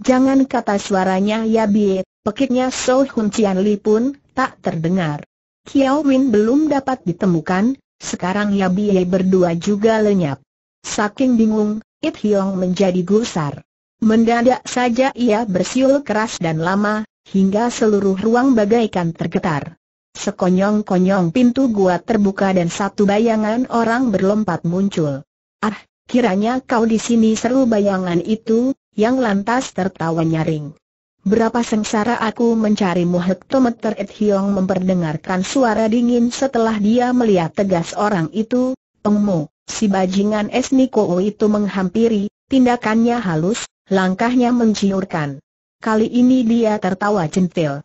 Jangan kata suaranya ya biet, pekitnya So Hun Cian Li pun tak terdengar. Kiao Win belum dapat ditemukan, sekarang ya biet berdua juga lenyap. Saking bingung, It Hiong menjadi gusar. Mendadak saja ia bersiul keras dan lama, hingga seluruh ruang bagaikan tergetar. Sekonyong-konyong pintu gua terbuka dan satu bayangan orang berlompat muncul. Ah, kiranya kau di sini seru bayangan itu, yang lantas tertawa nyaring. Berapa sengsara aku mencarimu hektometer Ed Hiong memperdengarkan suara dingin setelah dia melihat tegas orang itu, Pengmu, si bajingan es Niko itu menghampiri, tindakannya halus, langkahnya menciurkan. Kali ini dia tertawa centil.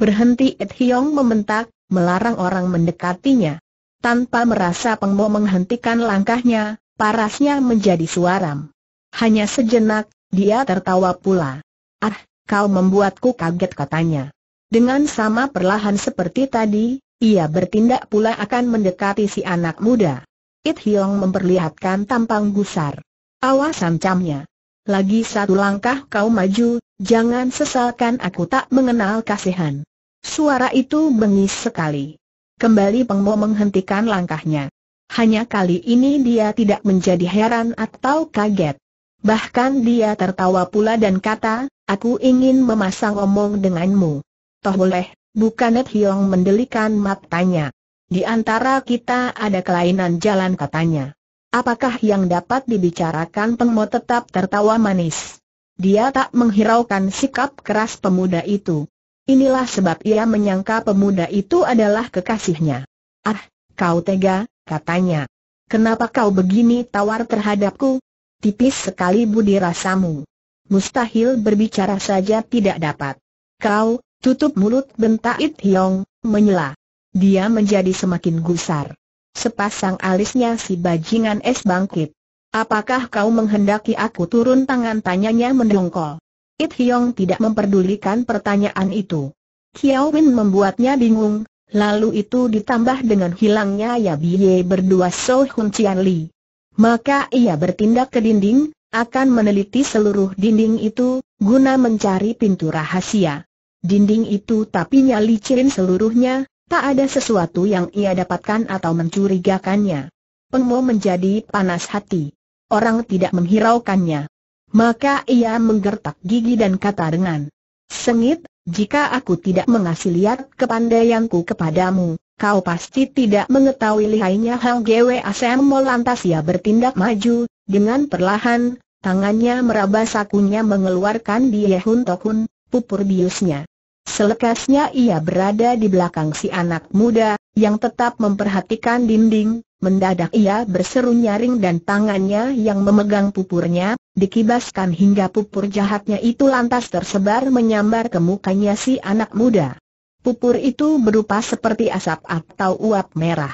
Berhenti Ed Hiong membentak, melarang orang mendekatinya. Tanpa merasa Pengmu menghentikan langkahnya, parasnya menjadi suaram. Hanya sejenak, dia tertawa pula. Ah, kau membuatku kaget katanya. Dengan sama perlahan seperti tadi, ia bertindak pula akan mendekati si anak muda. It Hiong memperlihatkan tampang gusar. Awas ancamnya. Lagi satu langkah kau maju, jangan sesalkan aku tak mengenal kasihan. Suara itu bengis sekali. Kembali Pengmo menghentikan langkahnya. Hanya kali ini dia tidak menjadi heran atau kaget. Bahkan dia tertawa pula dan kata, aku ingin memasang omong denganmu. Toh boleh, bukanet Hyong mendelikan matanya. Di antara kita ada kelainan jalan katanya. Apakah yang dapat dibicarakan Pengmo tetap tertawa manis? Dia tak menghiraukan sikap keras pemuda itu. Inilah sebab ia menyangka pemuda itu adalah kekasihnya. Ah, kau tega, katanya. Kenapa kau begini tawar terhadapku, tipis sekali budi rasamu. Mustahil berbicara saja tidak dapat. Kau, tutup mulut bentak It Hiong, menyela. Dia menjadi semakin gusar. Sepasang alisnya si bajingan es bangkit. Apakah kau menghendaki aku turun tangan tanyanya mendongkol? It Hiong tidak memperdulikan pertanyaan itu. Kiao Win membuatnya bingung, lalu itu ditambah dengan hilangnya Ya Biye berdua So Hun Chian Li. Maka ia bertindak ke dinding, akan meneliti seluruh dinding itu, guna mencari pintu rahasia. Dinding itu tapi nyali cirin seluruhnya, tak ada sesuatu yang ia dapatkan atau mencurigakannya. Pengmo menjadi panas hati. Orang tidak menghiraukannya. Maka ia menggertak gigi dan kata dengan, Sengit, jika aku tidak mengasih lihat kepandaianku kepadamu, kau pasti tidak mengetahui lihainya Hang Gwe Mo lantas ia bertindak maju, dengan perlahan, tangannya meraba sakunya mengeluarkan dia Yehun Tokun, pupur biusnya. Selekasnya ia berada di belakang si anak muda, yang tetap memperhatikan dinding, mendadak ia berseru nyaring dan tangannya yang memegang pupurnya, dikibaskan hingga pupur jahatnya itu lantas tersebar menyambar ke mukanya si anak muda. Pupur itu berupa seperti asap atau uap merah.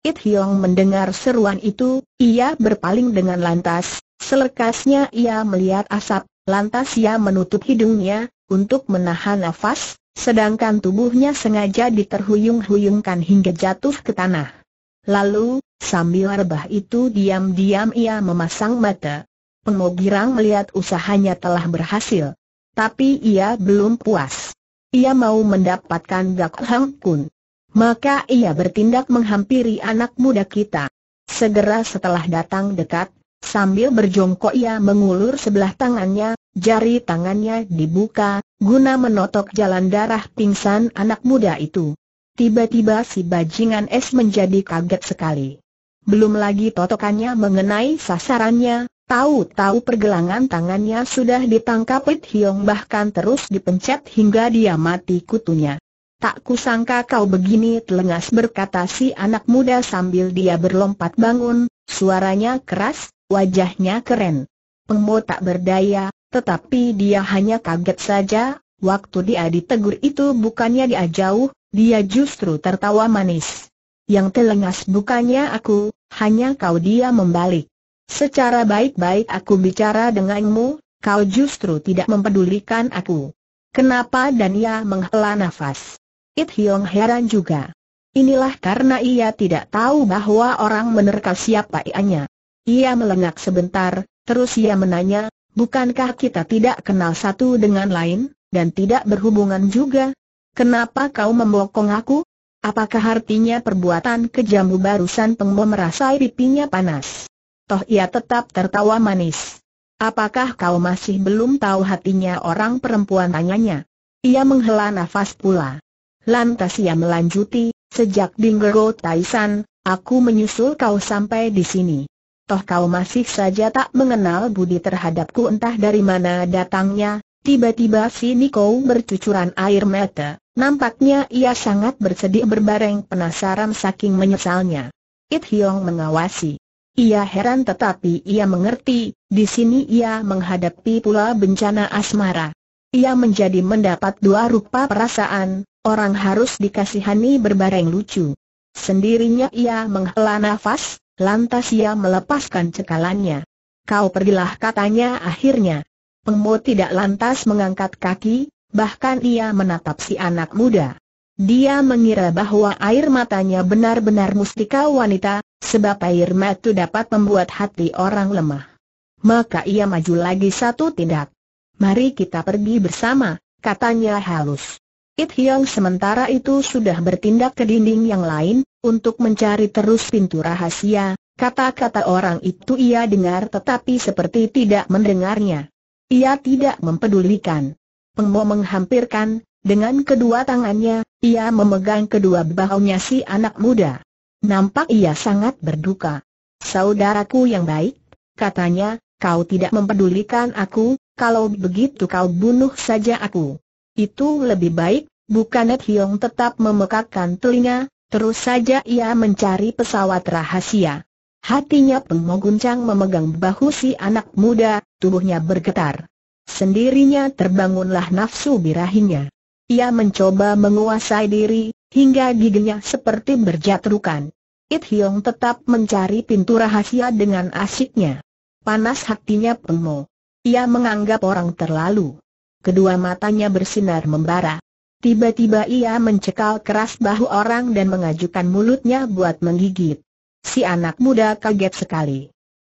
It Hiong mendengar seruan itu, ia berpaling dengan lantas, selekasnya ia melihat asap, lantas ia menutup hidungnya, untuk menahan nafas, sedangkan tubuhnya sengaja diterhuyung-huyungkan hingga jatuh ke tanah. Lalu, sambil rebah itu diam-diam ia memasang mata. Pengogirang melihat usahanya telah berhasil. Tapi ia belum puas. Ia mau mendapatkan Gak Hang Kun. Maka ia bertindak menghampiri anak muda kita. Segera setelah datang dekat, sambil berjongkok ia mengulur sebelah tangannya, jari tangannya dibuka, guna menotok jalan darah pingsan anak muda itu. Tiba-tiba si bajingan es menjadi kaget sekali. Belum lagi totokannya mengenai sasarannya, Tahu-tahu pergelangan tangannya sudah ditangkap Pit Hiong bahkan terus dipencet hingga dia mati kutunya. Tak kusangka kau begini telengas berkata si anak muda sambil dia berlompat bangun, suaranya keras, wajahnya keren. Pengmo tak berdaya, tetapi dia hanya kaget saja, waktu dia ditegur itu bukannya dia jauh, dia justru tertawa manis. Yang telengas bukannya aku, hanya kau dia membalik. Secara baik-baik aku bicara denganmu, kau justru tidak mempedulikan aku. Kenapa dan ia menghela nafas. It Hyong heran juga. Inilah karena ia tidak tahu bahwa orang menerka siapa ianya. Ia melengak sebentar, terus ia menanya, bukankah kita tidak kenal satu dengan lain, dan tidak berhubungan juga? Kenapa kau membokong aku? Apakah artinya perbuatan kejamu barusan pengmo merasai pipinya panas? toh ia tetap tertawa manis. Apakah kau masih belum tahu hatinya orang perempuan tanyanya? Ia menghela nafas pula. Lantas ia melanjuti, sejak Dinggero Taisan, aku menyusul kau sampai di sini. Toh kau masih saja tak mengenal budi terhadapku entah dari mana datangnya, tiba-tiba si Niko bercucuran air mata, nampaknya ia sangat bersedih berbareng penasaran saking menyesalnya. It hyong mengawasi. Ia heran tetapi ia mengerti, di sini ia menghadapi pula bencana asmara. Ia menjadi mendapat dua rupa perasaan, orang harus dikasihani berbareng lucu. Sendirinya ia menghela nafas, lantas ia melepaskan cekalannya. Kau pergilah katanya akhirnya. Pengmo tidak lantas mengangkat kaki, bahkan ia menatap si anak muda. Dia mengira bahwa air matanya benar-benar mustika wanita, sebab air mata dapat membuat hati orang lemah. Maka ia maju lagi satu tindak. Mari kita pergi bersama, katanya halus. It Hyong sementara itu sudah bertindak ke dinding yang lain, untuk mencari terus pintu rahasia, kata-kata orang itu ia dengar tetapi seperti tidak mendengarnya. Ia tidak mempedulikan. Pengmo menghampirkan, dengan kedua tangannya, ia memegang kedua bahunya si anak muda. Nampak ia sangat berduka. Saudaraku yang baik, katanya, kau tidak mempedulikan aku, kalau begitu kau bunuh saja aku. Itu lebih baik, bukan Hiong tetap memekakkan telinga, terus saja ia mencari pesawat rahasia. Hatinya mengguncang memegang bahu si anak muda, tubuhnya bergetar. Sendirinya terbangunlah nafsu birahinya. Ia mencoba menguasai diri, hingga giginya seperti berjatrukan. It Hiong tetap mencari pintu rahasia dengan asiknya. Panas hatinya penuh. Ia menganggap orang terlalu. Kedua matanya bersinar membara. Tiba-tiba ia mencekal keras bahu orang dan mengajukan mulutnya buat menggigit. Si anak muda kaget sekali.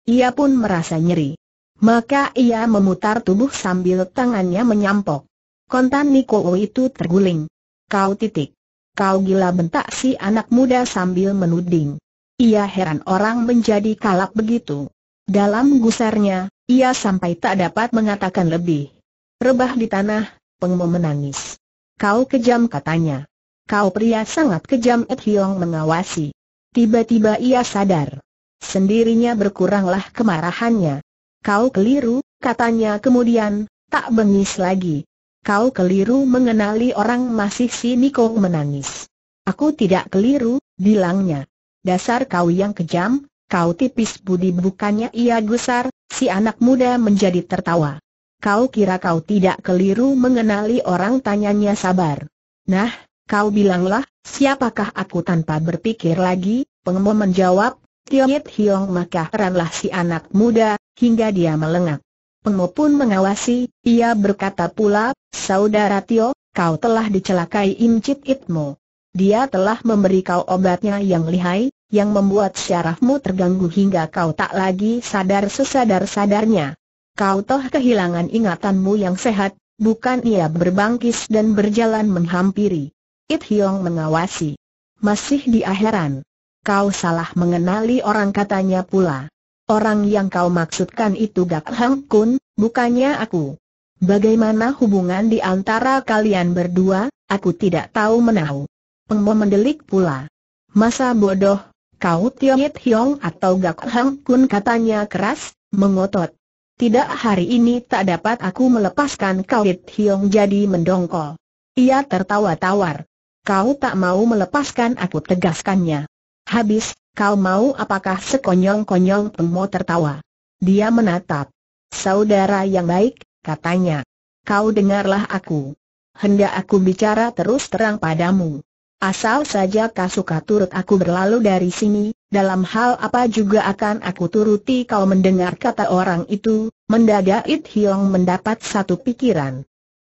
Ia pun merasa nyeri. Maka ia memutar tubuh sambil tangannya menyampok. Kontan o itu terguling. Kau titik. Kau gila bentak si anak muda sambil menuding. Ia heran orang menjadi kalap begitu. Dalam gusarnya, ia sampai tak dapat mengatakan lebih. Rebah di tanah, pengmu menangis. Kau kejam katanya. Kau pria sangat kejam Ed Hiong mengawasi. Tiba-tiba ia sadar. Sendirinya berkuranglah kemarahannya. Kau keliru, katanya kemudian, tak bengis lagi kau keliru mengenali orang masih si Niko menangis. Aku tidak keliru, bilangnya. Dasar kau yang kejam, kau tipis budi bukannya ia gusar, si anak muda menjadi tertawa. Kau kira kau tidak keliru mengenali orang tanyanya sabar. Nah, kau bilanglah, siapakah aku tanpa berpikir lagi, pengemo menjawab, Tiongit Hiong maka heranlah si anak muda, hingga dia melengak. Pengu pun mengawasi, ia berkata pula, Saudara Tio, kau telah dicelakai Incit Itmo. Dia telah memberi kau obatnya yang lihai, yang membuat syarafmu terganggu hingga kau tak lagi sadar sesadar-sadarnya. Kau toh kehilangan ingatanmu yang sehat, bukan ia berbangkis dan berjalan menghampiri. It Hiong mengawasi. Masih di akhiran. Kau salah mengenali orang katanya pula. Orang yang kau maksudkan itu Gak Hang Kun, bukannya aku. Bagaimana hubungan di antara kalian berdua, aku tidak tahu menahu. Pengmo mendelik pula. Masa bodoh, kau It Hiong atau Gak Hang Kun katanya keras, mengotot. Tidak hari ini tak dapat aku melepaskan kau It Hiong jadi mendongkol. Ia tertawa tawar. Kau tak mau melepaskan aku tegaskannya. Habis, kau mau apakah sekonyong-konyong Pengmo tertawa. Dia menatap. Saudara yang baik, katanya. Kau dengarlah aku. Hendak aku bicara terus terang padamu. Asal saja kau suka turut aku berlalu dari sini, dalam hal apa juga akan aku turuti kau mendengar kata orang itu, mendadak It Hiong mendapat satu pikiran.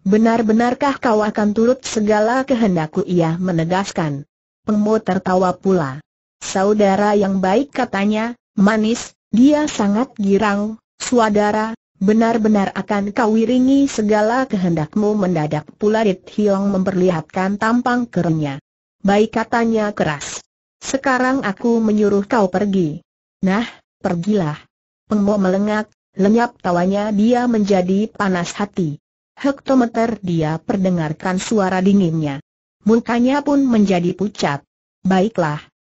Benar-benarkah kau akan turut segala kehendakku ia menegaskan. Pengmo tertawa pula. Saudara yang baik katanya, manis, dia sangat girang, suadara, benar-benar akan kau iringi segala kehendakmu mendadak pula Rit Hiong memperlihatkan tampang kerennya. Baik katanya keras. Sekarang aku menyuruh kau pergi. Nah, pergilah. Pengmo melengak, lenyap tawanya dia menjadi panas hati. Hektometer dia perdengarkan suara dinginnya. Mukanya pun menjadi pucat. Baiklah,